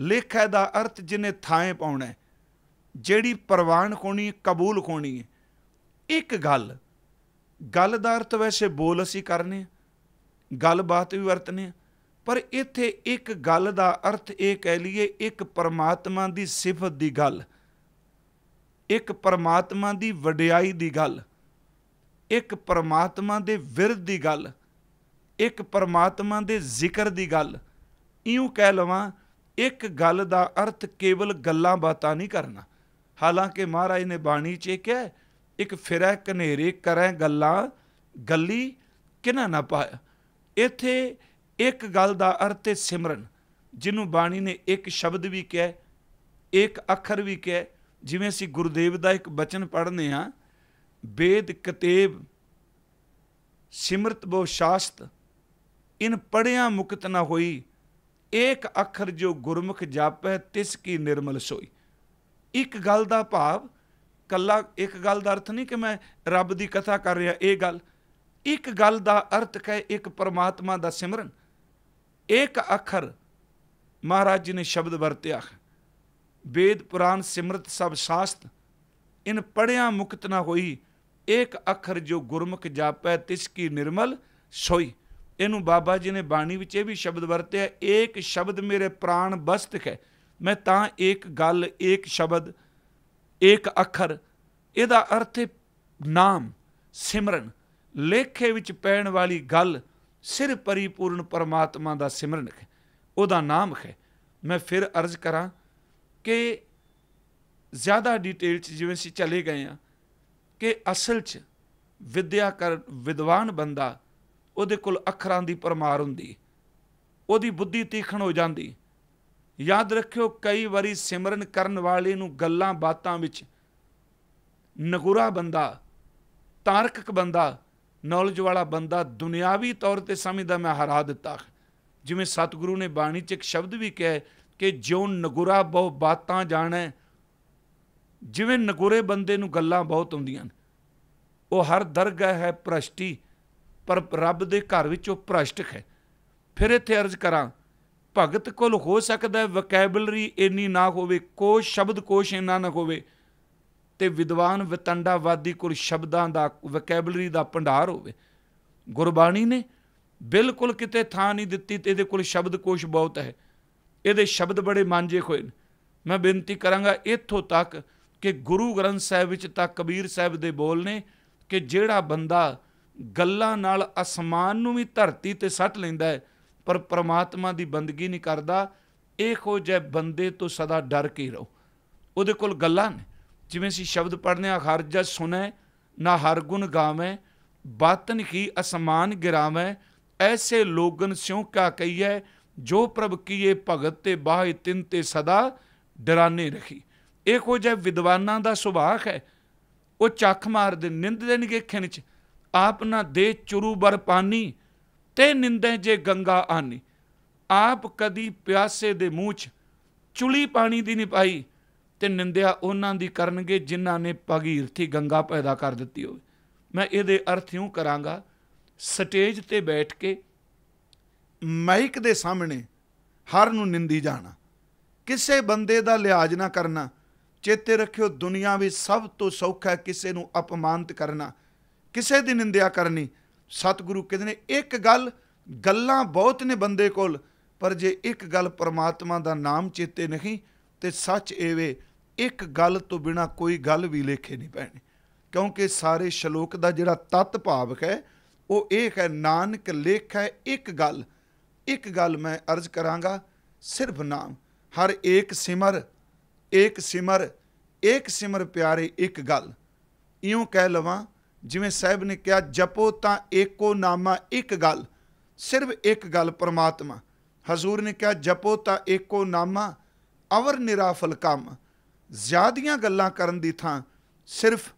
ਲੇਖ ਹੈ ਦਾ ਅਰਥ ਜਿਨੇ ਥਾਂ ਪਾਉਣਾ ਜਿਹੜੀ ਪ੍ਰਵਾਨ ਹੋਣੀ ਕਬੂਲ ਹੋਣੀ ਹੈ ਇੱਕ ਗੱਲ ਗੱਲ ਦਾ ਅਰਥ ਵੈਸੇ ਬੋਲ ਅਸੀਂ ਕਰਨੇ ਗੱਲਬਾਤ ਵੀ ਵਰਤਨੇ ਪਰ ਇੱਥੇ ਇੱਕ ਗੱਲ ਦਾ ਅਰਥ ਇਹ ਕਹਿ ਲਈਏ ਇੱਕ ਪਰਮਾਤਮਾ ਦੀ ਸਿਫਤ ਦੀ ਗੱਲ ਇੱਕ ਪਰਮਾਤਮਾ ਦੀ ਵਡਿਆਈ ਦੀ ਗੱਲ ਇੱਕ ਪਰਮਾਤਮਾ ਦੇ ਵਿਰਧ ਦੀ ਗੱਲ ਇੱਕ ਪਰਮਾਤਮਾ ਦੇ ਜ਼ਿਕਰ ਦੀ ਗੱਲ ਇਉਂ ਕਹਿ ਲਵਾਂ ਇੱਕ ਗੱਲ ਦਾ ਅਰਥ ਕੇਵਲ ਗੱਲਾਂ ਬਾਤਾਂ ਨਹੀਂ ਕਰਨਾ ਹਾਲਾਂਕਿ ਮਹਾਰਾਜ ਨੇ ਬਾਣੀ 'ਚ ਇਹ ਕਿਹਾ ਇੱਕ ਫਿਰੈ ਕਨੇਰੇ ਕਰੈ ਗੱਲਾਂ ਗੱਲੀ ਕਿਨਾ ਨਾ ਪਾਇਆ ਇੱਥੇ ਇੱਕ ਗੱਲ ਦਾ ਅਰਥ ਹੈ ਸਿਮਰਨ ਜਿਹਨੂੰ ਬਾਣੀ ਨੇ ਇੱਕ ਸ਼ਬਦ ਵੀ ਕਿਹਾ ਇੱਕ ਅੱਖਰ ਵੀ ਕਿਹਾ ਜਿਵੇਂ ਅਸੀਂ ਗੁਰਦੇਵ ਦਾ ਇੱਕ ਬਚਨ ਪੜ੍ਹਨੇ ਆ ਵੇਦ ਕਤੇਬ ਸਿਮਰਤ ਬੋ ਸ਼ਾਸਤ ਇਨ ਪੜਿਆ ਮੁਕਤ ਨਾ ਹੋਈ ਏਕ ਅੱਖਰ ਜੋ ਗੁਰਮੁਖ ਜਾਪੈ ਤਿਸ ਕੀ ਨਿਰਮਲ ਸੋਈ ਇੱਕ ਗੱਲ ਦਾ ਭਾਵ ਕੱਲਾ ਇੱਕ ਗੱਲ ਦਾ ਅਰਥ ਨਹੀਂ ਕਿ ਮੈਂ ਰੱਬ ਦੀ ਕਥਾ ਕਰ ਰਿਹਾ ਇਹ ਗੱਲ ਇੱਕ ਗੱਲ ਦਾ ਅਰਥ ਹੈ ਇੱਕ ਪਰਮਾਤਮਾ ਦਾ ਸਿਮਰਨ ਇੱਕ ਅੱਖਰ ਮਹਾਰਾਜ ਜੀ ਨੇ ਸ਼ਬਦ ਵਰਤਿਆ ਵੇਦ ਪੁਰਾਨ ਸਿਮਰਤ ਸਭ ਸਾਸਤ ਇਨ ਪੜਿਆ ਮੁਕਤ ਨਾ ਹੋਈ ਇੱਕ ਅੱਖਰ ਜੋ ਗੁਰਮੁਖ ਜਾਪੈ ਤਿਸ ਕੀ ਨਿਰਮਲ ਸੋਈ ਇਹਨੂੰ ਬਾਬਾ ਜੀ ਨੇ ਬਾਣੀ ਵਿੱਚ ਇਹ ਵੀ ਸ਼ਬਦ ਵਰਤਿਆ ਇੱਕ ਸ਼ਬਦ ਮੇਰੇ ਪ੍ਰਾਣ ਬਸਤਕ ਹੈ ਮੈਂ ਤਾਂ ਇੱਕ ਗੱਲ ਇੱਕ ਸ਼ਬਦ ਇੱਕ ਅੱਖਰ ਇਹਦਾ ਅਰਥ ਹੈ ਨਾਮ ਸਿਮਰਨ ਲੇਖੇ ਵਿੱਚ ਪੈਣ ਵਾਲੀ ਗੱਲ ਸਿਰ ਪਰਿਪੂਰਨ ਪਰਮਾਤਮਾ ਦਾ ਸਿਮਰਨ ਹੈ ਉਹਦਾ ਨਾਮ ਹੈ ਮੈਂ ਫਿਰ ਅਰਜ਼ ਕਰਾਂ ਕਿ ਜ਼ਿਆਦਾ ਡਿਟੇਲ 'ਚ ਜਿਵੇਂ ਸੀ ਚਲੇ ਗਏ ਆ ਕਿ ਅਸਲ 'ਚ ਵਿਦਿਆ ਕਰ ਵਿਦਵਾਨ ਬੰਦਾ ਉਹਦੇ ਕੋਲ ਅੱਖਰਾਂ ਦੀ ਪਰਮਾਰ ਹੁੰਦੀ ਉਹਦੀ ਬੁੱਧੀ ਤੀਖਣ ਹੋ ਜਾਂਦੀ ਯਾਦ ਰੱਖਿਓ ਕਈ ਵਾਰੀ ਸਿਮਰਨ ਕਰਨ ਵਾਲੇ ਨੂੰ ਗੱਲਾਂ ਬਾਤਾਂ ਵਿੱਚ ਨਗੁਰਾ ਬੰਦਾ ਤਾਰਕਕ ਬੰਦਾ ਨੌਲੇਜ ਵਾਲਾ ਬੰਦਾ ਦੁਨਿਆਵੀ ਤੌਰ ਤੇ ਸਮਝਦਾ ਮੈਂ ਹਰਾ ਦਿੱਤਾ ਜਿਵੇਂ ਸਤਿਗੁਰੂ ਨੇ ਬਾਣੀ 'ਚ ਇੱਕ ਸ਼ਬਦ ਵੀ ਕਿਹਾ ਕਿ ਜਿਉ ਨਗੁਰਾ ਬਹੁ ਬਾਤਾਂ ਜਾਣੈ ਜਿਵੇਂ ਨਗੁਰੇ ਬੰਦੇ ਨੂੰ ਗੱਲਾਂ ਬਹੁਤ ਹੁੰਦੀਆਂ ਨੇ ਉਹ ਹਰ ਦਰਗਾਹ ਹੈ ਭ੍ਰਸ਼ਟੀ ਪਰ ਰੱਬ ਦੇ ਘਰ ਵਿੱਚ ਉਹ ਭ੍ਰਸ਼ਟਕ ਹੈ ਫਿਰ ਇੱਥੇ ਅਰਜ਼ ਕਰਾਂ ਭਗਤ ਕੋਲ ਹੋ ਸਕਦਾ ਹੈ ਵੋਕੈਬਲਰੀ ਇੰਨੀ ਨਾ ਹੋਵੇ ਕੋ ਸ਼ਬਦ ਕੋਸ਼ ਇੰਨਾ ਨਾ ਹੋਵੇ ਤੇ ਵਿਦਵਾਨ ਵਤੰਡਾਵਾਦੀ ਕੋਲ ਸ਼ਬਦਾਂ ਦਾ ਵੋਕੈਬਲਰੀ ਦਾ ਭੰਡਾਰ ਹੋਵੇ ਗੁਰਬਾਣੀ ਨੇ ਬਿਲਕੁਲ ਕਿਤੇ ਥਾਂ ਨਹੀਂ ਦਿੱਤੀ ਤੇ ਇਹਦੇ ਕੋਲ ਸ਼ਬਦ ਕੋਸ਼ ਬਹੁਤ ਹੈ ਇਹਦੇ ਸ਼ਬਦ ਬੜੇ ਮਾਂਜੇ ਹੋਏ ਨੇ ਮੈਂ ਬੇਨਤੀ ਕਰਾਂਗਾ ਇੱਥੋਂ ਤੱਕ ਕਿ ਗੁਰੂ ਗ੍ਰੰਥ ਸਾਹਿਬ ਵਿੱਚ ਤਾਂ ਕਬੀਰ ਸਾਹਿਬ ਦੇ ਬੋਲ ਨੇ ਕਿ ਜਿਹੜਾ ਬੰਦਾ ਗੱਲਾਂ ਨਾਲ ਅਸਮਾਨ ਨੂੰ ਵੀ ਧਰਤੀ ਤੇ ਸੱਟ ਲੈਂਦਾ ਹੈ ਪਰ ਪ੍ਰਮਾਤਮਾ ਦੀ ਬੰਦਗੀ ਨਹੀਂ ਕਰਦਾ ਇਹੋ ਜੇ ਬੰਦੇ ਤੋਂ ਸਦਾ ਡਰ ਕੇ ਰਹੋ ਉਹਦੇ ਕੋਲ ਗੱਲਾਂ ਨੇ ਜਿਵੇਂ ਸੀ ਸ਼ਬਦ ਪੜਨੇ ਆ ਜਸ ਸੁਣੈ ਨਾ ਹਰ ਗੁਣ ਗਾਵੇਂ ਬਾਤਨ ਕੀ ਅਸਮਾਨ ਗਿਰਾਵੇਂ ਐਸੇ ਲੋਗਨ ਸਿਉ ਕਾ ਕਹੀਐ ਜੋ ਪ੍ਰਭ ਕੀਏ ਭਗਤ ਤੇ ਬਾਹੇ ਤਿੰਨ ਤੇ ਸਦਾ ਡਰਾਨੇ ਰਖੀ ਇਹ ਕੋ ਜੈ ਵਿਦਵਾਨਾਂ ਦਾ ਸੁਭਾਖ ਹੈ ਉਹ ਚੱਖ ਮਾਰਦੇ ਨਿੰਦ ਦੇਣਗੇ ਖਿਣ ਚ ਆਪ ਨਾ ਦੇ ਚੁਰੂ ਬਰ ਪਾਨੀ ਤੇ ਨਿੰਦੇ ਜੇ ਗੰਗਾ ਆਨੀ ਆਪ ਕਦੀ ਪਿਆਸੇ ਦੇ ਮੂੰਹ ਚ ਚੁਲੀ ਪਾਣੀ ਦੀ ਨਹੀਂ ਪਾਈ ਤੇ ਨਿੰਦਿਆ ਉਹਨਾਂ ਦੀ ਕਰਨਗੇ ਜਿਨ੍ਹਾਂ ਨੇ ਭਗੀਰਥੀ ਗੰਗਾ ਪੈਦਾ ਕਰ ਦਿੱਤੀ ਹੋਵੇ ਮੈਂ ਇਹਦੇ ਅਰਥ ਯੂੰ ਕਰਾਂਗਾ ਸਟੇਜ ਤੇ ਬੈਠ ਕੇ ਮਾਈਕ ਦੇ ਸਾਹਮਣੇ ਹਰ ਨੂੰ ਨਿੰਦੀ ਜਾਣਾ ਕਿਸੇ ਬੰਦੇ ਦਾ ਲਿਆਜ ਨਾ ਕਰਨਾ ਚੇਤੇ ਰੱਖਿਓ ਦੁਨੀਆ ਵਿੱਚ ਸਭ ਤੋਂ ਸੌਖਾ ਕਿਸੇ ਨੂੰ અપਮਾਨਤ ਕਰਨਾ ਕਿਸੇ ਦੀ ਨਿੰਦਿਆ ਕਰਨੀ ਸਤਿਗੁਰੂ ਕਹਿੰਦੇ ਨੇ ਇੱਕ ਗੱਲ ਗੱਲਾਂ ਬਹੁਤ ਨੇ ਬੰਦੇ ਕੋਲ ਪਰ ਜੇ ਇੱਕ ਗੱਲ ਪ੍ਰਮਾਤਮਾ ਦਾ ਨਾਮ ਚੇਤੇ ਨਹੀਂ ਤੇ ਸੱਚ ਏਵੇਂ ਇੱਕ ਗੱਲ ਤੋਂ ਬਿਨਾ ਕੋਈ ਗੱਲ ਵੀ ਲੇਖੇ ਨਹੀਂ ਪੈਣੀ ਕਿਉਂਕਿ ਸਾਰੇ ਸ਼ਲੋਕ ਦਾ ਜਿਹੜਾ ਤਤ ਭਾਵਕ ਹੈ ਉਹ ਇਹ ਹੈ ਨਾਨਕ ਲੇਖ ਹੈ ਇੱਕ ਗੱਲ ਇੱਕ ਗੱਲ ਮੈਂ ਅਰਜ਼ ਕਰਾਂਗਾ ਸਿਰਫ ਨਾਮ ਹਰ ਏਕ ਸਿਮਰ ਏਕ ਸਿਮਰ ਏਕ ਸਿਮਰ ਪਿਆਰੇ ਇੱਕ ਗੱਲ ਇਉਂ ਕਹਿ ਲਵਾਂ ਜਿਵੇਂ ਸਾਹਿਬ ਨੇ ਕਿਹਾ ਜਪੋ ਤਾਂ ਏਕੋ ਨਾਮਾ ਇੱਕ ਗੱਲ ਸਿਰਫ ਇੱਕ ਗੱਲ ਪ੍ਰਮਾਤਮਾ ਹਜ਼ੂਰ ਨੇ ਕਿਹਾ ਜਪੋ ਤਾਂ ਏਕੋ ਨਾਮਾ ਅਵਰ ਨਿਰਾਫਲ ਕੰਮ ਜ਼ਿਆਦੀਆਂ ਗੱਲਾਂ ਕਰਨ ਦੀ ਥਾਂ ਸਿਰਫ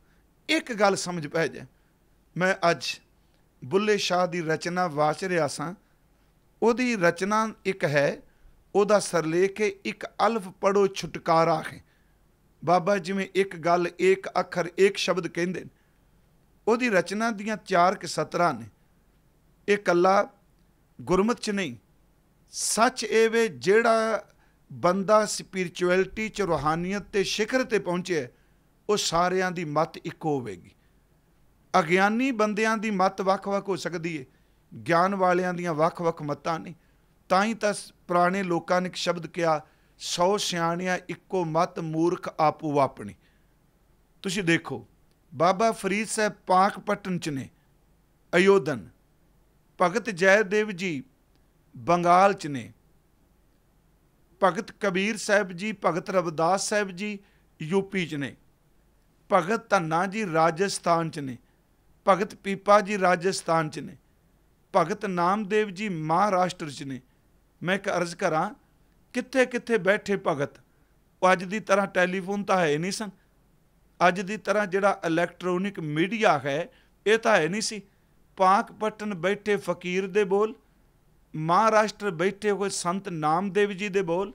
ਇੱਕ ਗੱਲ ਸਮਝ ਪੈ ਜਾ ਮੈਂ ਅੱਜ ਬੁੱਲੇ ਸ਼ਾਹ ਦੀ ਰਚਨਾ ਵਾਚ ਰਿਹਾ ਸਾਂ ਉਹਦੀ ਰਚਨਾ ਇੱਕ ਹੈ ਉਹਦਾ ਸਰਲੇਖ ਇੱਕ ਅਲਫ ਪੜੋ ਛੁਟਕਾਰਾ ਹੈ ਬਾਬਾ ਜਿਵੇਂ ਇੱਕ ਗੱਲ ਇੱਕ ਅੱਖਰ ਇੱਕ ਸ਼ਬਦ ਕਹਿੰਦੇ ਉਹਦੀ ਰਚਨਾ ਦੀਆਂ ਚਾਰ ਕਿ ਸਤਰਾਂ ਨੇ ਇਹ ਕੱਲਾ ਗੁਰਮਤ ਚ ਨਹੀਂ ਸੱਚ ਇਹ ਵੇ ਜਿਹੜਾ ਬੰਦਾ ਸਪਿਰਚੁਅਲਿਟੀ ਚ ਰੋਹਾਨੀਅਤ ਤੇ ਸਿਖਰ ਤੇ ਪਹੁੰਚਿਆ ਉਹ ਸਾਰਿਆਂ ਦੀ ਮਤ ਇੱਕ ਹੋਵੇਗੀ ਅਗਿਆਨੀ ਬੰਦਿਆਂ ਦੀ ਮਤ ਵੱਖ-ਵੱਖ ਹੋ ਸਕਦੀ ਏ ਗਿਆਨ ਵਾਲਿਆਂ ਦੀਆਂ ਵੱਖ-ਵੱਖ ਮਤਾਂ ਨੇ ਤਾਂ ਹੀ ਤਾਂ ਪੁਰਾਣੇ ਲੋਕਾਂ ਨੇ ਇੱਕ ਸ਼ਬਦ ਕਿਹਾ ਸੌ ਸਿਆਣਿਆਂ ਇੱਕੋ ਮਤ ਮੂਰਖ ਆਪੋ ਆਪਣੀ ਤੁਸੀਂ ਦੇਖੋ ਬਾਬਾ ਫਰੀਦ ਸਾਹਿਬ ਪਾਕਪਟਨ ਚ ਨੇ ਅਯੋਧਨ ਭਗਤ ਜੈਦੇਵ ਜੀ ਬੰਗਾਲ ਚ ਨੇ ਭਗਤ ਕਬੀਰ ਸਾਹਿਬ ਜੀ ਭਗਤ ਰਵਿਦਾਸ ਸਾਹਿਬ ਜੀ ਯੂਪੀ ਚ ਨੇ ਭਗਤ ਧੰਨਾ ਜੀ ਰਾਜਸਥਾਨ ਚ ਨੇ ਭਗਤ ਪੀਪਾ ਜੀ ਰਾਜਸਥਾਨ ਚ ਨੇ ਭਗਤ ਨਾਮਦੇਵ ਜੀ ਮਹਾਰਾਸ਼ਟਰ 'ਚ ਨੇ ਮੈਂ ਇੱਕ ਅਰਜ਼ ਕਰਾਂ ਕਿੱਥੇ ਕਿੱਥੇ ਬੈਠੇ ਭਗਤ ਉਹ ਅੱਜ ਦੀ ਤਰ੍ਹਾਂ ਟੈਲੀਫੋਨ ਤਾਂ ਹੈ ਨਹੀਂ ਸਨ ਅੱਜ ਦੀ ਤਰ੍ਹਾਂ ਜਿਹੜਾ ਇਲੈਕਟ੍ਰੋਨਿਕ ਮੀਡੀਆ ਹੈ ਇਹ ਤਾਂ ਹੈ ਨਹੀਂ ਸੀ ਪਾਕ ਪਟਨ ਬੈਠੇ ਫਕੀਰ ਦੇ ਬੋਲ ਮਹਾਰਾਸ਼ਟਰ ਬੈਠੇ ਹੋਏ ਸੰਤ ਨਾਮਦੇਵ ਜੀ ਦੇ ਬੋਲ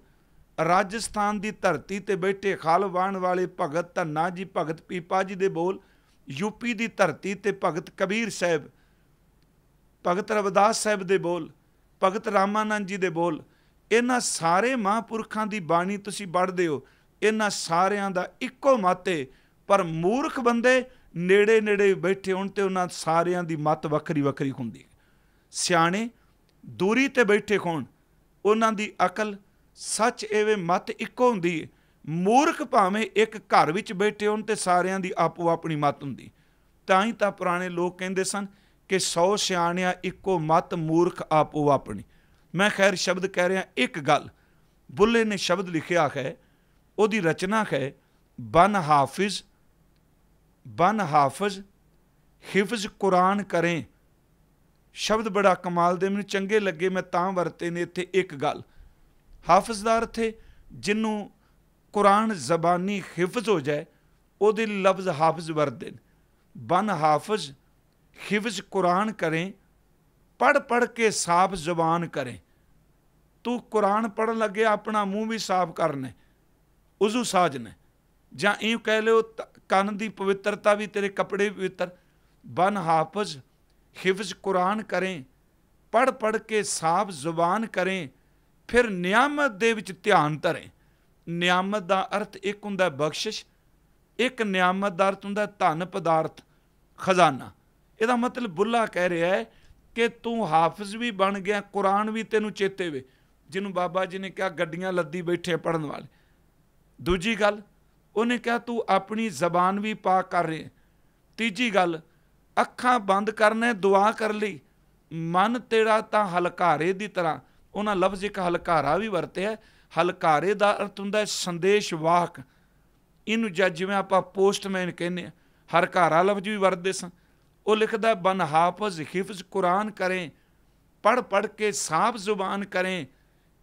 ਰਾਜਸਥਾਨ ਦੀ ਧਰਤੀ ਤੇ ਬੈਠੇ ਖਾਲਵਾਨ ਵਾਲੇ ਭਗਤ ਧੰਨਾ ਜੀ ਭਗਤ ਪੀਪਾ ਜੀ ਦੇ ਬੋਲ ਯੂਪੀ ਦੀ ਧਰਤੀ ਤੇ ਭਗਤ ਕਬੀਰ ਸਾਹਿਬ ਭਗਤ ਰਵਿਦਾਸ ਸਾਹਿਬ ਦੇ ਬੋਲ ਭਗਤ ਰਾਮਾਨੰਦ ਜੀ ਦੇ ਬੋਲ ਇਹਨਾਂ ਸਾਰੇ ਮਹਾਂਪੁਰਖਾਂ ਦੀ ਬਾਣੀ ਤੁਸੀਂ ਪੜ੍ਹਦੇ ਹੋ ਇਹਨਾਂ ਸਾਰਿਆਂ ਦਾ ਇੱਕੋ ਮਾਤੇ ਪਰ ਮੂਰਖ ਬੰਦੇ ਨੇੜੇ ਨੇੜੇ ਬੈਠੇ ਹੋਣ ਤੇ ਉਹਨਾਂ ਸਾਰਿਆਂ ਦੀ ਮਤ ਵੱਖਰੀ ਵੱਖਰੀ ਹੁੰਦੀ ਸਿਆਣੇ ਦੂਰੀ ਤੇ ਬੈਠੇ ਹੋਣ ਉਹਨਾਂ ਦੀ ਅਕਲ ਸੱਚ ਐਵੇਂ ਮਤ ਇੱਕੋ ਹੁੰਦੀ ਹੈ ਮੂਰਖ ਭਾਵੇਂ ਇੱਕ ਘਰ ਵਿੱਚ ਬੈਠੇ ਹੋਣ ਤੇ ਸਾਰਿਆਂ ਦੀ ਆਪੋ ਆਪਣੀ ਮਤ ਹੁੰਦੀ ਤਾਂ ਹੀ ਤਾਂ ਪੁਰਾਣੇ ਲੋਕ ਕਹਿੰਦੇ ਸਨ ਕਿ 100 ਸਿਆਣਿਆ ਇੱਕੋ ਮਤ ਮੂਰਖ ਆਪੋ ਆਪਣੀ ਮੈਂ ਖੈਰ ਸ਼ਬਦ ਕਹਿ ਰਿਹਾ ਇੱਕ ਗੱਲ ਬੁੱਲੇ ਨੇ ਸ਼ਬਦ ਲਿਖਿਆ ਹੈ ਉਹਦੀ ਰਚਨਾ ਹੈ ਬਨ ਹਾਫਿਜ਼ ਬਨ ਹਾਫਿਜ਼ ਹਿਫਜ਼ ਕੁਰਾਨ ਕਰੇ ਸ਼ਬਦ ਬੜਾ ਕਮਾਲ ਦੇ ਮੈਨੂੰ ਚੰਗੇ ਲੱਗੇ ਮੈਂ ਤਾਂ ਵਰਤੇ ਨੇ ਇੱਥੇ ਇੱਕ ਗੱਲ ਹਾਫਿਜ਼ ਦਾ ਅਰਥ ਹੈ ਜਿੰਨੂੰ ਕੁਰਾਨ ਜ਼ਬਾਨੀ ਹਿਫਜ਼ ਹੋ ਜਾਏ ਉਹਦੇ ਲਫ਼ਜ਼ ਹਾਫਿਜ਼ ਵਰਤਦੇ ਨੇ ਬਨ ਹਾਫਿਜ਼ हिफ्ज ਕੁਰਾਨ ਕਰੇ ਪੜ ਪੜ ਕੇ ਸਾਫ जबान ਕਰੇ ਤੂੰ ਕੁਰਾਨ ਪੜਨ ਲੱਗੇ ਆਪਣਾ ਮੂੰਹ ਵੀ ਸਾਫ਼ ਕਰਨੇ ਉਜ਼ੂ ਸਾਜਨੇ ਜਾਂ ਇਹ ਕਹਿ ਲਿਓ ਕੰਨ ਦੀ ਪਵਿੱਤਰਤਾ ਵੀ ਤੇਰੇ ਕੱਪੜੇ ਪਵਿੱਤਰ ਬਨ ਹਾਫਜ਼ ਹਿਫਜ਼ ਕੁਰਾਨ ਕਰੇ ਪੜ ਪੜ ਕੇ ਸਾਫ਼ ਜ਼ੁਬਾਨ ਕਰੇ ਫਿਰ ਨਿਆਮਤ ਦੇ ਵਿੱਚ ਧਿਆਨ ਧਰੇ ਨਿਆਮਤ ਦਾ ਅਰਥ ਇੱਕ ਹੁੰਦਾ ਬਖਸ਼ਿਸ਼ ਇੱਕ ਨਿਆਮਤ ਦਾ ਅਰਥ ਹੁੰਦਾ ਧਨ ਪਦਾਰਥ ਖਜ਼ਾਨਾ ਇਹਦਾ ਮਤਲਬ ਬੁੱਲਾ ਕਹਿ ਰਿਹਾ ਹੈ ਕਿ ਤੂੰ ਹਾਫਿਜ਼ ਵੀ ਬਣ ਗਿਆ ਕੁਰਾਨ ਵੀ ਤੈਨੂੰ ਚੇਤੇ ਵੇ ਜਿਹਨੂੰ ਬਾਬਾ ਜੀ ਨੇ ਕਿਹਾ ਗੱਡੀਆਂ ਲੱਦੀ ਬੈਠੇ ਪੜਨ ਵਾਲੇ ਦੂਜੀ ਗੱਲ ਉਹਨੇ ਕਿਹਾ ਤੂੰ ਆਪਣੀ ਜ਼ਬਾਨ ਵੀ ਪਾ ਕਰ ਰਿਹਾ ਤੀਜੀ ਗੱਲ ਅੱਖਾਂ ਬੰਦ ਕਰਨੇ ਦੁਆ ਕਰ ਲਈ ਮਨ ਤੇਰਾ ਤਾਂ ਹਲਕਾਰੇ ਦੀ ਤਰ੍ਹਾਂ ਉਹਨਾਂ ਲਫ਼ਜ਼ ਇੱਕ ਹਲਕਾਰਾ ਵੀ ਵਰਤਿਆ ਹਲਕਾਰੇ ਦਾ ਅਰਥ ਹੁੰਦਾ ਹੈ ਸੰਦੇਸ਼ ਵਾਹਕ ਇਹਨੂੰ ਜਿਵੇਂ ਆਪਾਂ ਪੋਸਟਮੈਨ ਕਹਿੰਦੇ ਹਰਕਾਰਾ ਲਫ਼ਜ਼ ਵੀ ਵਰਤਦੇ ਸਨ ਉਹ ਲਿਖਦਾ ਬਨ ਹਾਫਜ਼ ਹਿਫਜ਼ ਕੁਰਾਨ ਕਰੇ ਪੜ ਪੜ ਕੇ ਸਾਫ ਜ਼ੁਬਾਨ ਕਰੇ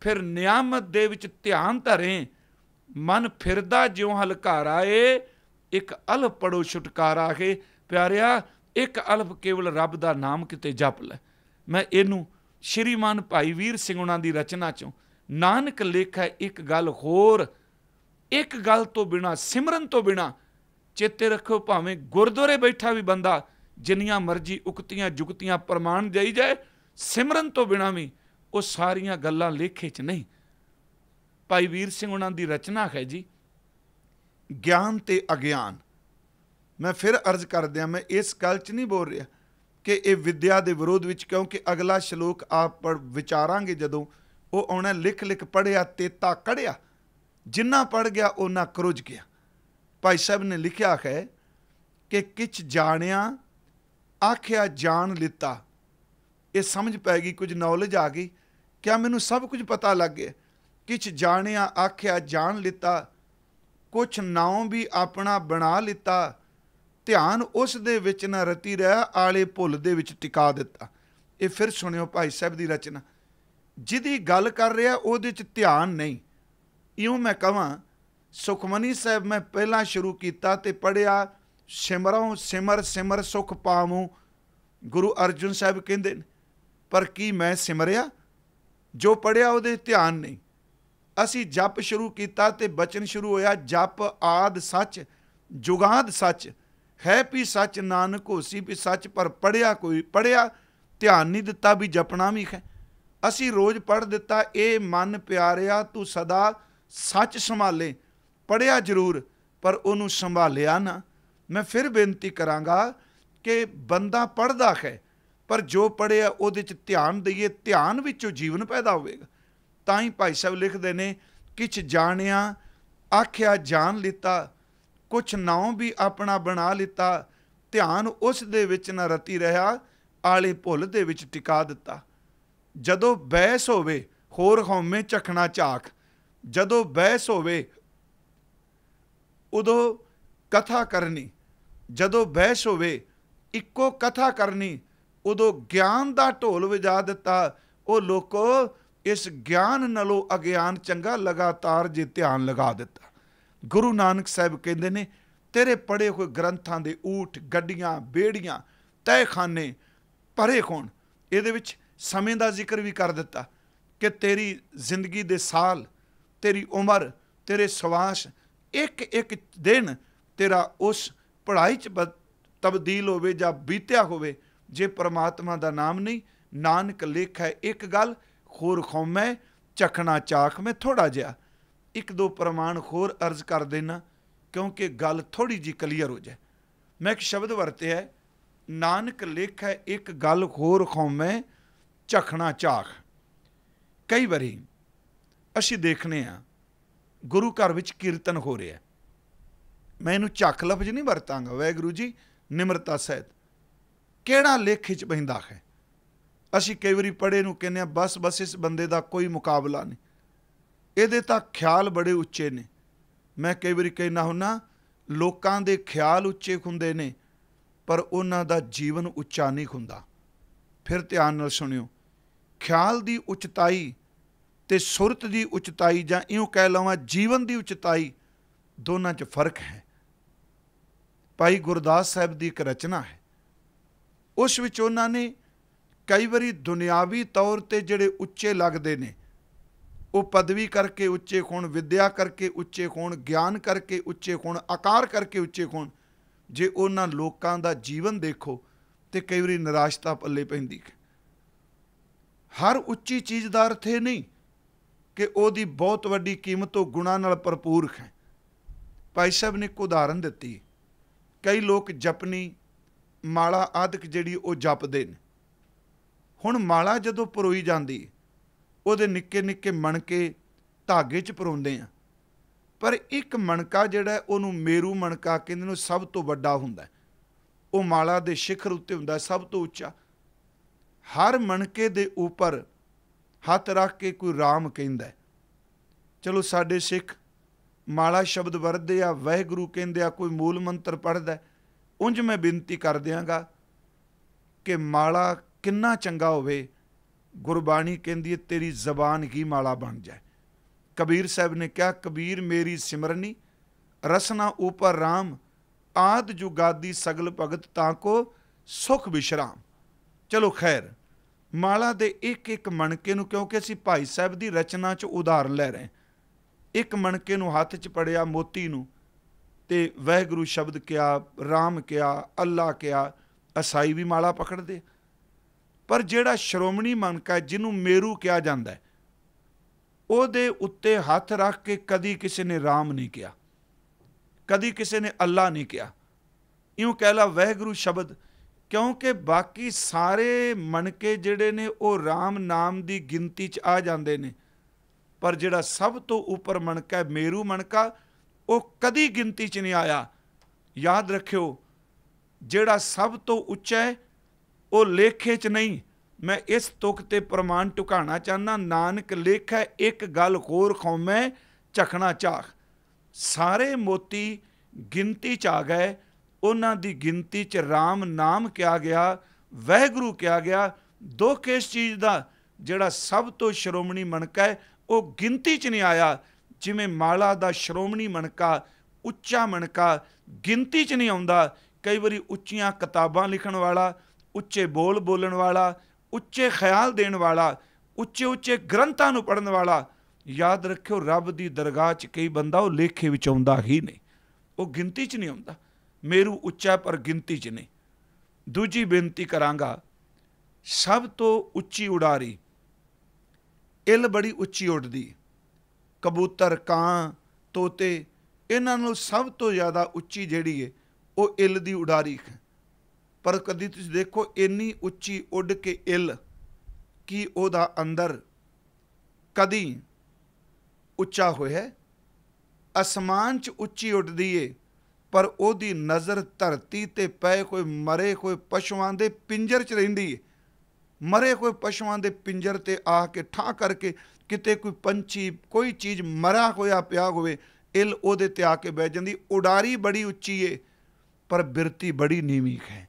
ਫਿਰ ਨਿਆਮਤ ਦੇ ਵਿੱਚ ਧਿਆਨ ਧਰੇ ਮਨ ਫਿਰਦਾ ਜਿਉ ਹਲਕਾਰਾ ਏ ਇੱਕ ਅਲਫ ਪੜੋ ਛੁਟਕਾਰਾ ਹੈ ਪਿਆਰਿਆ ਇੱਕ ਅਲਫ ਕੇਵਲ ਰੱਬ ਦਾ ਨਾਮ ਕਿਤੇ ਜਪ ਲੈ ਮੈਂ ਇਹਨੂੰ ਸ਼੍ਰੀਮਾਨ ਭਾਈ ਵੀਰ ਸਿੰਘ ਉਹਨਾਂ ਦੀ ਰਚਨਾ ਚੋਂ ਨਾਨਕ ਲੇਖ ਹੈ ਇੱਕ ਗੱਲ ਹੋਰ ਇੱਕ ਗੱਲ ਤੋਂ ਬਿਨਾ ਸਿਮਰਨ ਤੋਂ ਬਿਨਾ ਚੇਤੇ ਰੱਖੋ ਭਾਵੇਂ ਗੁਰਦੁਆਰੇ ਬੈਠਾ ਵੀ ਬੰਦਾ ਜਿੰਨੀਆਂ ਮਰਜ਼ੀ ਉਕਤੀਆਂ ਜੁਗਤੀਆਂ ਪ੍ਰਮਾਣ ਦੇਈ ਜਾਏ ਸਿਮਰਨ ਤੋਂ ਬਿਨਾ ਵੀ ਉਹ ਸਾਰੀਆਂ ਗੱਲਾਂ ਲੇਖੇ 'ਚ ਨਹੀਂ ਭਾਈ ਵੀਰ ਸਿੰਘ ਉਹਨਾਂ ਦੀ ਰਚਨਾ ਹੈ ਜੀ ਗਿਆਨ ਤੇ ਅਗਿਆਨ ਮੈਂ ਫਿਰ ਅਰਜ਼ ਕਰਦਿਆਂ ਮੈਂ ਇਸ ਗੱਲ 'ਚ ਨਹੀਂ ਬੋਲ ਰਿਹਾ ਕਿ ਇਹ ਵਿਦਿਆ ਦੇ ਵਿਰੋਧ ਵਿੱਚ ਕਿਉਂਕਿ ਅਗਲਾ ਸ਼ਲੋਕ ਆਪ ਵਿਚਾਰਾਂਗੇ ਜਦੋਂ ਉਹ ਆਉਣਾ ਲਿਖ ਲਿਖ ਪੜਿਆ ਤੇਤਾ ਕੜਿਆ ਜਿੰਨਾ ਪੜ ਗਿਆ ਉਹਨਾਂ ਕਰੁਜ ਗਿਆ ਭਾਈ ਸਾਹਿਬ ਨੇ ਲਿਖਿਆ ਹੈ ਕਿ ਕਿਛ ਜਾਣਿਆ ਆਖਿਆ ਜਾਣ ਲਿੱਤਾ ਇਹ ਸਮਝ ਪੈ ਗਈ ਕੁਝ ਨੌਲੇਜ ਆ ਗਈ ਕਿਆ ਮੈਨੂੰ ਸਭ ਕੁਝ ਪਤਾ ਲੱਗ ਗਿਆ ਕਿਛ ਜਾਣਿਆ ਆਖਿਆ ਜਾਣ ਲਿੱਤਾ ਕੁਛ ਨਾਉ ਵੀ ਆਪਣਾ ਬਣਾ ਲਿੱਤਾ ਧਿਆਨ ਉਸ ਦੇ ਵਿੱਚ ਨਾ ਰਤੀ ਰਹਿ ਆਲੇ ਭੁੱਲ ਦੇ ਵਿੱਚ ਟਿਕਾ ਦਿੱਤਾ ਇਹ ਫਿਰ ਸੁਣਿਓ ਭਾਈ ਸਾਹਿਬ ਦੀ ਰਚਨਾ ਜਿਹਦੀ ਗੱਲ ਕਰ ਰਿਹਾ ਉਹਦੇ ਚ ਧਿਆਨ ਨਹੀਂ ਇਉਂ ਮੈਂ ਕਹਾਂ ਸੁਖਮਨੀ ਸਾਹਿਬ ਮੈਂ ਪਹਿਲਾਂ ਸ਼ੁਰੂ ਕੀਤਾ ਤੇ ਪੜਿਆ ਸਿਮਰਉ ਸਿਮਰ ਸਿਮਰ ਸੁਖ ਪਾਵਉ ਗੁਰੂ ਅਰਜਨ ਸਾਹਿਬ ਕਹਿੰਦੇ ਪਰ ਕੀ ਮੈਂ ਸਿਮਰਿਆ ਜੋ ਪੜਿਆ ਉਹਦੇ ਧਿਆਨ ਨਹੀਂ ਅਸੀਂ ਜਪ ਸ਼ੁਰੂ ਕੀਤਾ ਤੇ ਬਚਨ ਸ਼ੁਰੂ ਹੋਇਆ ਜਪ ਆਦ ਸੱਚ ਜੁਗਾਦ ਸੱਚ ਹੈ ਵੀ ਸੱਚ ਨਾਨਕ ਹੋਸੀ ਵੀ ਸੱਚ ਪਰ ਪੜਿਆ ਕੋਈ ਪੜਿਆ ਧਿਆਨ ਨਹੀਂ ਦਿੱਤਾ ਵੀ ਜਪਣਾ ਵੀ ਹੈ ਅਸੀਂ ਰੋਜ਼ ਪੜ ਦਿੱਤਾ ਇਹ ਮਨ ਪਿਆਰਿਆ ਤੂੰ ਸਦਾ ਸੱਚ ਸੰਭਾਲੇ ਪੜਿਆ ਜ਼ਰੂਰ ਪਰ ਉਹਨੂੰ ਸੰਭਾਲਿਆ ਨਾ ਮੈਂ ਫਿਰ ਬੇਨਤੀ ਕਰਾਂਗਾ ਕਿ ਬੰਦਾ ਪੜਦਾ ਹੈ ਪਰ ਜੋ ਪੜਿਆ ਉਹਦੇ ਚ ਧਿਆਨ ਦਈਏ ਧਿਆਨ ਵਿੱਚੋਂ ਜੀਵਨ ਪੈਦਾ ਹੋਵੇਗਾ ਤਾਂ ਹੀ ਭਾਈ ਸਾਹਿਬ ਲਿਖਦੇ ਨੇ ਕਿਛ ਜਾਣਿਆ ਆਖਿਆ ਜਾਣ ਲਿੱਤਾ ਕੁਛ ਨਾਉ ਵੀ ਆਪਣਾ ਬਣਾ ਲਿੱਤਾ ਧਿਆਨ ਉਸ ਦੇ ਵਿੱਚ ਨਾ ਰਤੀ ਰਹਾ ਆਲੇ ਭੁੱਲ ਦੇ ਵਿੱਚ ਟਿਕਾ ਦਿੱਤਾ ਜਦੋਂ ਬੈਸ ਹੋਵੇ ਹੋਰ ਹਉਮੈ ਚਖਣਾ ਝਾਕ ਜਦੋਂ ਬੈਸ ਹੋਵੇ ਉਦੋਂ ਕਥਾ ਕਰਨੀ ਜਦੋਂ ਬਹਿਸ਼ ਹੋਵੇ ਇੱਕੋ ਕਥਾ ਕਰਨੀ ਉਦੋਂ ਗਿਆਨ ਦਾ ਢੋਲ ਵਜਾ ਦਿੱਤਾ ਉਹ ਲੋਕੋ ਇਸ ਗਿਆਨ ਨਾਲੋਂ ਅਗਿਆਨ ਚੰਗਾ ਲਗਾਤਾਰ ਜੇ ਧਿਆਨ ਲਗਾ ਦਿੱਤਾ ਗੁਰੂ ਨਾਨਕ ਸਾਹਿਬ ਕਹਿੰਦੇ ਨੇ ਤੇਰੇ ਪੜੇ ਹੋਏ ਗ੍ਰੰਥਾਂ ਦੇ ਊਠ ਗੱਡੀਆਂ ਬੇੜੀਆਂ ਤਹਿਖਾਨੇ ਭਰੇ ਹੋਣ ਇਹਦੇ ਵਿੱਚ ਸਮੇਂ ਦਾ ਜ਼ਿਕਰ ਵੀ ਕਰ ਦਿੱਤਾ ਕਿ ਤੇਰੀ ਜ਼ਿੰਦਗੀ ਦੇ ਸਾਲ ਤੇਰੀ ਉਮਰ ਤੇਰੇ ਸਵਾਸ ਇੱਕ ਇੱਕ ਦਿਨ ਤੇਰਾ ਉਸ ਪੜ੍ਹਾਈ 'ਚ ਤਬਦੀਲ ਹੋਵੇ ਜਾਂ ਬੀਤਿਆ ਹੋਵੇ ਜੇ ਪ੍ਰਮਾਤਮਾ ਦਾ ਨਾਮ ਨਹੀਂ ਨਾਨਕ ਲੇਖ ਹੈ ਇੱਕ ਗੱਲ ਖੋਰ ਖੋਮੈ ਚਖਣਾ ਚਾਖ ਮੈਂ ਥੋੜਾ ਜਿਹਾ ਇੱਕ ਦੋ ਪ੍ਰਮਾਣ ਹੋਰ ਅਰਜ਼ ਕਰ ਦੇਣਾ ਕਿਉਂਕਿ ਗੱਲ ਥੋੜੀ ਜੀ ਕਲੀਅਰ ਹੋ ਜਾਏ ਮੈਂ ਇੱਕ ਸ਼ਬਦ ਵਰਤਿਆ ਹੈ ਨਾਨਕ ਲੇਖ ਹੈ ਇੱਕ ਗੱਲ ਹੋਰ ਖੋਮੈ ਚਖਣਾ ਚਾਖ ਕਈ ਵਾਰੀ ਅਸੀਂ ਦੇਖਨੇ ਆ ਗੁਰੂ ਘਰ ਵਿੱਚ ਕੀਰਤਨ ਹੋ ਰਿਹਾ ਮੈਂ ਇਹਨੂੰ ਚੱਕ ਲਫ਼ਜ਼ ਨਹੀਂ ਵਰਤਾਂਗਾ ਵੈਗੁਰੂ ਜੀ ਨਿਮਰਤਾ ਸਹਿਤ ਕਿਹੜਾ ਲੇਖ ਵਿੱਚ ਬਹਿੰਦਾ ਹੈ ਅਸੀਂ ਕਈ ਵਾਰੀ ਪੜੇ ਨੂੰ ਕਹਿੰਦੇ ਆ ਬਸ ਬਸ ਇਸ ਬੰਦੇ ਦਾ ਕੋਈ ਮੁਕਾਬਲਾ ਨਹੀਂ ਇਹਦੇ ਤਾਂ ਖਿਆਲ ਬੜੇ ਉੱਚੇ ਨੇ ਮੈਂ ਕਈ ਵਾਰੀ ਕਹਿਣਾ ਹੁੰਨਾ ਲੋਕਾਂ ਦੇ ਖਿਆਲ ਉੱਚੇ ਹੁੰਦੇ ਨੇ ਪਰ ਉਹਨਾਂ ਦਾ ਜੀਵਨ ਉੱਚਾ ਨਹੀਂ ਹੁੰਦਾ ਫਿਰ ਧਿਆਨ ਨਾਲ ਸੁਣਿਓ ਖਿਆਲ ਦੀ ਉਚਤਾਈ ਤੇ ਸੁਰਤ ਦੀ ਉਚਤਾਈ ਜਾਂ ਇਉਂ ਕਹਿ ਲਵਾਂ ਜੀਵਨ ਦੀ ਉਚਤਾਈ ਦੋਨਾਂ 'ਚ ਫਰਕ ਹੈ ਭਾਈ ਗੁਰਦਾਸ ਸਾਹਿਬ ਦੀ ਇੱਕ ਰਚਨਾ ਹੈ ਉਸ ਵਿੱਚ ਉਹਨਾਂ ਨੇ ਕਈ ਵਾਰੀ ਦੁਨਿਆਵੀ ਤੌਰ ਤੇ ਜਿਹੜੇ ਉੱਚੇ ਲੱਗਦੇ ਨੇ ਉਹ ਪਦਵੀ ਕਰਕੇ ਉੱਚੇ ਹੋਣ ਵਿਦਿਆ ਕਰਕੇ ਉੱਚੇ ਹੋਣ ਗਿਆਨ ਕਰਕੇ ਉੱਚੇ ਹੋਣ ਆਕਾਰ ਕਰਕੇ ਉੱਚੇ ਹੋਣ ਜੇ ਉਹਨਾਂ ਲੋਕਾਂ ਦਾ ਜੀਵਨ ਦੇਖੋ ਤੇ ਕਈ ਵਾਰੀ ਨਿਰਾਸ਼ਤਾ ਪੱਲੇ ਪੈਂਦੀ ਹੈ ਹਰ ਉੱਚੀ ਚੀਜ਼ ਦਾ ਅਰਥ ਇਹ ਨਹੀਂ ਕਿ ਉਹਦੀ ਬਹੁਤ ਵੱਡੀ ਕੀਮਤ ਉਹ ਗੁਣਾ ਨਾਲ ਭਰਪੂਰ ਹੈ ਭਾਈ ਸਾਹਿਬ ਨੇ ਇੱਕ ਉਦਾਹਰਨ ਦਿੱਤੀ ਕਈ ਲੋਕ ਜਪਨੀ ਮਾਲਾ ਆਦਿਕ ਜਿਹੜੀ ਉਹ ਜਪਦੇ ਨੇ ਹੁਣ ਮਾਲਾ ਜਦੋਂ ਪਰੋਈ ਜਾਂਦੀ ਉਹਦੇ ਨਿੱਕੇ ਨਿੱਕੇ ਮਣਕੇ ਧਾਗੇ 'ਚ ਪਰੋਂਦੇ ਆ ਪਰ ਇੱਕ ਮਣਕਾ ਜਿਹੜਾ ਉਹਨੂੰ ਮੇਰੂ ਮਣਕਾ ਕਹਿੰਦੇ ਨੇ ਸਭ ਤੋਂ ਵੱਡਾ ਹੁੰਦਾ ਉਹ ਮਾਲਾ ਦੇ ਸਿਖਰ ਉੱਤੇ ਹੁੰਦਾ ਸਭ ਤੋਂ ਉੱਚਾ ਹਰ ਮਣਕੇ ਦੇ ਉੱਪਰ ਹੱਥ ਰੱਖ ਕੇ ਕੋਈ RAM ਕਹਿੰਦਾ ਚਲੋ ਸਾਡੇ ਸਿੱਖ ਮਾਲਾ ਸ਼ਬਦ ਵਰਦੇ ਆ ਵਹਿਗੁਰੂ ਕਹਿੰਦੇ ਆ ਕੋਈ ਮੂਲ ਮੰਤਰ ਪੜਦਾ ਉੰਜ ਮੈਂ ਬੇਨਤੀ ਕਰ ਦਿਆਂਗਾ ਕਿ ਮਾਲਾ ਕਿੰਨਾ ਚੰਗਾ ਹੋਵੇ ਗੁਰਬਾਣੀ ਕਹਿੰਦੀ ਹੈ ਤੇਰੀ ਜ਼ਬਾਨ ਹੀ ਮਾਲਾ ਬਣ ਜਾਏ ਕਬੀਰ ਸਾਹਿਬ ਨੇ ਕਿਹਾ ਕਬੀਰ ਮੇਰੀ ਸਿਮਰਨੀ ਰਸਨਾ ਉਪਰ RAM ਆਦ ਜੁਗਾਦੀ ਸਗਲ ਭਗਤ ਤਾਂ ਕੋ ਸੁਖ ਵਿਸ਼ਰਾਮ ਚਲੋ ਖੈਰ ਮਾਲਾ ਦੇ ਇੱਕ ਇੱਕ ਮਣਕੇ ਨੂੰ ਕਿਉਂਕਿ ਅਸੀਂ ਭਾਈ ਸਾਹਿਬ ਦੀ ਰਚਨਾ 'ਚ ਉਦਾਹਰਣ ਲੈ ਰਹੇ ਹਾਂ ਇੱਕ ਮਣਕੇ ਨੂੰ ਹੱਥ 'ਚ ਪੜਿਆ ਮੋਤੀ ਨੂੰ ਤੇ ਵਹਿਗੁਰੂ ਸ਼ਬਦ ਕਿਹਾ RAM ਕਿਹਾ ਅੱਲਾ ਕਿਹਾ ਅਸਾਈ ਵੀ ਮਾਲਾ ਪਕੜਦੇ ਪਰ ਜਿਹੜਾ ਸ਼੍ਰੋਮਣੀ ਮਣਕਾ ਜਿਹਨੂੰ ਮੇਰੂ ਕਿਹਾ ਜਾਂਦਾ ਉਹਦੇ ਉੱਤੇ ਹੱਥ ਰੱਖ ਕੇ ਕਦੀ ਕਿਸੇ ਨੇ RAM ਨਹੀਂ ਕਿਹਾ ਕਦੀ ਕਿਸੇ ਨੇ ਅੱਲਾ ਨਹੀਂ ਕਿਹਾ ਇਉਂ ਕਹਿਲਾ ਵਹਿਗੁਰੂ ਸ਼ਬਦ ਕਿਉਂਕਿ ਬਾਕੀ ਸਾਰੇ ਮਣਕੇ ਜਿਹੜੇ ਨੇ ਉਹ RAM ਨਾਮ ਦੀ ਗਿਣਤੀ 'ਚ ਆ ਜਾਂਦੇ ਨੇ ਪਰ ਜਿਹੜਾ ਸਭ ਤੋਂ ਉੱਪਰ ਮਣਕਾ ਮੇਰੂ ਮਣਕਾ ਉਹ ਕਦੀ ਗਿਣਤੀ 'ਚ ਨਹੀਂ ਆਇਆ ਯਾਦ ਰੱਖਿਓ ਜਿਹੜਾ ਸਭ ਤੋਂ ਉੱਚਾ ਹੈ ਉਹ ਲੇਖੇ 'ਚ ਨਹੀਂ ਮੈਂ ਇਸ ਤੁਕ ਤੇ ਪ੍ਰਮਾਣ ਟੁਕਾਣਾ ਚਾਹਨਾ ਨਾਨਕ ਹੈ ਇੱਕ ਗੱਲ ਹੋਰ ਖੌਮੈ ਚਖਣਾ ਚਾਖ ਸਾਰੇ ਮੋਤੀ ਗਿਣਤੀ ਚ ਆ ਗਏ ਉਹਨਾਂ ਦੀ ਗਿਣਤੀ ਚ RAM ਨਾਮ ਕਿਹਾ ਗਿਆ ਵਹਿਗੁਰੂ ਕਿਹਾ ਗਿਆ ਦੁੱਖ ਇਸ ਚੀਜ਼ ਦਾ ਜਿਹੜਾ ਸਭ ਤੋਂ ਸ਼੍ਰੋਮਣੀ ਮਣਕਾ ਹੈ ਉਹ ਗਿਣਤੀ 'ਚ ਨਹੀਂ ਆਇਆ ਜਿਵੇਂ ਮਾਲਾ ਦਾ ਸ਼੍ਰੋਮਣੀ ਮਣਕਾ ਉੱਚਾ ਮਣਕਾ ਗਿਣਤੀ 'ਚ ਨਹੀਂ ਆਉਂਦਾ ਕਈ ਵਾਰੀ ਉੱਚੀਆਂ ਕਿਤਾਬਾਂ ਲਿਖਣ ਵਾਲਾ ਉੱਚੇ ਬੋਲ ਬੋਲਣ ਵਾਲਾ ਉੱਚੇ ਖਿਆਲ ਦੇਣ ਵਾਲਾ ਉੱਚੇ ਉੱਚੇ ਗ੍ਰੰਥਾਂ ਨੂੰ ਪੜਨ ਵਾਲਾ ਯਾਦ ਰੱਖਿਓ ਰੱਬ ਦੀ ਦਰਗਾਹ 'ਚ ਕਈ ਬੰਦਾ ਉਹ ਲੇਖੇ ਵਿੱਚ ਆਉਂਦਾ ਹੀ ਨਹੀਂ ਉਹ ਗਿਣਤੀ 'ਚ ਨਹੀਂ ਆਉਂਦਾ ਮੇਰੂ ਉੱਚਾ ਪਰ ਗਿਣਤੀ 'ਚ ਨਹੀਂ ਦੂਜੀ ਬੇਨਤੀ ਕਰਾਂਗਾ ਸਭ ਤੋਂ ਉੱਚੀ ਉਡਾਰੀ ਇਲ ਬੜੀ ਉੱਚੀ ਉੱਡਦੀ ਕਬੂਤਰ ਕਾਂ ਤੋਤੇ ਇਹਨਾਂ ਨੂੰ ਸਭ ਤੋਂ ਜ਼ਿਆਦਾ ਉੱਚੀ ਜਿਹੜੀ ਹੈ ਉਹ ਇਲ ਦੀ ਉਡਾਰੀ ਹੈ ਪਰ ਕਦੀ ਤੁਸੀਂ ਦੇਖੋ ਇੰਨੀ ਉੱਚੀ ਉੱਡ ਕੇ ਇਲ ਕੀ ਉਹਦਾ ਅੰਦਰ ਕਦੀ ਉੱਚਾ ਹੋਇਆ ਅਸਮਾਨ 'ਚ ਉੱਚੀ ਉੱਡਦੀ ਏ ਪਰ ਉਹਦੀ ਨਜ਼ਰ ਧਰਤੀ ਤੇ ਪਏ ਕੋਈ ਮਰੇ ਕੋਈ ਪਸ਼ੂਆਂ ਦੇ ਪਿੰਜਰ 'ਚ ਰਹਿੰਦੀ ਏ ਮਰੇ ਕੋਈ ਪਸ਼ੂਆਂ ਦੇ ਪਿੰਜਰ ਤੇ ਆ ਕੇ ਠਾ ਕਰਕੇ ਕਿਤੇ ਕੋਈ ਪੰਛੀ ਕੋਈ ਚੀਜ਼ ਮਰਾ ਹੋਇਆ ਪਿਆ ਹੋਵੇ ਇਲ ਉਹਦੇ ਤੇ ਆ ਕੇ ਬਹਿ ਜਾਂਦੀ ਉਡਾਰੀ ਬੜੀ ਉੱਚੀ ਏ ਪਰ ਬਿਰਤੀ ਬੜੀ ਨੀਵੀਂ ਹੈ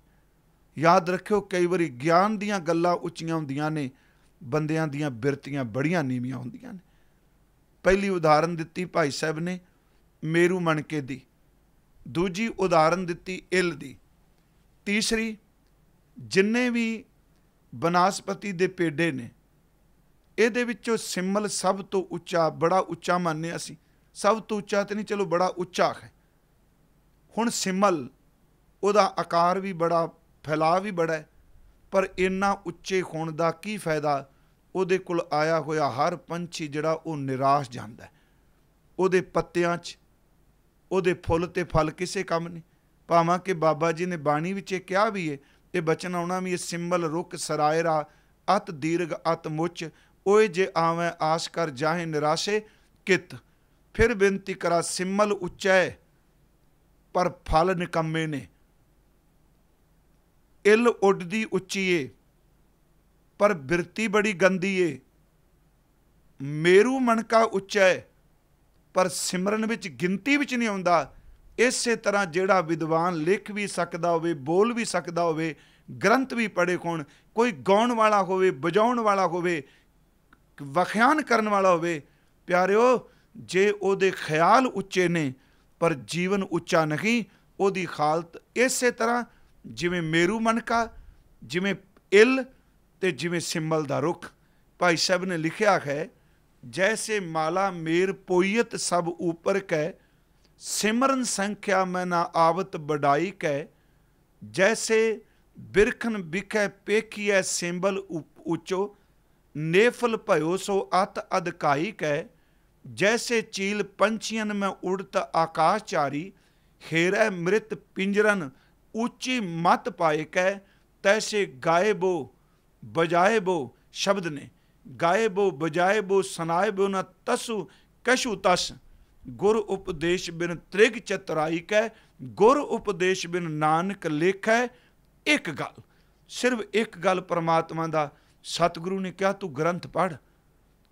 ਯਾਦ ਰੱਖਿਓ ਕਈ ਵਾਰੀ ਗਿਆਨ ਦੀਆਂ ਗੱਲਾਂ ਉੱਚੀਆਂ ਹੁੰਦੀਆਂ ਨੇ ਬੰਦਿਆਂ ਦੀਆਂ ਬਿਰਤੀਆਂ ਬੜੀਆਂ ਨੀਵੀਆਂ ਹੁੰਦੀਆਂ ਨੇ ਪਹਿਲੀ ਉਦਾਹਰਨ ਦਿੱਤੀ ਭਾਈ ਸਾਹਿਬ ਨੇ ਮੇਰੂ ਮਣਕੇ ਦੀ ਦੂਜੀ ਉਦਾਹਰਨ ਦਿੱਤੀ ਇਲ ਦੀ ਤੀਸਰੀ ਜਿੰਨੇ ਵੀ ਬਨਾਸਪਤੀ ਦੇ ਪੇਡੇ ਨੇ ਇਹਦੇ ਵਿੱਚੋਂ ਸਿੰਮਲ ਸਭ ਤੋਂ ਉੱਚਾ ਬੜਾ ਉੱਚਾ ਮੰਨਿਆ ਸੀ ਸਭ ਤੋਂ ਉੱਚਾ ਤੇ ਨਹੀਂ ਚਲੋ ਬੜਾ ਉੱਚਾ ਹੈ ਹੁਣ ਸਿੰਮਲ ਉਹਦਾ ਆਕਾਰ ਵੀ ਬੜਾ ਫੈਲਾ ਵੀ ਬੜਾ ਹੈ ਪਰ ਇੰਨਾ ਉੱਚੇ ਹੋਣ ਦਾ ਕੀ ਫਾਇਦਾ ਉਹਦੇ ਕੋਲ ਆਇਆ ਹੋਇਆ ਹਰ ਪੰਛੀ ਜਿਹੜਾ ਉਹ ਨਿਰਾਸ਼ ਜਾਂਦਾ ਉਹਦੇ ਪੱਤਿਆਂ 'ਚ ਉਹਦੇ ਫੁੱਲ ਤੇ ਫਲ ਕਿਸੇ ਕੰਮ ਨਹੀਂ ਭਾਵਾਂ ਕਿ ਬਾਬਾ ਜੀ ਨੇ ਬਾਣੀ ਵਿੱਚ ਇਹ ਕਿਹਾ ਵੀ ਹੈ ਇਹ ਬਚਨ ਆਉਣਾ ਵੀ ਸਿੰਬਲ ਰੁਕ ਸਰਾਇਰਾ ਅਤ ਦੀਰਗ ਅਤ ਮੁੱਚ ਓਏ ਜੇ ਆਵੇਂ ਆਸ ਕਰ ਜਾਹੇ ਨਿਰਾਸ਼ੇ ਕਿਤ ਫਿਰ ਬੇਨਤੀ ਕਰਾ ਸਿੰਮਲ ਉੱਚੈ ਪਰ ਫਲ ਨਿਕੰਮੇ ਨੇ ਇਲ ਉੱਡਦੀ ਉੱਚੀ ਏ ਪਰ ਬਿਰਤੀ ਬੜੀ ਗੰਦੀ ਏ ਮੇਰੂ ਮਣਕਾ ਉੱਚੈ ਪਰ ਸਿਮਰਨ ਵਿੱਚ ਗਿਣਤੀ ਵਿੱਚ ਨਹੀਂ ਆਉਂਦਾ ਇਸੇ ਤਰ੍ਹਾਂ ਜਿਹੜਾ ਵਿਦਵਾਨ ਲਿਖ ਵੀ ਸਕਦਾ ਹੋਵੇ ਬੋਲ ਵੀ ਸਕਦਾ ਹੋਵੇ ਗ੍ਰੰਥ ਵੀ ਪੜੇ ਕੋਣ ਕੋਈ ਗਾਉਣ ਵਾਲਾ ਹੋਵੇ ਵਜਾਉਣ ਵਾਲਾ ਹੋਵੇ ਵਖਿਆਨ ਕਰਨ ਵਾਲਾ ਹੋਵੇ ਪਿਆਰਿਓ ਜੇ ਉਹਦੇ ਖਿਆਲ ਉੱਚੇ ਨੇ ਪਰ ਜੀਵਨ ਉੱਚਾ ਨਹੀਂ ਉਹਦੀ ਹਾਲਤ ਇਸੇ ਤਰ੍ਹਾਂ ਜਿਵੇਂ ਮੇਰੂ ਮਨਕਾ ਜਿਵੇਂ ਇਲ ਤੇ ਜਿਵੇਂ ਸਿੰਬਲ ਦਾ ਰੁੱਖ ਭਾਈ ਸਾਹਿਬ ਨੇ ਲਿਖਿਆ ਹੈ ਜੈਸੇ ਮਾਲਾ ਮੇਰ ਪੋਇਤ ਸਭ ਉਪਰ ਕੈ ਸਿਮਰਨ ਸੰਖਿਆ ਮੈਂ ਨਾ ਆਵਤ ਬਡਾਈ ਕੈ ਜੈਸੇ ਬਿਰਖਨ ਬਿਕੈ ਪੇਖੀਐ ਸਿੰਬਲ ਉਚੋ ਨੇਫਲ ਭਇਓ ਸੋ ਅਤ ਅਧਕਾਈ ਕੈ ਜੈਸੇ ਚੀਲ ਪੰਛੀਆਂ ਮੈਂ ਉੜਤ ਆਕਾਸ਼ ਚਾਰੀ ਖੇਰੈ ਮ੍ਰਿਤ ਪਿੰਜਰਨ ਉੱਚੀ ਮਤ ਪਾਏ ਕੈ ਤੈਸੇ ਗਾਇਬੋ ਬਜਾਇਬੋ ਸ਼ਬਦ ਨੇ ਗਾਇਬੋ ਬਜਾਇਬੋ ਸਨਾਇਬੋ ਨ ਤਸੂ ਕਸ਼ੂ ਤਸ ਗੁਰ ਉਪਦੇਸ਼ ਬਿਨ ਤ੍ਰਿਗ ਚਤਰਾਈ ਕੈ ਗੁਰ ਉਪਦੇਸ਼ ਬਿਨ ਨਾਨਕ ਲੇਖੈ ਇੱਕ ਗੱਲ ਸਿਰਫ ਇੱਕ ਗੱਲ ਪ੍ਰਮਾਤਮਾ ਦਾ ਸਤਿਗੁਰੂ ਨੇ ਕਿਹਾ ਤੂੰ ਗ੍ਰੰਥ ਪੜ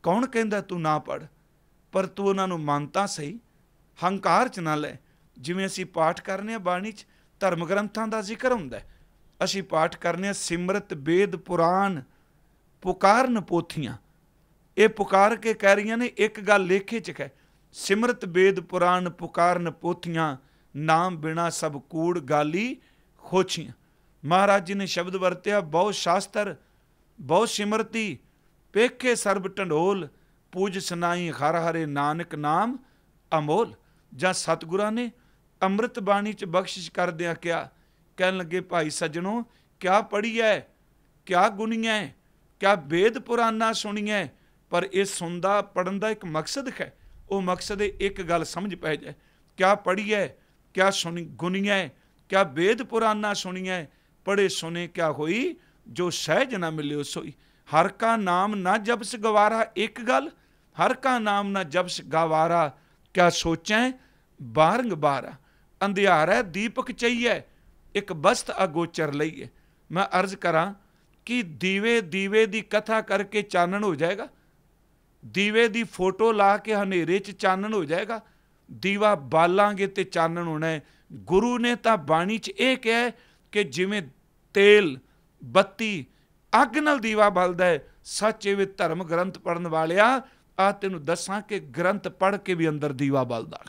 ਕੌਣ ਕਹਿੰਦਾ ਤੂੰ ਨਾ ਪੜ ਪਰ ਤੂੰ ਉਹਨਾਂ ਨੂੰ ਮੰਨਤਾ ਸਹੀ ਹੰਕਾਰ ਚ ਨਾ ਲੈ ਜਿਵੇਂ ਅਸੀਂ ਪਾਠ ਕਰਨੇ ਆ ਬਾਣੀ ਚ ਧਰਮ ਗ੍ਰੰਥਾਂ ਦਾ ਜ਼ਿਕਰ ਹੁੰਦਾ ਅਸੀਂ ਪਾਠ ਕਰਨੇ ਆ ਸਿਮਰਤ ਵੇਦ ਪੁਰਾਨ ਪੁਕਾਰਨ ਪੋਥੀਆਂ ਇਹ ਪੁਕਾਰ ਕੇ ਕਹਿ ਰਹੀਆਂ ਨੇ ਇੱਕ ਗੱਲ ਲੇਖੇ ਚ ਕਹਿ ਸਿਮਰਤ ਬੇਦ ਪੁਰਾਨ ਪੁਕਾਰਨ ਪੋਥੀਆਂ ਨਾਮ ਬਿਨਾ ਸਭ ਕੂੜ ਗਾਲੀ ਖੋਛੀਆਂ ਮਹਾਰਾਜ ਜੀ ਨੇ ਸ਼ਬਦ ਵਰਤਿਆ ਬਹੁ ਸ਼ਾਸਤਰ ਬਹੁ ਸਿਮਰਤੀ ਪੇਖੇ ਸਰਬ ਢੰਡੋਲ ਪੂਜ ਸਨਾਈ ਹਰ ਹਰੇ ਨਾਨਕ ਨਾਮ ਅਮੋਲ ਜਾਂ ਸਤਗੁਰਾਂ ਨੇ ਅੰਮ੍ਰਿਤ ਬਾਣੀ ਚ ਬਖਸ਼ਿਸ਼ ਕਰਦਿਆਂ ਕਿਹਾ ਕਹਿਣ ਲੱਗੇ ਭਾਈ ਸੱਜਣੋ ਕਿਆ ਪੜੀ ਐ ਕਿਆ ਗੁਣੀਆਂ ਐ ਕਿਆ ਵੇਦ ਪੁਰਾਨਾ ਸੁਣੀ ਪਰ ਇਹ ਸੁੰਦਾ ਪੜਨ ਦਾ ਇੱਕ ਮਕਸਦ ਹੈ ਉਹ ਮਕਸਦ ਇੱਕ ਗੱਲ ਸਮਝ ਪੈ ਜਾਏ ਕਿਆ ਪੜੀਐ ਕਿਆ ਸੁਣੀ ਹੈ ਕਿਆ ਵੇਦ ਪੁਰਾਨਾ ਸੁਣੀਐ ਪੜੇ ਸੁਨੇ ਕਿਆ ਹੋਈ ਜੋ ਸਹਿਜ ਨਾ ਮਿਲਿਓ ਸੋਈ ਹਰ ਕਾ ਨਾਮ ਨਾ ਜਪਸ ਗਵਾਰਾ ਇੱਕ ਗੱਲ ਹਰ ਕਾ ਨਾਮ ਨਾ ਜਪਸ ਗਵਾਰਾ ਕਿਆ ਸੋਚੈ ਬਾਰੰਗ ਬਾਰਾ ਅੰਧਿਆਰਾ ਦੀਪਕ ਚਈਐ ਇੱਕ ਬਸਤ ਅਗੋਚਰ ਲਈਏ ਮੈਂ ਅਰਜ਼ ਕਰਾਂ ਕਿ ਦੀਵੇ ਦੀਵੇ ਦੀ ਕਥਾ ਕਰਕੇ ਚਾਨਣ ਹੋ ਜਾਏਗਾ ਦੀਵੇ ਦੀ ਫੋਟੋ ਲਾ ਕੇ ਹਨੇਰੇ 'ਚ ਚਾਨਣ ਹੋ ਜਾਏਗਾ ਦੀਵਾ ਬਾਲਾਂਗੇ ਤੇ ਚਾਨਣ ਹੋਣਾ ਗੁਰੂ ਨੇ ਤਾਂ ਬਾਣੀ 'ਚ ਇਹ ਕਿਹਾ ਕਿ ਜਿਵੇਂ ਤੇਲ ਬੱਤੀ ਅੱਗ ਨਾਲ ਦੀਵਾ ਬਲਦਾ ਹੈ ਸੱਚੇ ਇਹ ਧਰਮ ਗ੍ਰੰਥ ਪੜਨ ਵਾਲਿਆ ਆ ਤੈਨੂੰ ਦੱਸਾਂ ਕਿ ਗ੍ਰੰਥ ਪੜ ਕੇ ਵੀ ਅੰਦਰ ਦੀਵਾ ਬਲਦਾ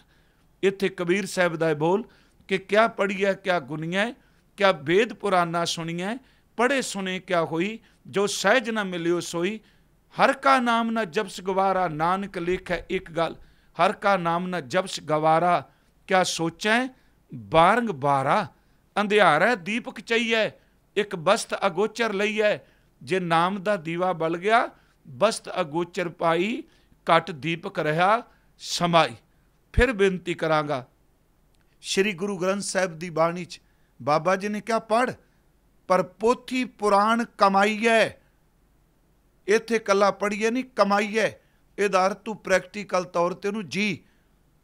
ਇੱਥੇ ਕਬੀਰ ਸਾਹਿਬ ਦਾ ਬੋਲ ਕਿ ਕਿਆ ਪੜੀਐ ਕਿਆ ਗੁਨੀਐ ਕਿਆ ਵੇਦ ਪੁਰਾਨਾ ਸੁਣੀਐ ਪੜੇ ਸੁਨੇ ਕਿਆ ਹੋਈ ਜੋ ਸਹਿਜ ਨਾ ਮਿਲਿਓ ਸੋਈ ਹਰ ਕਾ ਨਾਮ ਨਾ ਜਪਸ ਗਵਾਰਾ ਨਾਨਕ ਲਿਖੈ ਇੱਕ ਗੱਲ ਹਰ ਕਾ ਨਾਮ ਨਾ ਜਪਸ ਗਵਾਰਾ ਕਿਆ ਸੋਚੈ ਬਾਰੰਗ ਬਾਰਾ ਅੰਧਿਆਰਾ ਦੀਪਕ ਚਈਐ ਇੱਕ ਬਸਤ ਅਗੋਚਰ ਲਈਐ ਜੇ ਨਾਮ ਦਾ ਦੀਵਾ ਬਲ ਗਿਆ ਬਸਤ ਅਗੋਚਰ ਪਾਈ ਕਟ ਦੀਪਕ ਰਹਾ ਸਮਾਈ ਫਿਰ ਬੇਨਤੀ ਕਰਾਂਗਾ ਸ੍ਰੀ ਗੁਰੂ ਗ੍ਰੰਥ ਸਾਹਿਬ ਦੀ ਬਾਣੀ 'ਚ ਬਾਬਾ ਜੀ ਨੇ ਕਿਹਾ ਪੜ ਪਰ ਪੋਥੀ ਪੁਰਾਣ ਕਮਾਈਐ ਇੱਥੇ ਕੱਲਾ ਪੜੀਏ ਨਹੀਂ ਕਮਾਈਏ ਇਹਦਾ ਅਰਥ ਤੂੰ ਪ੍ਰੈਕਟੀਕਲ ਤੌਰ ਤੇ ਉਹਨੂੰ ਜੀ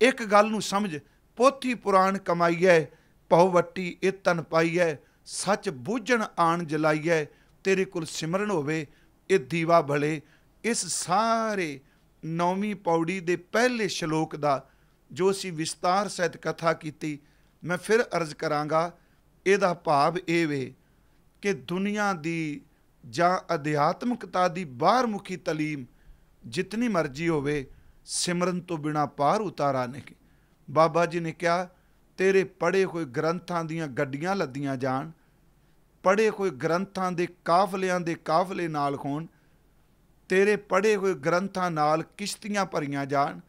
ਇੱਕ ਗੱਲ ਨੂੰ ਸਮਝ ਪੋਥੀ ਪੁਰਾਣ ਕਮਾਈਏ ਭਉ ਵੱਟੀ ਇਹ ਤਨ ਪਾਈਏ ਸੱਚ ਬੂਝਣ ਆਣ ਜਲਾਈਏ ਤੇਰੇ ਕੋਲ ਸਿਮਰਨ ਹੋਵੇ ਇਹ ਦੀਵਾ ਭਲੇ ਇਸ ਸਾਰੇ ਨੌਵੀਂ ਪੌੜੀ ਦੇ ਪਹਿਲੇ ਸ਼ਲੋਕ ਦਾ ਜੋ ਅਸੀਂ ਵਿਸਤਾਰ ਸਹਿਤ ਕਥਾ ਕੀਤੀ ਮੈਂ ਫਿਰ ਅਰਜ਼ ਕਰਾਂਗਾ ਇਹਦਾ ਭਾਵ ਇਹ ਵੇ ਕਿ ਦੁਨੀਆ ਦੀ ਜਾਂ ਅਧਿਆਤਮਕਤਾ ਦੀ ਬਾਹਰਮੁਖੀ ਤਾਲੀਮ ਜਿੰਨੀ ਮਰਜ਼ੀ ਹੋਵੇ ਸਿਮਰਨ ਤੋਂ ਬਿਨਾ ਪਾਰ ਉਤਾਰਾ ਨਹੀਂ ਬਾਬਾ ਜੀ ਨੇ ਕਿਹਾ ਤੇਰੇ ਪੜੇ ਹੋਏ ਗ੍ਰੰਥਾਂ ਦੀਆਂ ਗੱਡੀਆਂ ਲੱਦੀਆਂ ਜਾਣ ਪੜੇ ਹੋਏ ਗ੍ਰੰਥਾਂ ਦੇ ਕਾਫਲਿਆਂ ਦੇ ਕਾਫਲੇ ਨਾਲ ਹੋਣ ਤੇਰੇ ਪੜੇ ਹੋਏ ਗ੍ਰੰਥਾਂ ਨਾਲ ਕਿਸ਼ਤੀਆਂ ਭਰੀਆਂ ਜਾਣ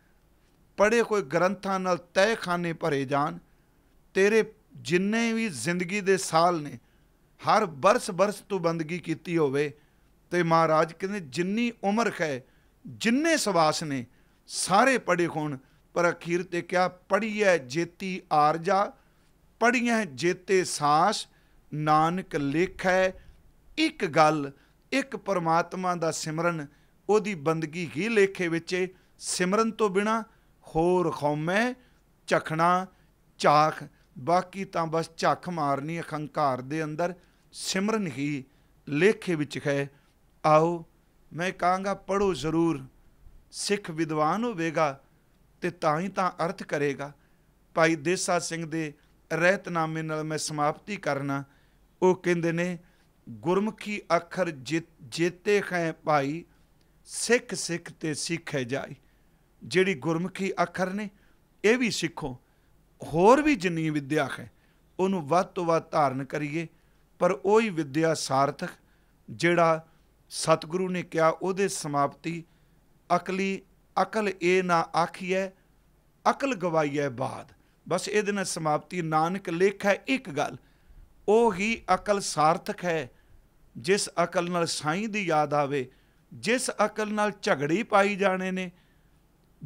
ਪੜੇ ਹੋਏ ਗ੍ਰੰਥਾਂ ਨਾਲ ਤਹਿਖਾਨੇ ਭਰੇ ਜਾਣ ਤੇਰੇ ਜਿੰਨੇ ਵੀ ਜ਼ਿੰਦਗੀ ਦੇ ਸਾਲ ਨੇ ਹਰ ਬਰਸ ਬਰਸ ਤੋਂ ਬੰਦਗੀ ਕੀਤੀ ਹੋਵੇ ਤੇ ਮਹਾਰਾਜ ਕਹਿੰਦੇ ਜਿੰਨੀ ਉਮਰ ਹੈ ਜਿੰਨੇ ਸਵਾਸ ਨੇ ਸਾਰੇ ਪੜੇ ਹੋਣ ਪਰ ਅਖੀਰ ਤੇ ਕਿਹਾ ਪੜੀਐ ਜੇਤੀ ਆਰਜਾ ਪੜੀਐ ਜੇਤੇ ਸਾਸ ਨਾਨਕ ਹੈ ਇੱਕ ਗੱਲ ਇੱਕ ਪਰਮਾਤਮਾ ਦਾ ਸਿਮਰਨ ਉਹਦੀ ਬੰਦਗੀ ਹੀ ਲੇਖੇ ਵਿੱਚ ਸਿਮਰਨ ਤੋਂ ਬਿਨਾ ਹੋਰ ਖੌਮੈ ਚਖਣਾ ਚਾਖ ਬਾਕੀ ਤਾਂ ਬਸ ਝੱਖ ਮਾਰਨੀ ਅਹੰਕਾਰ ਦੇ ਅੰਦਰ ਸਿਮਰਨ ਹੀ ਲੇਖੇ ਵਿੱਚ ਹੈ ਆਓ ਮੈਂ ਕਹਾਂਗਾ ਪੜੋ ਜ਼ਰੂਰ ਸਿੱਖ ਵਿਦਵਾਨ ਹੋਵੇਗਾ ਤੇ ਤਾਂ ਹੀ ਤਾਂ ਅਰਥ ਕਰੇਗਾ ਭਾਈ ਦੇਸਾ ਸਿੰਘ ਦੇ ਰਹਿਤਨਾਮੇ ਨਾਲ ਮੈਂ ਸਮਾਪਤੀ ਕਰਨਾ ਉਹ ਕਹਿੰਦੇ ਨੇ ਗੁਰਮੁਖੀ ਅੱਖਰ ਜੀਤੇ ਹੈ ਭਾਈ ਸਿੱਖ ਸਿੱਖ ਤੇ ਸਿੱਖੇ ਜਾਈ ਜਿਹੜੀ ਗੁਰਮੁਖੀ ਅੱਖਰ ਨੇ ਇਹ ਵੀ ਸਿੱਖੋ ਹੋਰ ਵੀ ਜਿੰਨੀ ਵਿਦਿਆ ਹੈ ਉਹਨੂੰ ਵੱਧ ਤੋਂ ਵੱਧ ਧਾਰਨ ਕਰੀਏ ਪਰ ਉਹੀ ਵਿਦਿਆ ਸਾਰਥਕ ਜਿਹੜਾ ਸਤਿਗੁਰੂ ਨੇ ਕਿਹਾ ਉਹਦੇ ਸਮਾਪਤੀ ਅਕਲੀ ਅਕਲ ਇਹ ਨਾ ਆਖੀਐ ਅਕਲ ਗਵਾਈਐ ਬਾਦ ਬਸ ਇਹਦੇ ਨਾਲ ਸਮਾਪਤੀ ਨਾਨਕ ਲੇਖ ਹੈ ਇੱਕ ਗੱਲ ਉਹ ਹੀ ਅਕਲ ਸਾਰਥਕ ਹੈ ਜਿਸ ਅਕਲ ਨਾਲ ਸਾਈਂ ਦੀ ਯਾਦ ਆਵੇ ਜਿਸ ਅਕਲ ਨਾਲ ਝਗੜੀ ਪਾਈ ਜਾਣੇ ਨੇ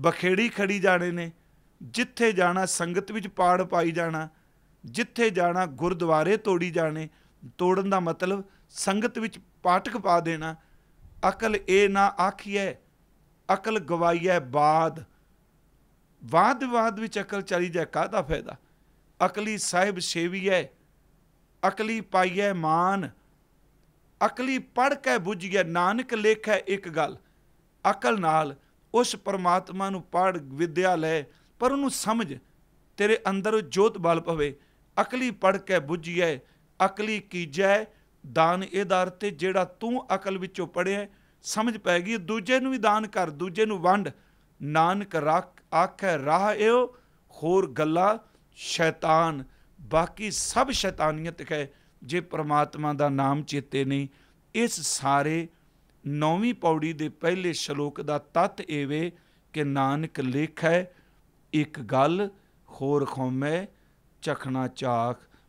ਬਖੇੜੀ ਖੜੀ ਜਾਣੇ ਨੇ ਜਿੱਥੇ ਜਾਣਾ ਸੰਗਤ ਵਿੱਚ ਪਾੜ ਪਾਈ ਜਾਣਾ ਜਿੱਥੇ ਜਾਣਾ ਗੁਰਦੁਆਰੇ ਤੋੜੀ ਜਾਣੇ ਤੋੜਨ ਦਾ ਮਤਲਬ ਸੰਗਤ ਵਿੱਚ ਪਾਟਕ ਪਾ ਦੇਣਾ ਅਕਲ ਇਹ ਨਾ ਆਖੀਐ ਅਕਲ ਗਵਾਈਐ ਬਾਦ ਬਾਦ ਬਾਦ ਵਿੱਚ ਅਕਲ ਚਲੀ ਜਾ ਕਾਹਦਾ ਫਾਇਦਾ ਅਕਲੀ ਸਾਹਿਬ ਸੇਵੀਐ ਅਕਲੀ ਪਾਈਐ ਮਾਨ ਅਕਲੀ ਪੜ ਕੇ ਬੁੱਝੀਐ ਨਾਨਕ ਲੇਖੈ ਇੱਕ ਗੱਲ ਅਕਲ ਨਾਲ ਉਸ ਪਰਮਾਤਮਾ ਨੂੰ ਪੜ ਵਿਦਿਆ ਲੈ ਪਰ ਉਹਨੂੰ ਸਮਝ ਤੇਰੇ ਅੰਦਰ ਜੋਤ ਬਲ ਪਵੇ ਅਕਲੀ ਪੜ ਕੇ ਬੁੱਝੀਐ ਅਕਲੀ ਕੀਜੈ ਦਾਨ ਇਹ ਦਰ ਤੇ ਜਿਹੜਾ ਤੂੰ ਅਕਲ ਵਿੱਚੋਂ ਪੜਿਆ ਸਮਝ ਪੈ ਗਈ ਦੂਜੇ ਨੂੰ ਵੀ ਦਾਨ ਕਰ ਦੂਜੇ ਨੂੰ ਵੰਡ ਨਾਨਕ ਰੱਖ ਆਖੇ ਰਾਹ ਇਹੋ ਹੋਰ ਗੱਲਾਂ ਸ਼ੈਤਾਨ ਬਾਕੀ ਸਭ ਸ਼ੈਤਾਨੀਅਤ ਹੈ ਜੇ ਪ੍ਰਮਾਤਮਾ ਦਾ ਨਾਮ ਚੇਤੇ ਨਹੀਂ ਇਸ ਸਾਰੇ ਨੌਵੀਂ ਪੌੜੀ ਦੇ ਪਹਿਲੇ ਸ਼ਲੋਕ ਦਾ ਤਤ ਏਵੇ ਕਿ ਨਾਨਕ ਹੈ ਇੱਕ ਗੱਲ ਹੋਰ ਖੋਮੇ ਚਖਣਾ ਚਾਖ